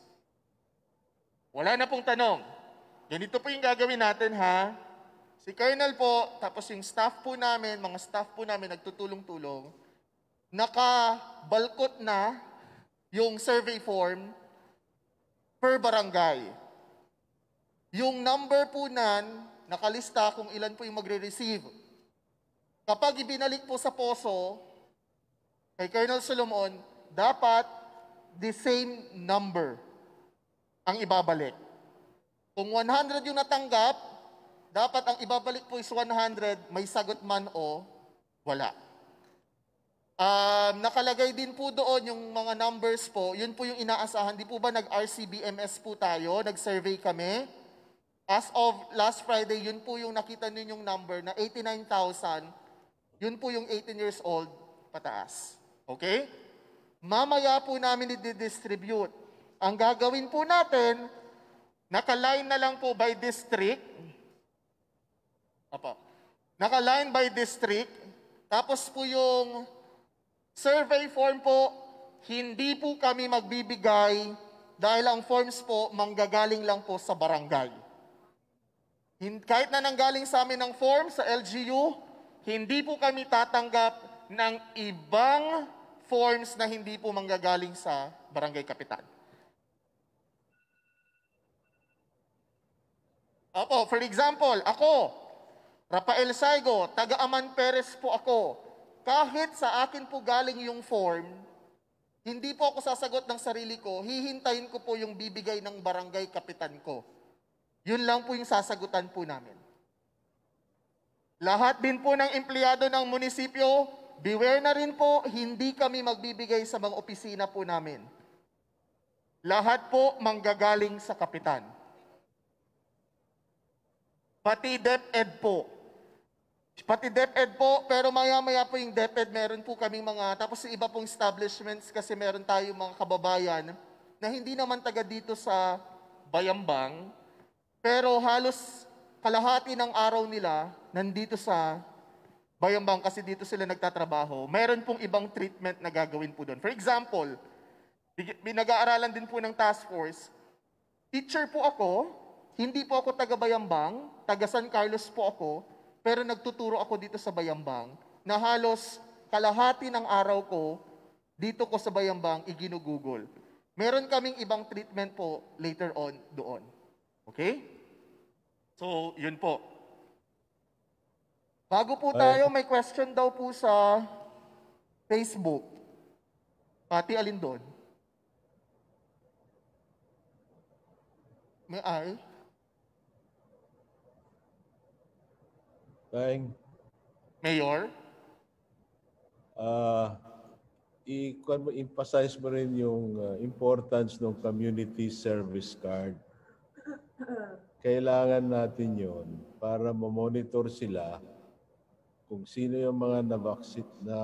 wala na pong tanong. Ganito po yung gagawin natin ha. Si Colonel po, tapos yung staff po namin, mga staff po namin nagtutulong-tulong, nakabalkot na yung survey form per barangay. Yung number po nan, nakalista kung ilan po yung magre-receive. Kapag ibinalik po sa poso, kay Colonel Solomon, dapat the same number ang ibabalik. Kung 100 yung natanggap, dapat ang ibabalik po is 100, may sagot man o wala. Um, nakalagay din po doon yung mga numbers po. Yun po yung inaasahan. Di po ba nag-RCBMS po tayo? Nag-survey kami? As of last Friday, yun po yung nakita ninyong number na 89,000. Yun po yung 18 years old pataas. Okay? Mamaya po namin i-distribute. Ang gagawin po natin, nakaline na lang po by district. Opo. Naka-line by district. Tapos po yung survey form po, hindi po kami magbibigay dahil ang forms po manggagaling lang po sa barangay. Kahit na nanggaling sa amin ng form sa LGU, hindi po kami tatanggap ng ibang forms na hindi po manggagaling sa barangay kapitan. Opo, for example, ako, Rafael Saigo, taga-Aman Perez po ako. Kahit sa akin po galing yung form, hindi po ako sasagot ng sarili ko, hihintayin ko po yung bibigay ng barangay kapitan ko. Yun lang po yung sasagutan po namin. Lahat din po ng empleyado ng munisipyo, beware na rin po, hindi kami magbibigay sa mga opisina po namin. Lahat po manggagaling sa kapitan. Pati DepEd po, Pati DepEd po, pero maya-maya po yung DepEd, meron po kaming mga, tapos yung iba pong establishments kasi meron tayong mga kababayan na hindi naman taga dito sa Bayambang, pero halos kalahati ng araw nila nandito sa Bayambang kasi dito sila nagtatrabaho. Meron pong ibang treatment na gagawin po doon. For example, binag-aaralan din po ng task force, teacher po ako, hindi po ako taga Bayambang, taga San Carlos po ako, pero nagtuturo ako dito sa Bayambang na halos kalahati ng araw ko dito ko sa Bayambang iginugugol. Meron kaming ibang treatment po later on doon. Okay? So, yun po. Bago po tayo, may question daw po sa Facebook. Pati alin doon? May ay? Daing. Mayor? Uh, i-emphasize mo rin yung uh, importance ng community service card. Kailangan natin yon para ma-monitor sila kung sino yung mga na-vaccine na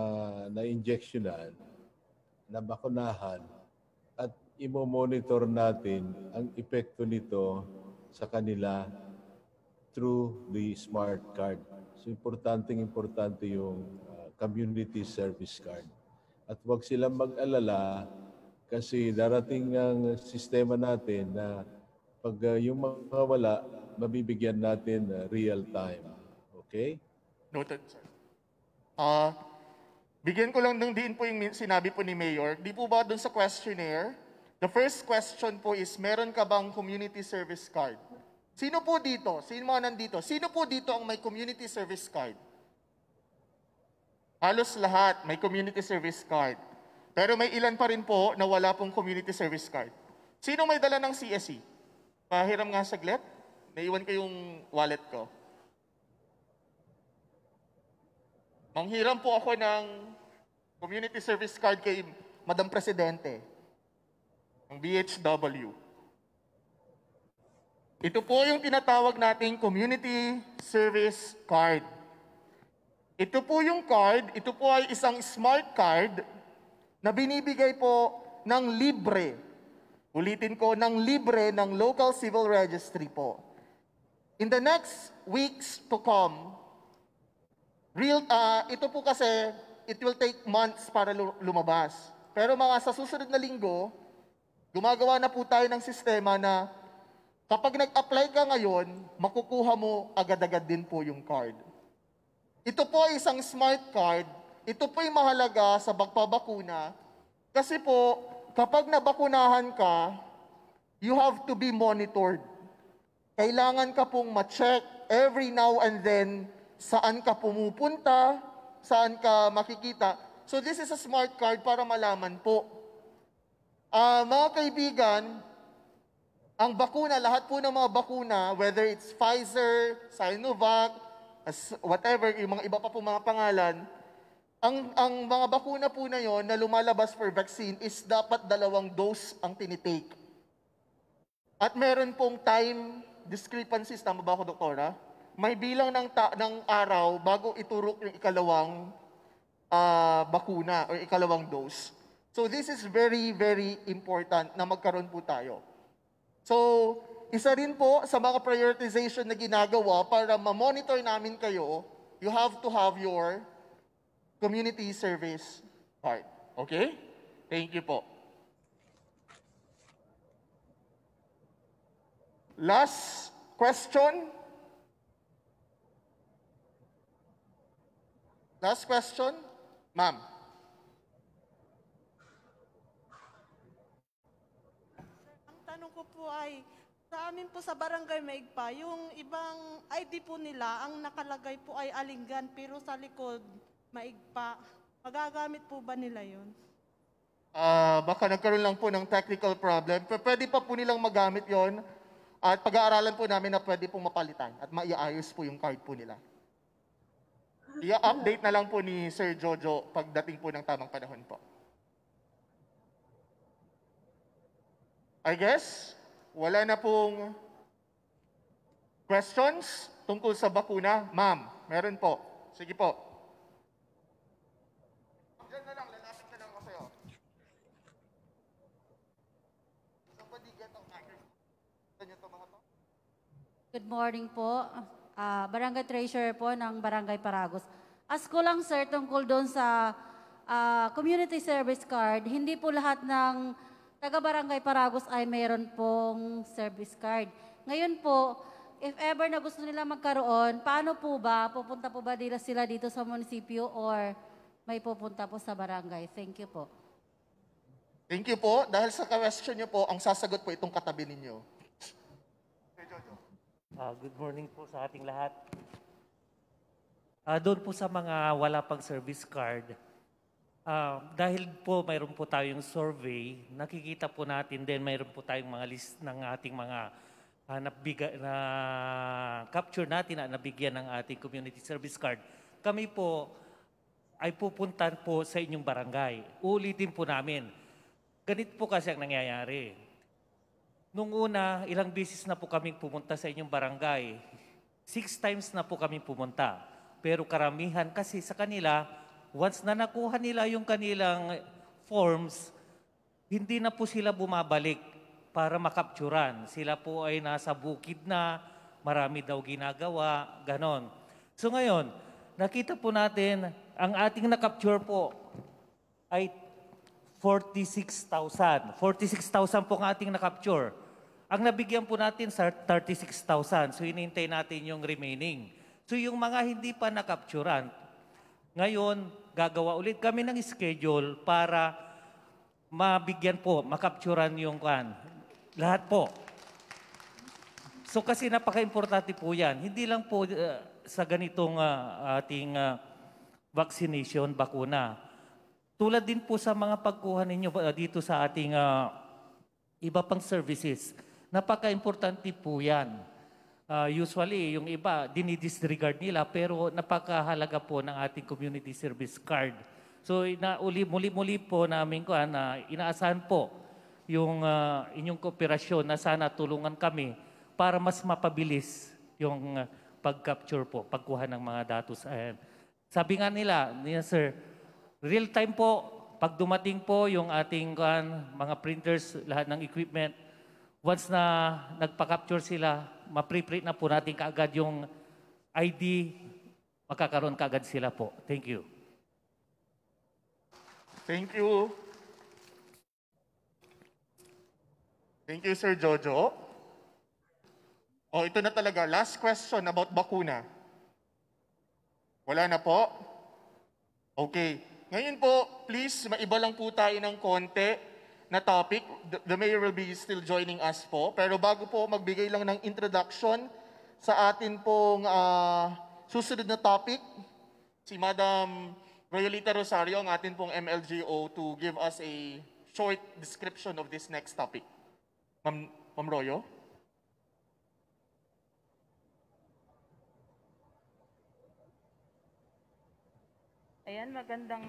na-injectionan, na bakunahan at imo-monitor natin ang epekto nito sa kanila through the smart card So importanteng importante yung uh, community service card. At wag silang mag-alala kasi darating ang sistema natin na pag uh, yung mga wala, mabibigyan natin uh, real time. Okay? Noted, sir. Uh, bigyan ko lang ng po yung sinabi po ni Mayor. Di po ba dun sa questionnaire, the first question po is, meron ka bang community service card? Sino po dito? Sino mga nandito? Sino po dito ang may community service card? Halos lahat may community service card. Pero may ilan pa rin po na wala pong community service card. Sino may dala ng CSE? Pahiram nga saglit. Naiwan ko yung wallet ko. Manghiram po ako ng community service card kay Madam Presidente, ng BHW. Ito po yung tinatawag nating community service card. Ito po yung card, ito po ay isang smart card na binibigay po ng libre. Ulitin ko, ng libre ng local civil registry po. In the next weeks to come, real, uh, ito po kasi, it will take months para lumabas. Pero mga sa susunod na linggo, gumagawa na po tayo ng sistema na Kapag nag-apply ka ngayon, makukuha mo agad-agad din po yung card. Ito po ay isang smart card. Ito po ay mahalaga sa pagpabakuna kasi po kapag nabakunahan ka, you have to be monitored. Kailangan ka pong ma-check every now and then saan ka pumupunta, saan ka makikita. So this is a smart card para malaman po. Uh, mga kaibigan, ang bakuna, lahat po ng mga bakuna, whether it's Pfizer, Sinovac, whatever, yung mga iba pa po mga pangalan, ang, ang mga bakuna po na yon na lumalabas for vaccine is dapat dalawang dose ang tinitake. At meron pong time discrepancies, tama ba ako, doktora? May bilang ng, ta- ng araw bago iturok yung ikalawang uh, bakuna or ikalawang dose. So this is very, very important na magkaroon po tayo. So, isa rin po sa mga prioritization na ginagawa para ma-monitor namin kayo, you have to have your community service card. Okay? Thank you po. Last question. Last question. Ma'am. ko po ay sa amin po sa barangay Maigpa, yung ibang ID po nila, ang nakalagay po ay alinggan pero sa likod Maigpa. Magagamit po ba nila yun? Uh, baka nagkaroon lang po ng technical problem. Pero pwede pa po nilang magamit yon at pag-aaralan po namin na pwede pong mapalitan at maiayos po yung card po nila. I-update na lang po ni Sir Jojo pagdating po ng tamang panahon po. I guess, wala na pong questions tungkol sa bakuna. Ma'am, meron po. Sige po. Diyan na lang, lalapit na lang ako sa'yo. Somebody get a microphone. Good morning po. Uh, barangay Treasurer po ng Barangay Paragos. Ask ko lang sir tungkol doon sa uh, community service card, hindi po lahat ng taga Barangay Paragos ay mayroon pong service card. Ngayon po, if ever na gusto nila magkaroon, paano po ba? Pupunta po ba dila sila dito sa munisipyo or may pupunta po sa barangay? Thank you po. Thank you po. Dahil sa question niyo po, ang sasagot po itong katabi ninyo. Uh, good morning po sa ating lahat. Uh, doon po sa mga wala pang service card, Uh, dahil po mayroon po tayong survey, nakikita po natin din mayroon po tayong mga list ng ating mga uh, ah, nabiga, na capture natin at na nabigyan ng ating community service card. Kami po ay pupuntan po sa inyong barangay. Uulitin po namin. Ganit po kasi ang nangyayari. Nung una, ilang beses na po kami pumunta sa inyong barangay. Six times na po kami pumunta. Pero karamihan kasi sa kanila, once na nakuha nila yung kanilang forms, hindi na po sila bumabalik para makapturan. Sila po ay nasa bukid na, marami daw ginagawa, ganon. So ngayon, nakita po natin, ang ating nakapture po ay 46,000. 46,000 po ang ating nakapture. Ang nabigyan po natin sa 36,000. So, hinihintay natin yung remaining. So, yung mga hindi pa nakapturean, ngayon, gagawa ulit kami ng schedule para mabigyan po, makapturan yung kan. Lahat po. So kasi napaka-importante po yan. Hindi lang po uh, sa ganitong uh, ating uh, vaccination, bakuna. Tulad din po sa mga pagkuha ninyo uh, dito sa ating uh, iba pang services. Napaka-importante po yan uh, usually yung iba dinidisregard nila pero napakahalaga po ng ating community service card. So inauli muli-muli po namin ko ah, na inaasahan po yung uh, inyong kooperasyon na sana tulungan kami para mas mapabilis yung uh, pag-capture po, pagkuha ng mga datos. Ayan. Sabi nga nila, yes, sir, real time po, pag dumating po yung ating uh, mga printers, lahat ng equipment, once na nagpa-capture sila, mapre-print na po natin kaagad yung ID, makakaroon kaagad sila po. Thank you. Thank you. Thank you, Sir Jojo. oh, ito na talaga. Last question about bakuna. Wala na po? Okay. Ngayon po, please, maiba lang po tayo ng konti na topic. The mayor will be still joining us po. Pero bago po magbigay lang ng introduction sa atin pong uh, susunod na topic, si Madam Royolita Rosario, ang atin pong MLGO, to give us a short description of this next topic. Ma'am Ma Royo? Ayan, magandang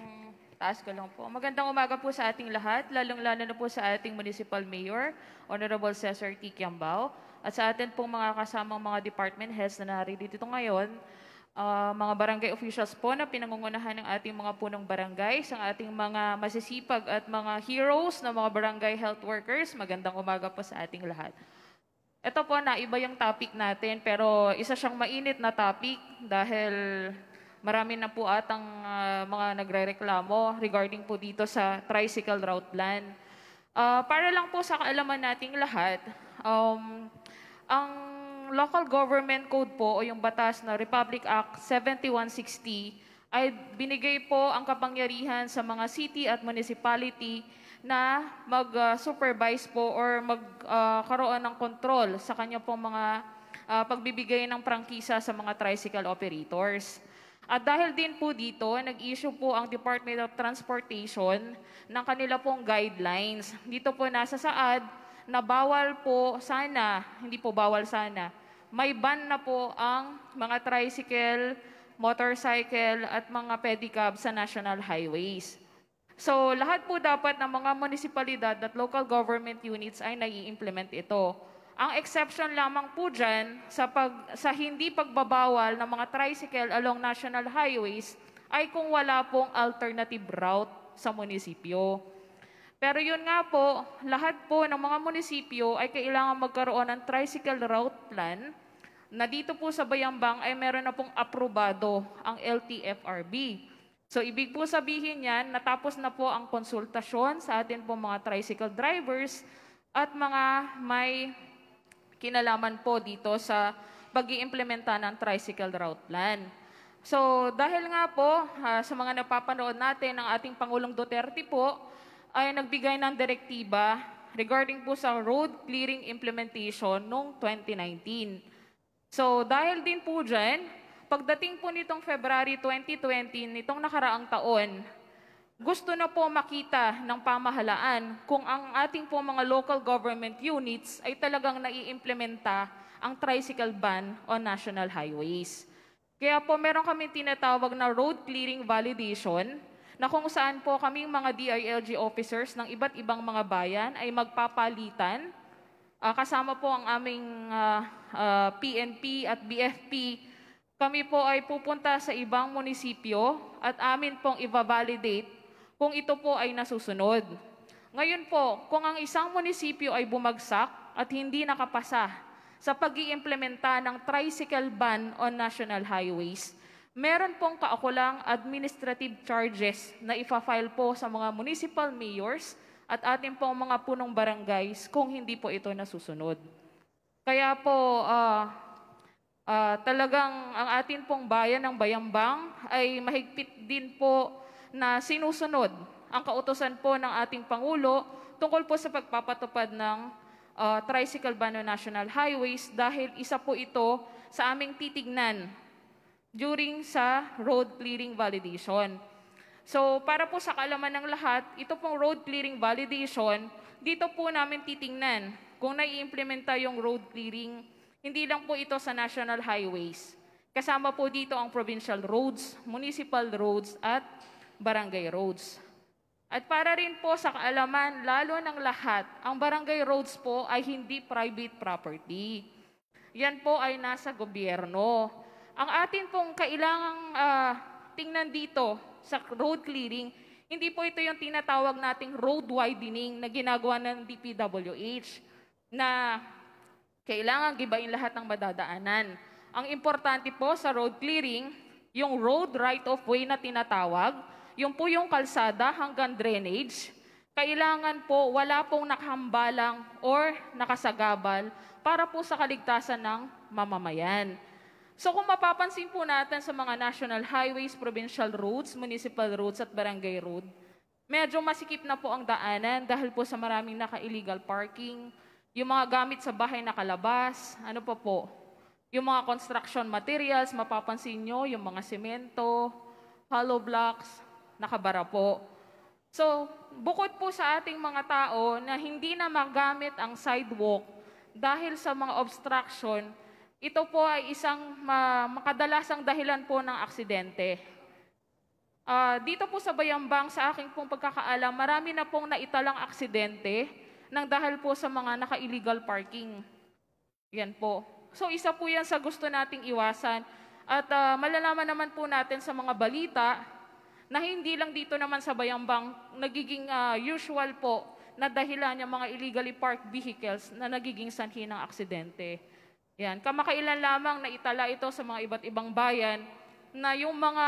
Taas ko lang po. Magandang umaga po sa ating lahat, lalong-lalo na po sa ating Municipal Mayor, Honorable Cesar T. at sa atin pong mga kasamang mga department heads na naririto ngayon, uh, mga barangay officials po na pinangungunahan ng ating mga punong barangay, sa ating mga masisipag at mga heroes na mga barangay health workers, magandang umaga po sa ating lahat. Ito po na iba yung topic natin pero isa siyang mainit na topic dahil marami na po atang uh, mga nagrereklamo regarding po dito sa tricycle route plan. Uh, para lang po sa kaalaman nating lahat, um, ang local government code po o yung batas na Republic Act 7160 ay binigay po ang kapangyarihan sa mga city at municipality na mag-supervise ah, uh, po or magkaroon uh, ng control sa kanya po mga uh, pagbibigay ng prangkisa sa mga tricycle operators. At dahil din po dito, nag-issue po ang Department of Transportation ng kanila pong guidelines. Dito po nasa saad na bawal po sana, hindi po bawal sana, may ban na po ang mga tricycle, motorcycle at mga pedicab sa national highways. So lahat po dapat ng mga municipalidad at local government units ay nai-implement ito. Ang exception lamang po dyan sa, pag, sa hindi pagbabawal ng mga tricycle along national highways ay kung wala pong alternative route sa munisipyo. Pero yun nga po, lahat po ng mga munisipyo ay kailangan magkaroon ng tricycle route plan na dito po sa Bayambang ay meron na pong aprobado ang LTFRB. So ibig po sabihin yan, natapos na po ang konsultasyon sa atin po mga tricycle drivers at mga may kinalaman po dito sa pag implementa ng tricycle route plan. So, dahil nga po uh, sa mga napapanood natin, ang ating Pangulong Duterte po ay nagbigay ng direktiba regarding po sa road clearing implementation noong 2019. So, dahil din po dyan, pagdating po nitong February 2020, nitong nakaraang taon, gusto na po makita ng pamahalaan kung ang ating po mga local government units ay talagang naiimplementa ang tricycle ban on national highways. Kaya po meron kami tinatawag na road clearing validation na kung saan po kaming mga DILG officers ng iba't ibang mga bayan ay magpapalitan uh, kasama po ang aming uh, ah, uh, ah, PNP at BFP kami po ay pupunta sa ibang munisipyo at amin pong i-validate kung ito po ay nasusunod. Ngayon po, kung ang isang munisipyo ay bumagsak at hindi nakapasa sa pag iimplementa ng tricycle ban on national highways, meron pong kaukulang administrative charges na ipafile po sa mga municipal mayors at ating pong mga punong barangays kung hindi po ito nasusunod. Kaya po, uh, uh, talagang ang atin pong bayan ng Bayambang ay mahigpit din po na sinusunod ang kautosan po ng ating Pangulo tungkol po sa pagpapatupad ng uh, Tricycle Bano National Highways dahil isa po ito sa aming titignan during sa road clearing validation. So para po sa kaalaman ng lahat, ito pong road clearing validation, dito po namin titingnan kung nai-implementa yung road clearing, hindi lang po ito sa national highways. Kasama po dito ang provincial roads, municipal roads, at barangay roads. At para rin po sa kaalaman, lalo ng lahat, ang barangay roads po ay hindi private property. Yan po ay nasa gobyerno. Ang atin pong kailangang uh, tingnan dito sa road clearing, hindi po ito yung tinatawag nating road widening na ginagawa ng DPWH na kailangan gibain lahat ng madadaanan. Ang importante po sa road clearing, yung road right-of-way na tinatawag, yung po yung kalsada hanggang drainage, kailangan po wala pong nakahambalang or nakasagabal para po sa kaligtasan ng mamamayan. So kung mapapansin po natin sa mga national highways, provincial roads, municipal roads at barangay road, medyo masikip na po ang daanan dahil po sa maraming naka-illegal parking, yung mga gamit sa bahay na nakalabas, ano pa po, yung mga construction materials, mapapansin nyo, yung mga semento, hollow blocks, nakabara po. So, bukod po sa ating mga tao na hindi na magamit ang sidewalk dahil sa mga obstruction, ito po ay isang ma- makadalasang dahilan po ng aksidente. Uh, dito po sa Bayambang, sa aking pong pagkakaalam, marami na pong naitalang aksidente ng dahil po sa mga naka-illegal parking. Yan po. So isa po yan sa gusto nating iwasan. At uh, malalaman naman po natin sa mga balita na hindi lang dito naman sa Bayambang nagiging uh, usual po na dahilan ng mga illegally parked vehicles na nagiging sanhi ng aksidente. Yan. Kamakailan lamang na itala ito sa mga iba't ibang bayan na yung mga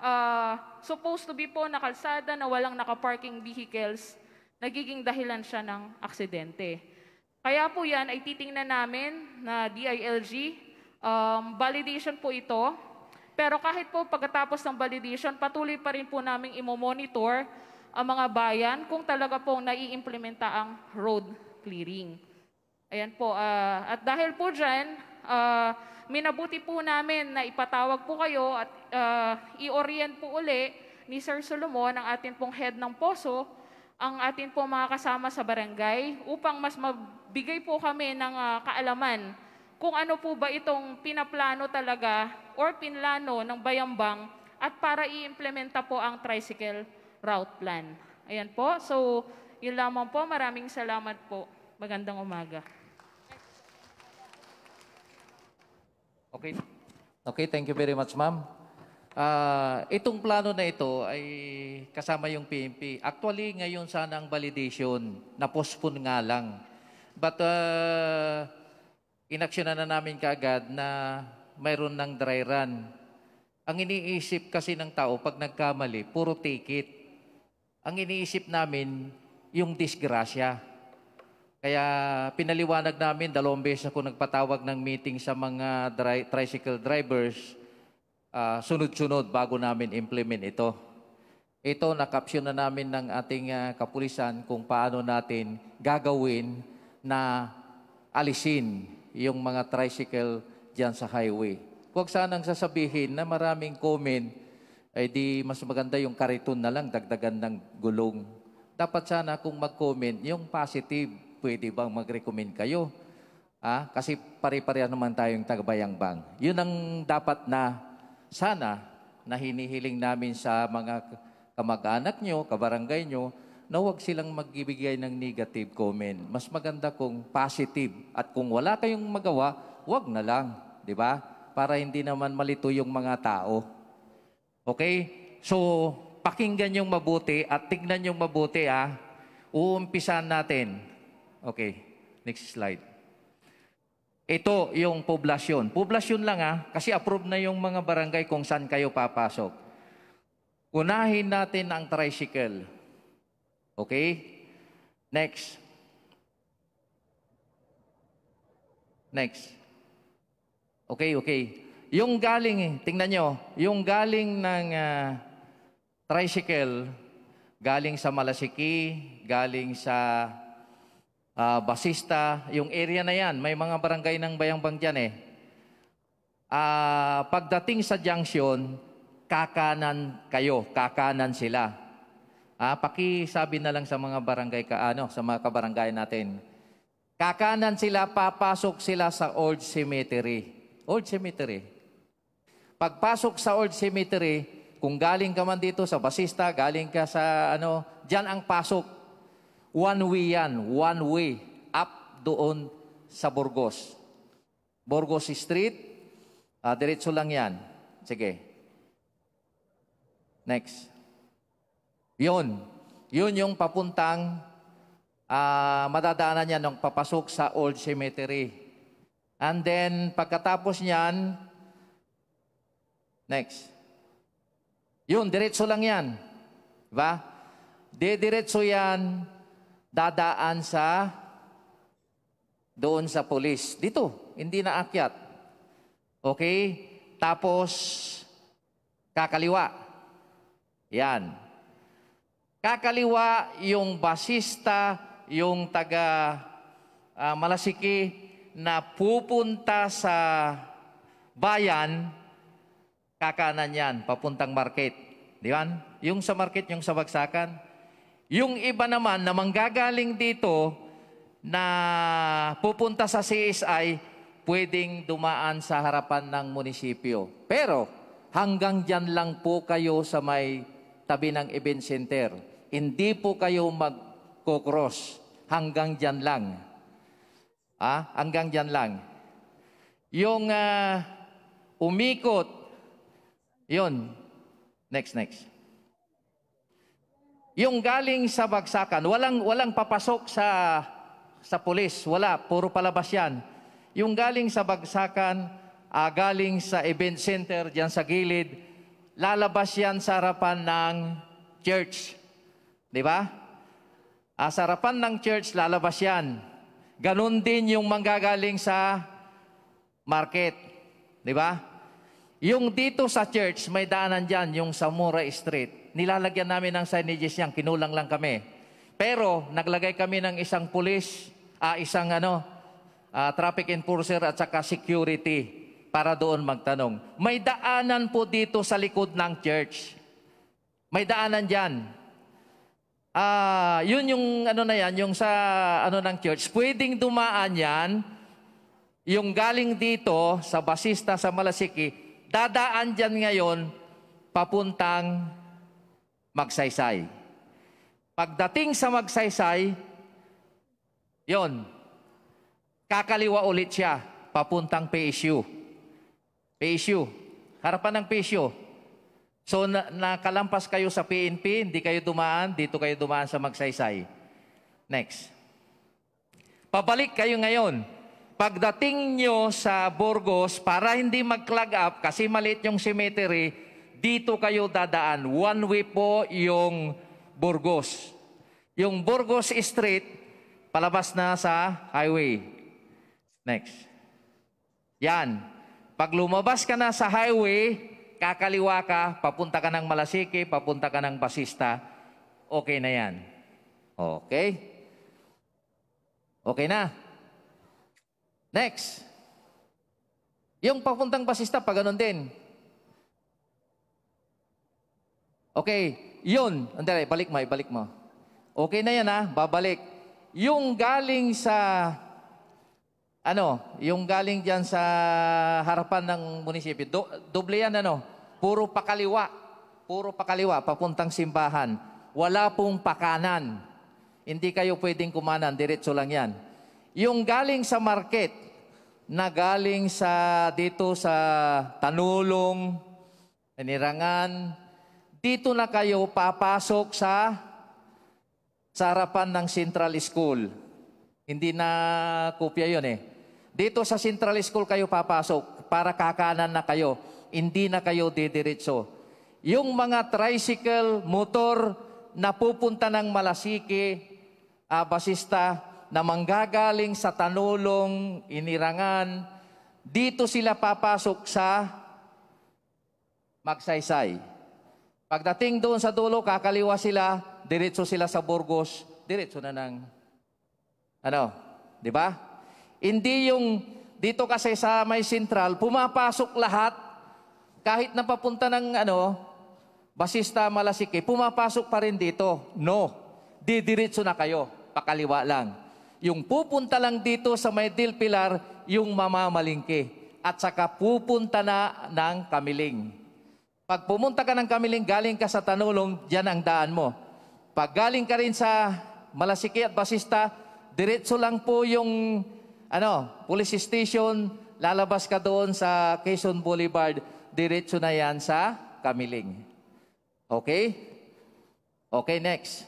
uh, supposed to be po na kalsada na walang nakaparking vehicles, nagiging dahilan siya ng aksidente. Kaya po yan ay titingnan namin na DILG. Um, validation po ito pero kahit po pagkatapos ng validation, patuloy pa rin po namin imomonitor ang mga bayan kung talaga pong naiimplementa ang road clearing. Ayan po. Uh, at dahil po dyan, uh, minabuti po namin na ipatawag po kayo at uh, i-orient po uli ni Sir Solomon, ang atin pong head ng poso, ang atin pong mga kasama sa barangay upang mas mabigay po kami ng uh, kaalaman kung ano po ba itong pinaplano talaga or pinlano ng Bayambang at para i-implementa po ang tricycle route plan. Ayan po. So, yun lamang po. Maraming salamat po. Magandang umaga. Okay. Okay, thank you very much, ma'am. Uh, itong plano na ito ay kasama yung PMP. Actually, ngayon sana ang validation, na-postpone nga lang. But uh, inaksyonan na namin kaagad na mayroon ng dry run. Ang iniisip kasi ng tao pag nagkamali, puro ticket. Ang iniisip namin, yung disgrasya. Kaya pinaliwanag namin, dalawang beses ako nagpatawag ng meeting sa mga dry, tricycle drivers, uh, sunod-sunod bago namin implement ito. Ito, nakapsyon na namin ng ating uh, kapulisan kung paano natin gagawin na alisin yung mga tricycle dyan sa highway. Huwag sanang sasabihin na maraming comment, ay di mas maganda yung kariton na lang, dagdagan ng gulong. Dapat sana kung mag-comment, yung positive, pwede bang mag-recommend kayo? Ah, kasi pare-pareha naman tayong tagabayang-bang. Yun ang dapat na sana na hinihiling namin sa mga kamag-anak nyo, kabarangay nyo, na huwag silang magbibigay ng negative comment. Mas maganda kung positive. At kung wala kayong magawa, huwag na lang di ba? Para hindi naman malito yung mga tao. Okay? So, pakinggan yung mabuti at tignan yung mabuti ha? Uumpisan natin. Okay, next slide. Ito yung poblasyon. Poblasyon lang ah, kasi approved na yung mga barangay kung saan kayo papasok. Unahin natin ang tricycle. Okay? Next. Next. Okay, okay. Yung galing, eh, tingnan nyo, yung galing ng uh, tricycle, galing sa Malasiki, galing sa uh, Basista, yung area na yan, may mga barangay ng Bayangbang dyan eh. Uh, pagdating sa junction, kakanan kayo, kakanan sila. Ah, uh, pakisabi na lang sa mga barangay ka, ano, sa mga kabarangay natin. Kakanan sila, papasok sila sa old cemetery. Old Cemetery. Pagpasok sa Old Cemetery, kung galing ka man dito sa basista, galing ka sa ano, dyan ang pasok. One way yan, one way. Up doon sa Burgos. Burgos Street, uh, diretso lang yan. Sige. Next. Yun. Yun yung papuntang uh, madadaanan niya nung papasok sa Old Cemetery. And then, pagkatapos niyan, next. Yun, diretso lang yan. Diba? Didiretso yan, dadaan sa, doon sa polis. Dito, hindi na akyat. Okay? Tapos, kakaliwa. Yan. Kakaliwa yung basista, yung taga uh, Malasiki, na pupunta sa bayan, kakanan yan, papuntang market. Di ba? Yung sa market, yung sa bagsakan. Yung iba naman na manggagaling dito na pupunta sa CSI, pwedeng dumaan sa harapan ng munisipyo. Pero hanggang dyan lang po kayo sa may tabi ng event center. Hindi po kayo mag-cross Hanggang dyan lang. Ah, hanggang diyan lang. Yung uh, umikot, yun. Next, next. Yung galing sa bagsakan, walang, walang papasok sa, sa pulis. Wala, puro palabas yan. Yung galing sa bagsakan, uh, galing sa event center diyan sa gilid, lalabas yan sa harapan ng church. Di ba? Ah, sa harapan ng church, lalabas yan. Ganon din yung manggagaling sa market. Di ba? Yung dito sa church, may daanan dyan, yung sa Street. Nilalagyan namin ng signages yan, kinulang lang kami. Pero naglagay kami ng isang pulis, uh, isang ano, uh, traffic enforcer at saka security para doon magtanong. May daanan po dito sa likod ng church. May daanan dyan. Ah, uh, yun yung ano na yan, yung sa ano ng church, pwedeng dumaan yan, yung galing dito sa basista sa Malasiki, dadaan dyan ngayon papuntang magsaysay. Pagdating sa magsaysay, yon kakaliwa ulit siya papuntang PSU. PSU, harapan ng PSU. So na, nakalampas kayo sa PNP, hindi kayo dumaan, dito kayo dumaan sa magsaysay. Next. Pabalik kayo ngayon. Pagdating nyo sa Burgos, para hindi mag-clog up, kasi maliit yung cemetery, dito kayo dadaan. One way po yung Burgos. Yung Burgos Street, palabas na sa highway. Next. Yan. Pag lumabas ka na sa highway, kakaliwa ka, papunta ka ng Malasiki, papunta ka ng Basista, okay na yan. Okay? Okay na. Next. Yung papuntang Basista, pa ganun din. Okay, yun. Andali, balik mo, ibalik mo. Okay na yan ha, babalik. Yung galing sa ano, yung galing dyan sa harapan ng munisipyo, do, doble yan ano, puro pakaliwa, puro pakaliwa, papuntang simbahan. Wala pong pakanan. Hindi kayo pwedeng kumanan, diretso lang yan. Yung galing sa market, na galing sa dito sa Tanulong, Nirangan, dito na kayo papasok sa sa harapan ng Central School. Hindi na kopya yon eh. Dito sa Central School kayo papasok para kakanan na kayo. Hindi na kayo didiretso. Yung mga tricycle, motor na pupunta ng Malasiki, uh, ah, basista, na manggagaling sa Tanulong, Inirangan, dito sila papasok sa Magsaysay. Pagdating doon sa dulo, kakaliwa sila, diretso sila sa Burgos, diretso na ng ano, di ba? Hindi yung dito kasi sa may central, pumapasok lahat, kahit papunta ng ano, basista malasike, pumapasok pa rin dito. No, didiretso na kayo, pakaliwa lang. Yung pupunta lang dito sa may deal pilar, yung mamamalingke. At saka pupunta na ng kamiling. Pag pumunta ka ng Kamiling, galing ka sa Tanulong, diyan ang daan mo. Pag galing ka rin sa Malasiki at Basista, diretso lang po yung ano, police station, lalabas ka doon sa Quezon Boulevard, diretso na yan sa Kamiling. Okay? Okay, next.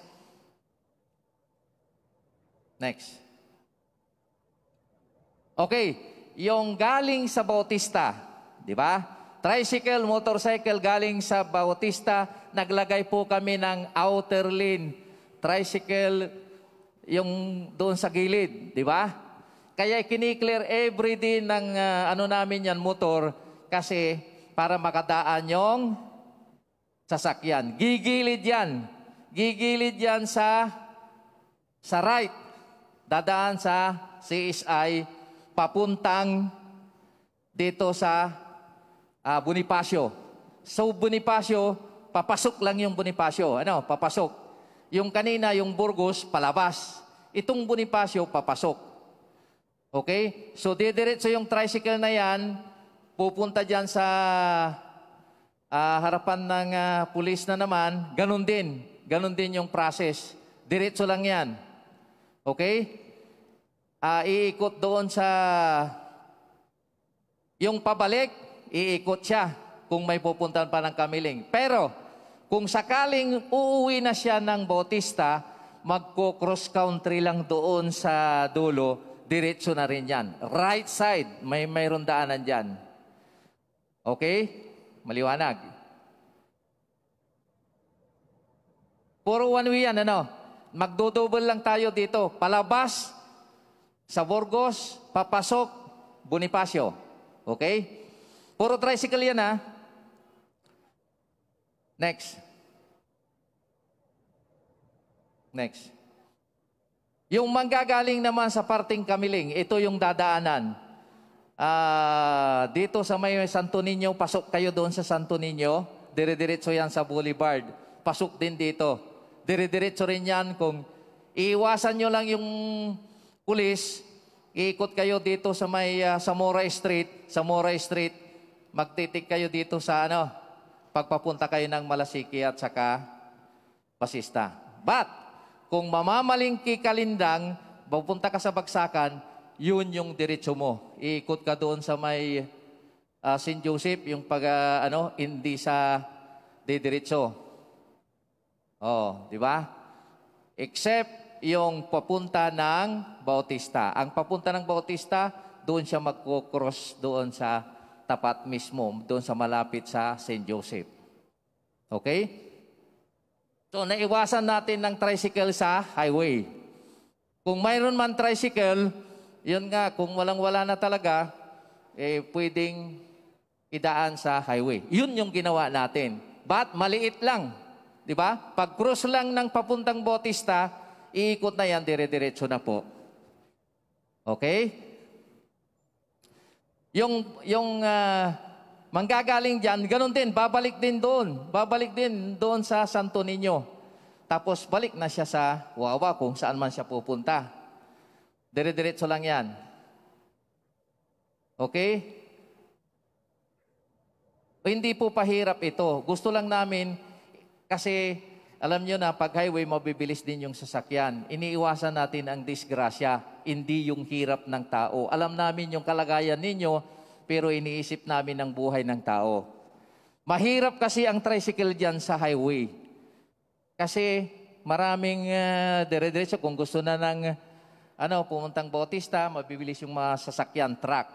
Next. Okay, yung galing sa Bautista, di ba? Tricycle, motorcycle galing sa Bautista, naglagay po kami ng outer lane. Tricycle, yung doon sa gilid, di ba? Kaya kiniklear every day ng uh, ano namin yan, motor, kasi para makadaan yung sasakyan. Gigilid yan. Gigilid yan sa, sa right. Dadaan sa CSI, papuntang dito sa uh, Bonifacio. So Bonifacio, papasok lang yung Bonifacio. Ano, papasok. Yung kanina, yung Burgos, palabas. Itong Bonifacio, papasok. Okay? So, didiretso yung tricycle na yan, pupunta dyan sa uh, harapan ng uh, pulis na naman, ganun din. Ganun din yung process. Diretso lang yan. Okay? Uh, iikot doon sa... Yung pabalik, iikot siya kung may pupuntahan pa ng kamiling. Pero, kung sakaling uuwi na siya ng botista, magko-cross country lang doon sa dulo, diretso na rin yan. Right side, may mayroon daanan dyan. Okay? Maliwanag. Puro one way yan, ano? Magdodouble lang tayo dito. Palabas, sa Burgos, papasok, Bonifacio. Okay? Puro tricycle yan, ha? Next. Next. Yung manggagaling naman sa parting Kamiling, ito yung dadaanan. Uh, dito sa may Santo Niño, pasok kayo doon sa Santo Niño. Dire-diretso yan sa Boulevard. Pasok din dito. Dire-diretso rin yan kung iiwasan nyo lang yung pulis, iikot kayo dito sa may uh, ah, Samora Street, Samora Street, magtitik kayo dito sa ano, pagpapunta kayo ng Malasiki at saka Pasista. But, kung mamamalingki ka lindang, pupunta ka sa bagsakan, yun yung diretso mo. Iikot ka doon sa may uh, ah, St. Joseph, yung pag, uh, ano, hindi sa didiretso. Oh, di ba? Except yung papunta ng Bautista. Ang papunta ng Bautista, doon siya magkocross doon sa tapat mismo, doon sa malapit sa St. Joseph. Okay? So, naiwasan natin ng tricycle sa highway. Kung mayroon man tricycle, yun nga, kung walang-wala na talaga, eh, pwedeng idaan sa highway. Yun yung ginawa natin. But maliit lang. Di ba? Pag cross lang ng papuntang botista, iikot na yan, dire-diretso na po. Okay? Yung, yung uh, Manggagaling dyan, ganun din, babalik din doon. Babalik din doon sa Santo Niño. Tapos balik na siya sa Wawa kung saan man siya pupunta. Dire-diretso lang yan. Okay? hindi po pahirap ito. Gusto lang namin, kasi alam nyo na pag highway, mabibilis din yung sasakyan. Iniiwasan natin ang disgrasya, hindi yung hirap ng tao. Alam namin yung kalagayan ninyo, pero iniisip namin ang buhay ng tao. Mahirap kasi ang tricycle dyan sa highway. Kasi maraming uh, dire-diretso kung gusto na ng ano, pumuntang Bautista, mabibilis yung masasakyan, truck.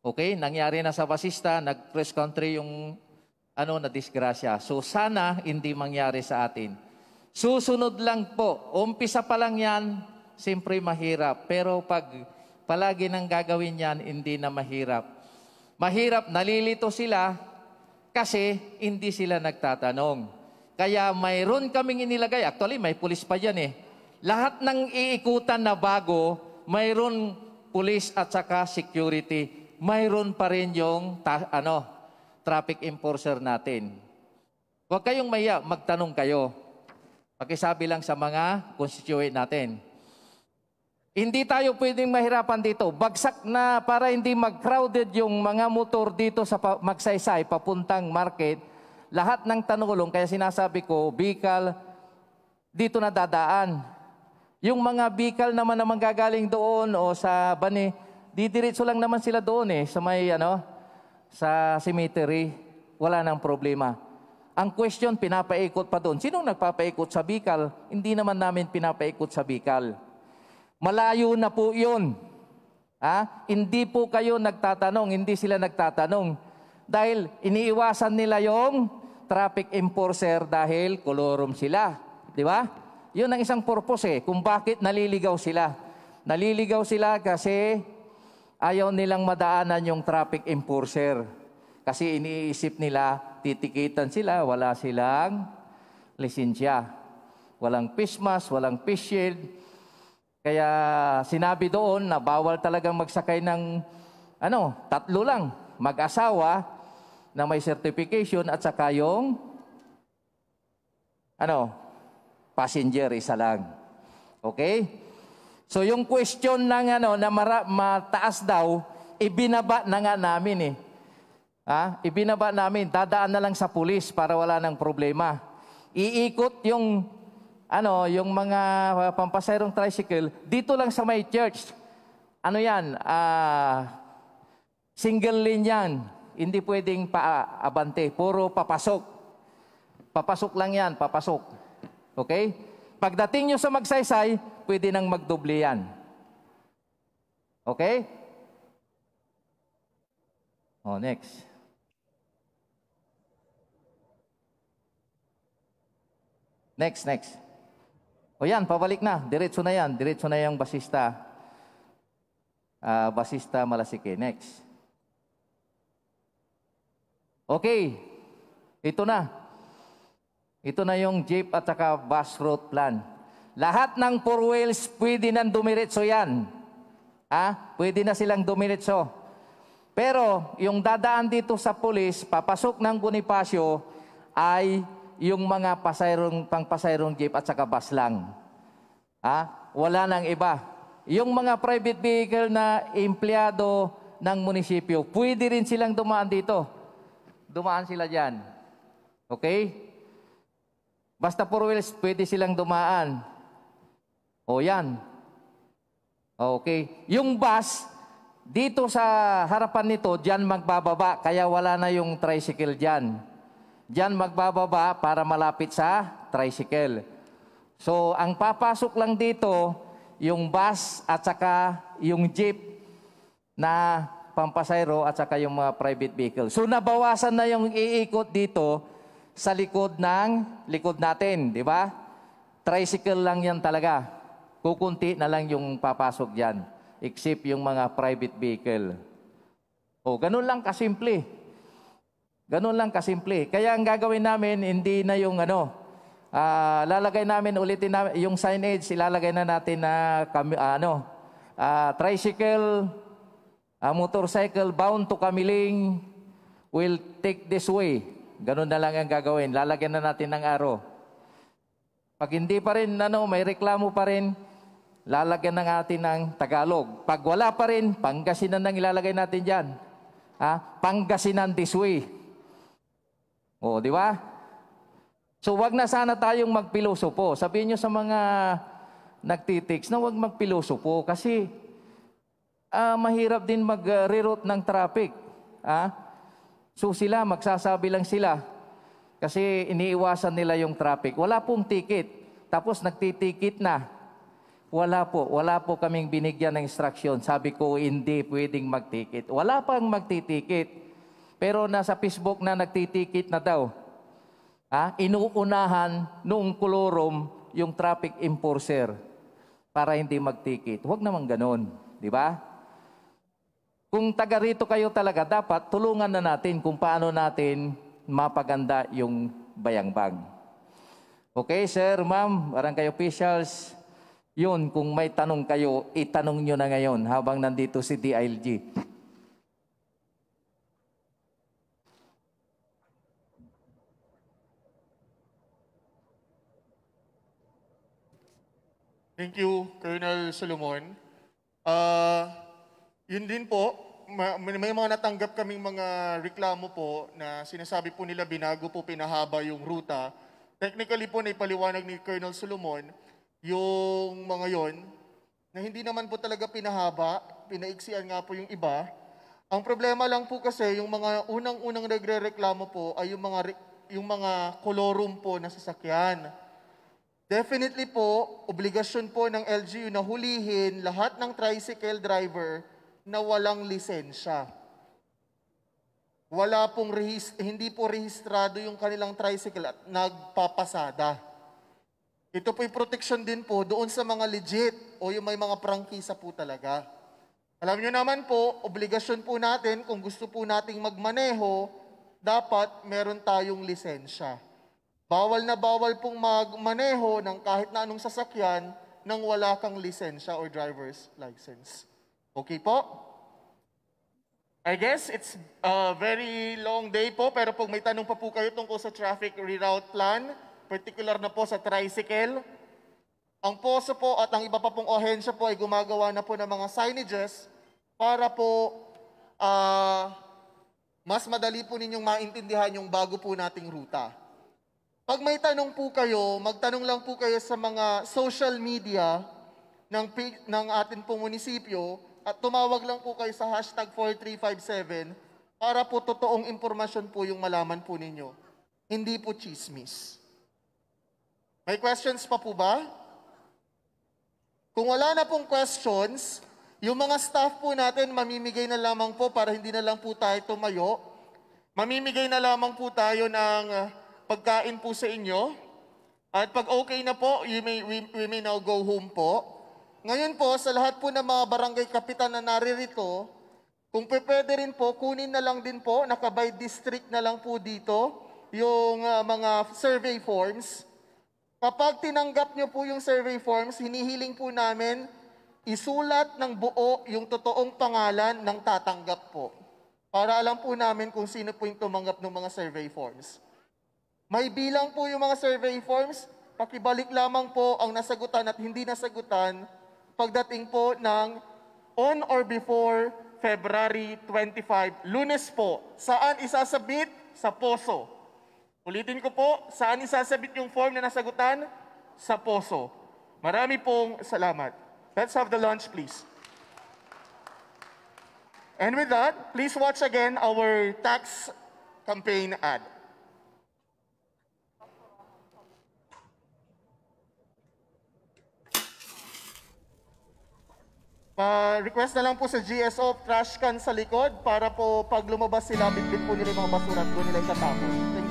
Okay, nangyari na sa Basista, nag-cross country yung ano na disgrasya. So sana hindi mangyari sa atin. Susunod lang po, umpisa pa lang yan, siyempre mahirap. Pero pag Palagi nang gagawin yan, hindi na mahirap. Mahirap, nalilito sila kasi hindi sila nagtatanong. Kaya mayroon kaming inilagay. Actually, may pulis pa yan eh. Lahat ng iikutan na bago, mayroon pulis at saka security. Mayroon pa rin yung ta- ano, traffic enforcer natin. Huwag kayong maya, magtanong kayo. Pakisabi lang sa mga constituent natin. Hindi tayo pwedeng mahirapan dito. Bagsak na para hindi mag-crowded yung mga motor dito sa magsaysay papuntang market. Lahat ng tanulong, kaya sinasabi ko, bikal, dito na dadaan. Yung mga bikal naman na manggagaling doon o sa bani, didiritso lang naman sila doon eh, sa may ano, sa cemetery. Wala nang problema. Ang question, pinapaikot pa doon. Sinong nagpapaikot sa bikal? Hindi naman namin pinapaikot sa bikal. Malayo na po yun. Ha? Hindi po kayo nagtatanong, hindi sila nagtatanong. Dahil iniiwasan nila yung traffic enforcer dahil kolorum sila. Di ba? Yun ang isang purpose eh, kung bakit naliligaw sila. Naliligaw sila kasi ayaw nilang madaanan yung traffic enforcer. Kasi iniisip nila, titikitan sila, wala silang lisensya. Walang pismas, walang face shield, kaya sinabi doon na bawal talagang magsakay ng ano, tatlo lang, mag-asawa na may certification at saka yung ano, passenger isa lang. Okay? So yung question ng no, na mara, mataas daw, ibinaba na nga namin eh. Ha? Ibinaba namin, dadaan na lang sa pulis para wala ng problema. Iikot yung ano, yung mga ah, pampasayrong tricycle, dito lang sa may church. Ano yan? Uh, single lane yan. Hindi pwedeng paabante. Puro papasok. Papasok lang yan, papasok. Okay? Pagdating nyo sa magsaysay, pwede nang magdoble yan. Okay? Oh, next. Next, next. O yan, pabalik na. Diretso na yan. Diretso na yung basista. Uh, basista Malasike. Next. Okay. Ito na. Ito na yung jeep at saka bus route plan. Lahat ng four wheels pwede nang dumiretso yan. Ha? Pwede na silang dumiretso. Pero yung dadaan dito sa pulis, papasok ng Bonifacio ay yung mga pasayrong, pangpasayrong jeep at saka bus lang. Ha? Wala nang iba. Yung mga private vehicle na empleyado ng munisipyo, pwede rin silang dumaan dito. Dumaan sila dyan. Okay? Basta four wheels, pwede silang dumaan. O yan. Okay. Yung bus, dito sa harapan nito, dyan magbababa, kaya wala na yung tricycle dyan. Diyan magbababa para malapit sa tricycle. So, ang papasok lang dito, yung bus at saka yung jeep na pampasayro at saka yung mga private vehicle. So, nabawasan na yung iikot dito sa likod ng likod natin, di ba? Tricycle lang yan talaga. Kukunti na lang yung papasok dyan, except yung mga private vehicle. O, oh, ganun lang kasimple. Ganun lang kasimple. Kaya ang gagawin namin, hindi na yung ano, uh, lalagay namin, ulitin namin, yung signage, ilalagay na natin na kami, uh, ano, uh, tricycle, uh, motorcycle bound to Kamiling will take this way. Ganun na lang ang gagawin. Lalagyan na natin ng araw. Pag hindi pa rin, ano, may reklamo pa rin, lalagyan na natin ng Tagalog. Pag wala pa rin, Pangasinan nang ilalagay natin dyan. Ha? Pangasinan this way. O, di ba? So, wag na sana tayong magpilosopo. Sabihin nyo sa mga nagtitix na wag magpilosopo kasi uh, mahirap din mag-reroute ng traffic. Ha? Ah. So sila, magsasabi lang sila kasi iniiwasan nila yung traffic. Wala pong ticket. Tapos nagtitikit na. Wala po. Wala po kaming binigyan ng instruction. Sabi ko, hindi pwedeng magtikit. Wala pang magtitikit pero nasa Facebook na nagtitikit na daw. Ha? Ah, inuunahan noong kulorum yung traffic enforcer para hindi magtikit. Huwag naman ganun, di ba? Kung taga rito kayo talaga, dapat tulungan na natin kung paano natin mapaganda yung bayangbang. Okay, sir, ma'am, barangay officials, yun, kung may tanong kayo, itanong nyo na ngayon habang nandito si DILG. Thank you, Colonel Solomon. Uh, yun din po, may, may mga natanggap kaming mga reklamo po na sinasabi po nila binago po pinahaba yung ruta. Technically po, naipaliwanag ni Colonel Solomon yung mga yon na hindi naman po talaga pinahaba, pinaiksian nga po yung iba. Ang problema lang po kasi yung mga unang-unang nagre-reklamo po ay yung mga yung mga kolorum po na sasakyan. Definitely po, obligasyon po ng LGU na hulihin lahat ng tricycle driver na walang lisensya. Wala pong hindi po rehistrado yung kanilang tricycle at nagpapasada. Ito yung protection din po doon sa mga legit o yung may mga prangkisa po talaga. Alam nyo naman po, obligasyon po natin kung gusto po nating magmaneho, dapat meron tayong lisensya. Bawal na bawal pong magmaneho ng kahit na anong sasakyan nang wala kang lisensya or driver's license. Okay po? I guess it's a very long day po, pero pag may tanong pa po kayo tungkol sa traffic reroute plan, particular na po sa tricycle, ang POSO po at ang iba pa pong ohensya po ay gumagawa na po ng mga signages para po uh, mas madali po ninyong maintindihan yung bago po nating ruta. Pag may tanong po kayo, magtanong lang po kayo sa mga social media ng, ng atin pong munisipyo at tumawag lang po kayo sa hashtag 4357 para po totoong impormasyon po yung malaman po ninyo. Hindi po chismis. May questions pa po ba? Kung wala na pong questions, yung mga staff po natin mamimigay na lamang po para hindi na lang po tayo tumayo. Mamimigay na lamang po tayo ng pagkain po sa inyo. At pag okay na po, you may, we, we may now go home po. Ngayon po, sa lahat po ng mga barangay kapitan na naririto, kung pwede rin po, kunin na lang din po, nakabay district na lang po dito, yung uh, mga survey forms. Kapag tinanggap nyo po yung survey forms, hinihiling po namin isulat ng buo yung totoong pangalan ng tatanggap po. Para alam po namin kung sino po yung tumanggap ng mga survey forms. May bilang po yung mga survey forms. Pakibalik lamang po ang nasagutan at hindi nasagutan pagdating po ng on or before February 25, lunes po. Saan isasabit? Sa poso. Ulitin ko po, saan isasabit yung form na nasagutan? Sa poso. Marami pong salamat. Let's have the lunch, please. And with that, please watch again our tax campaign ad. Pa-request ah, na lang po sa GSO trash can sa likod para po pag lumabas sila, bitbit po nila yung mga basura doon nila itatapon. Thank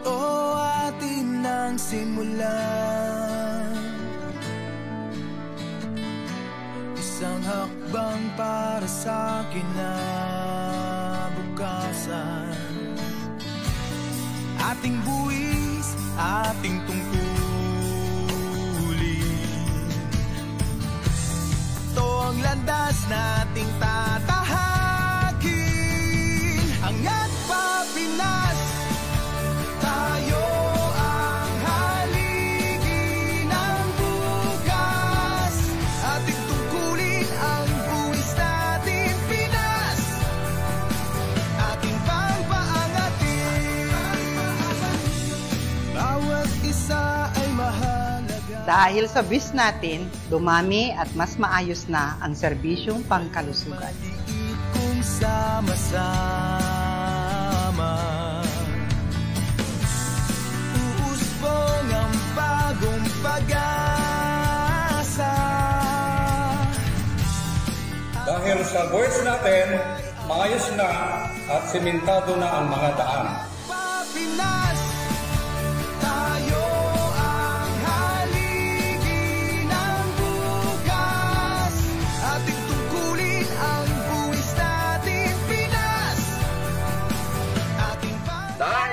you. Oh, atin ang simulan Isang hakbang para sa kinabukasan Ating buwis, ating tungkol Ito ang landas nating tatahagin Ang at papinas Dahil sa BIS natin, dumami at mas maayos na ang serbisyong pangkalusugan. Sama-sama Dahil sa words natin, maayos na at simentado na ang mga daan. Papilang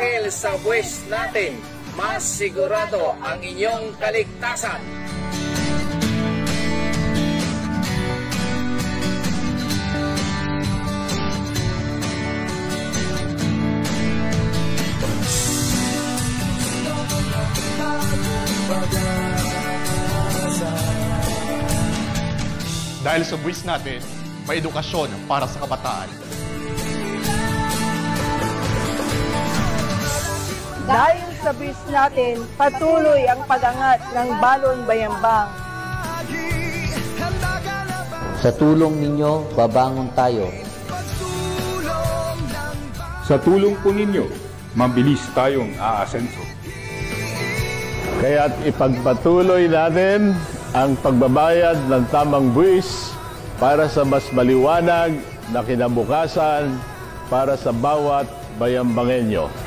dahil sa buwis natin, mas sigurado ang inyong kaligtasan. Dahil sa buwis natin, may edukasyon para sa kabataan. Dahil sa bis natin, patuloy ang pagangat ng Balon Bayambang. Sa tulong ninyo, babangon tayo. Sa tulong po ninyo, mabilis tayong aasenso. Kaya't ipagpatuloy natin ang pagbabayad ng tamang buwis para sa mas maliwanag na kinabukasan para sa bawat bayambangenyo.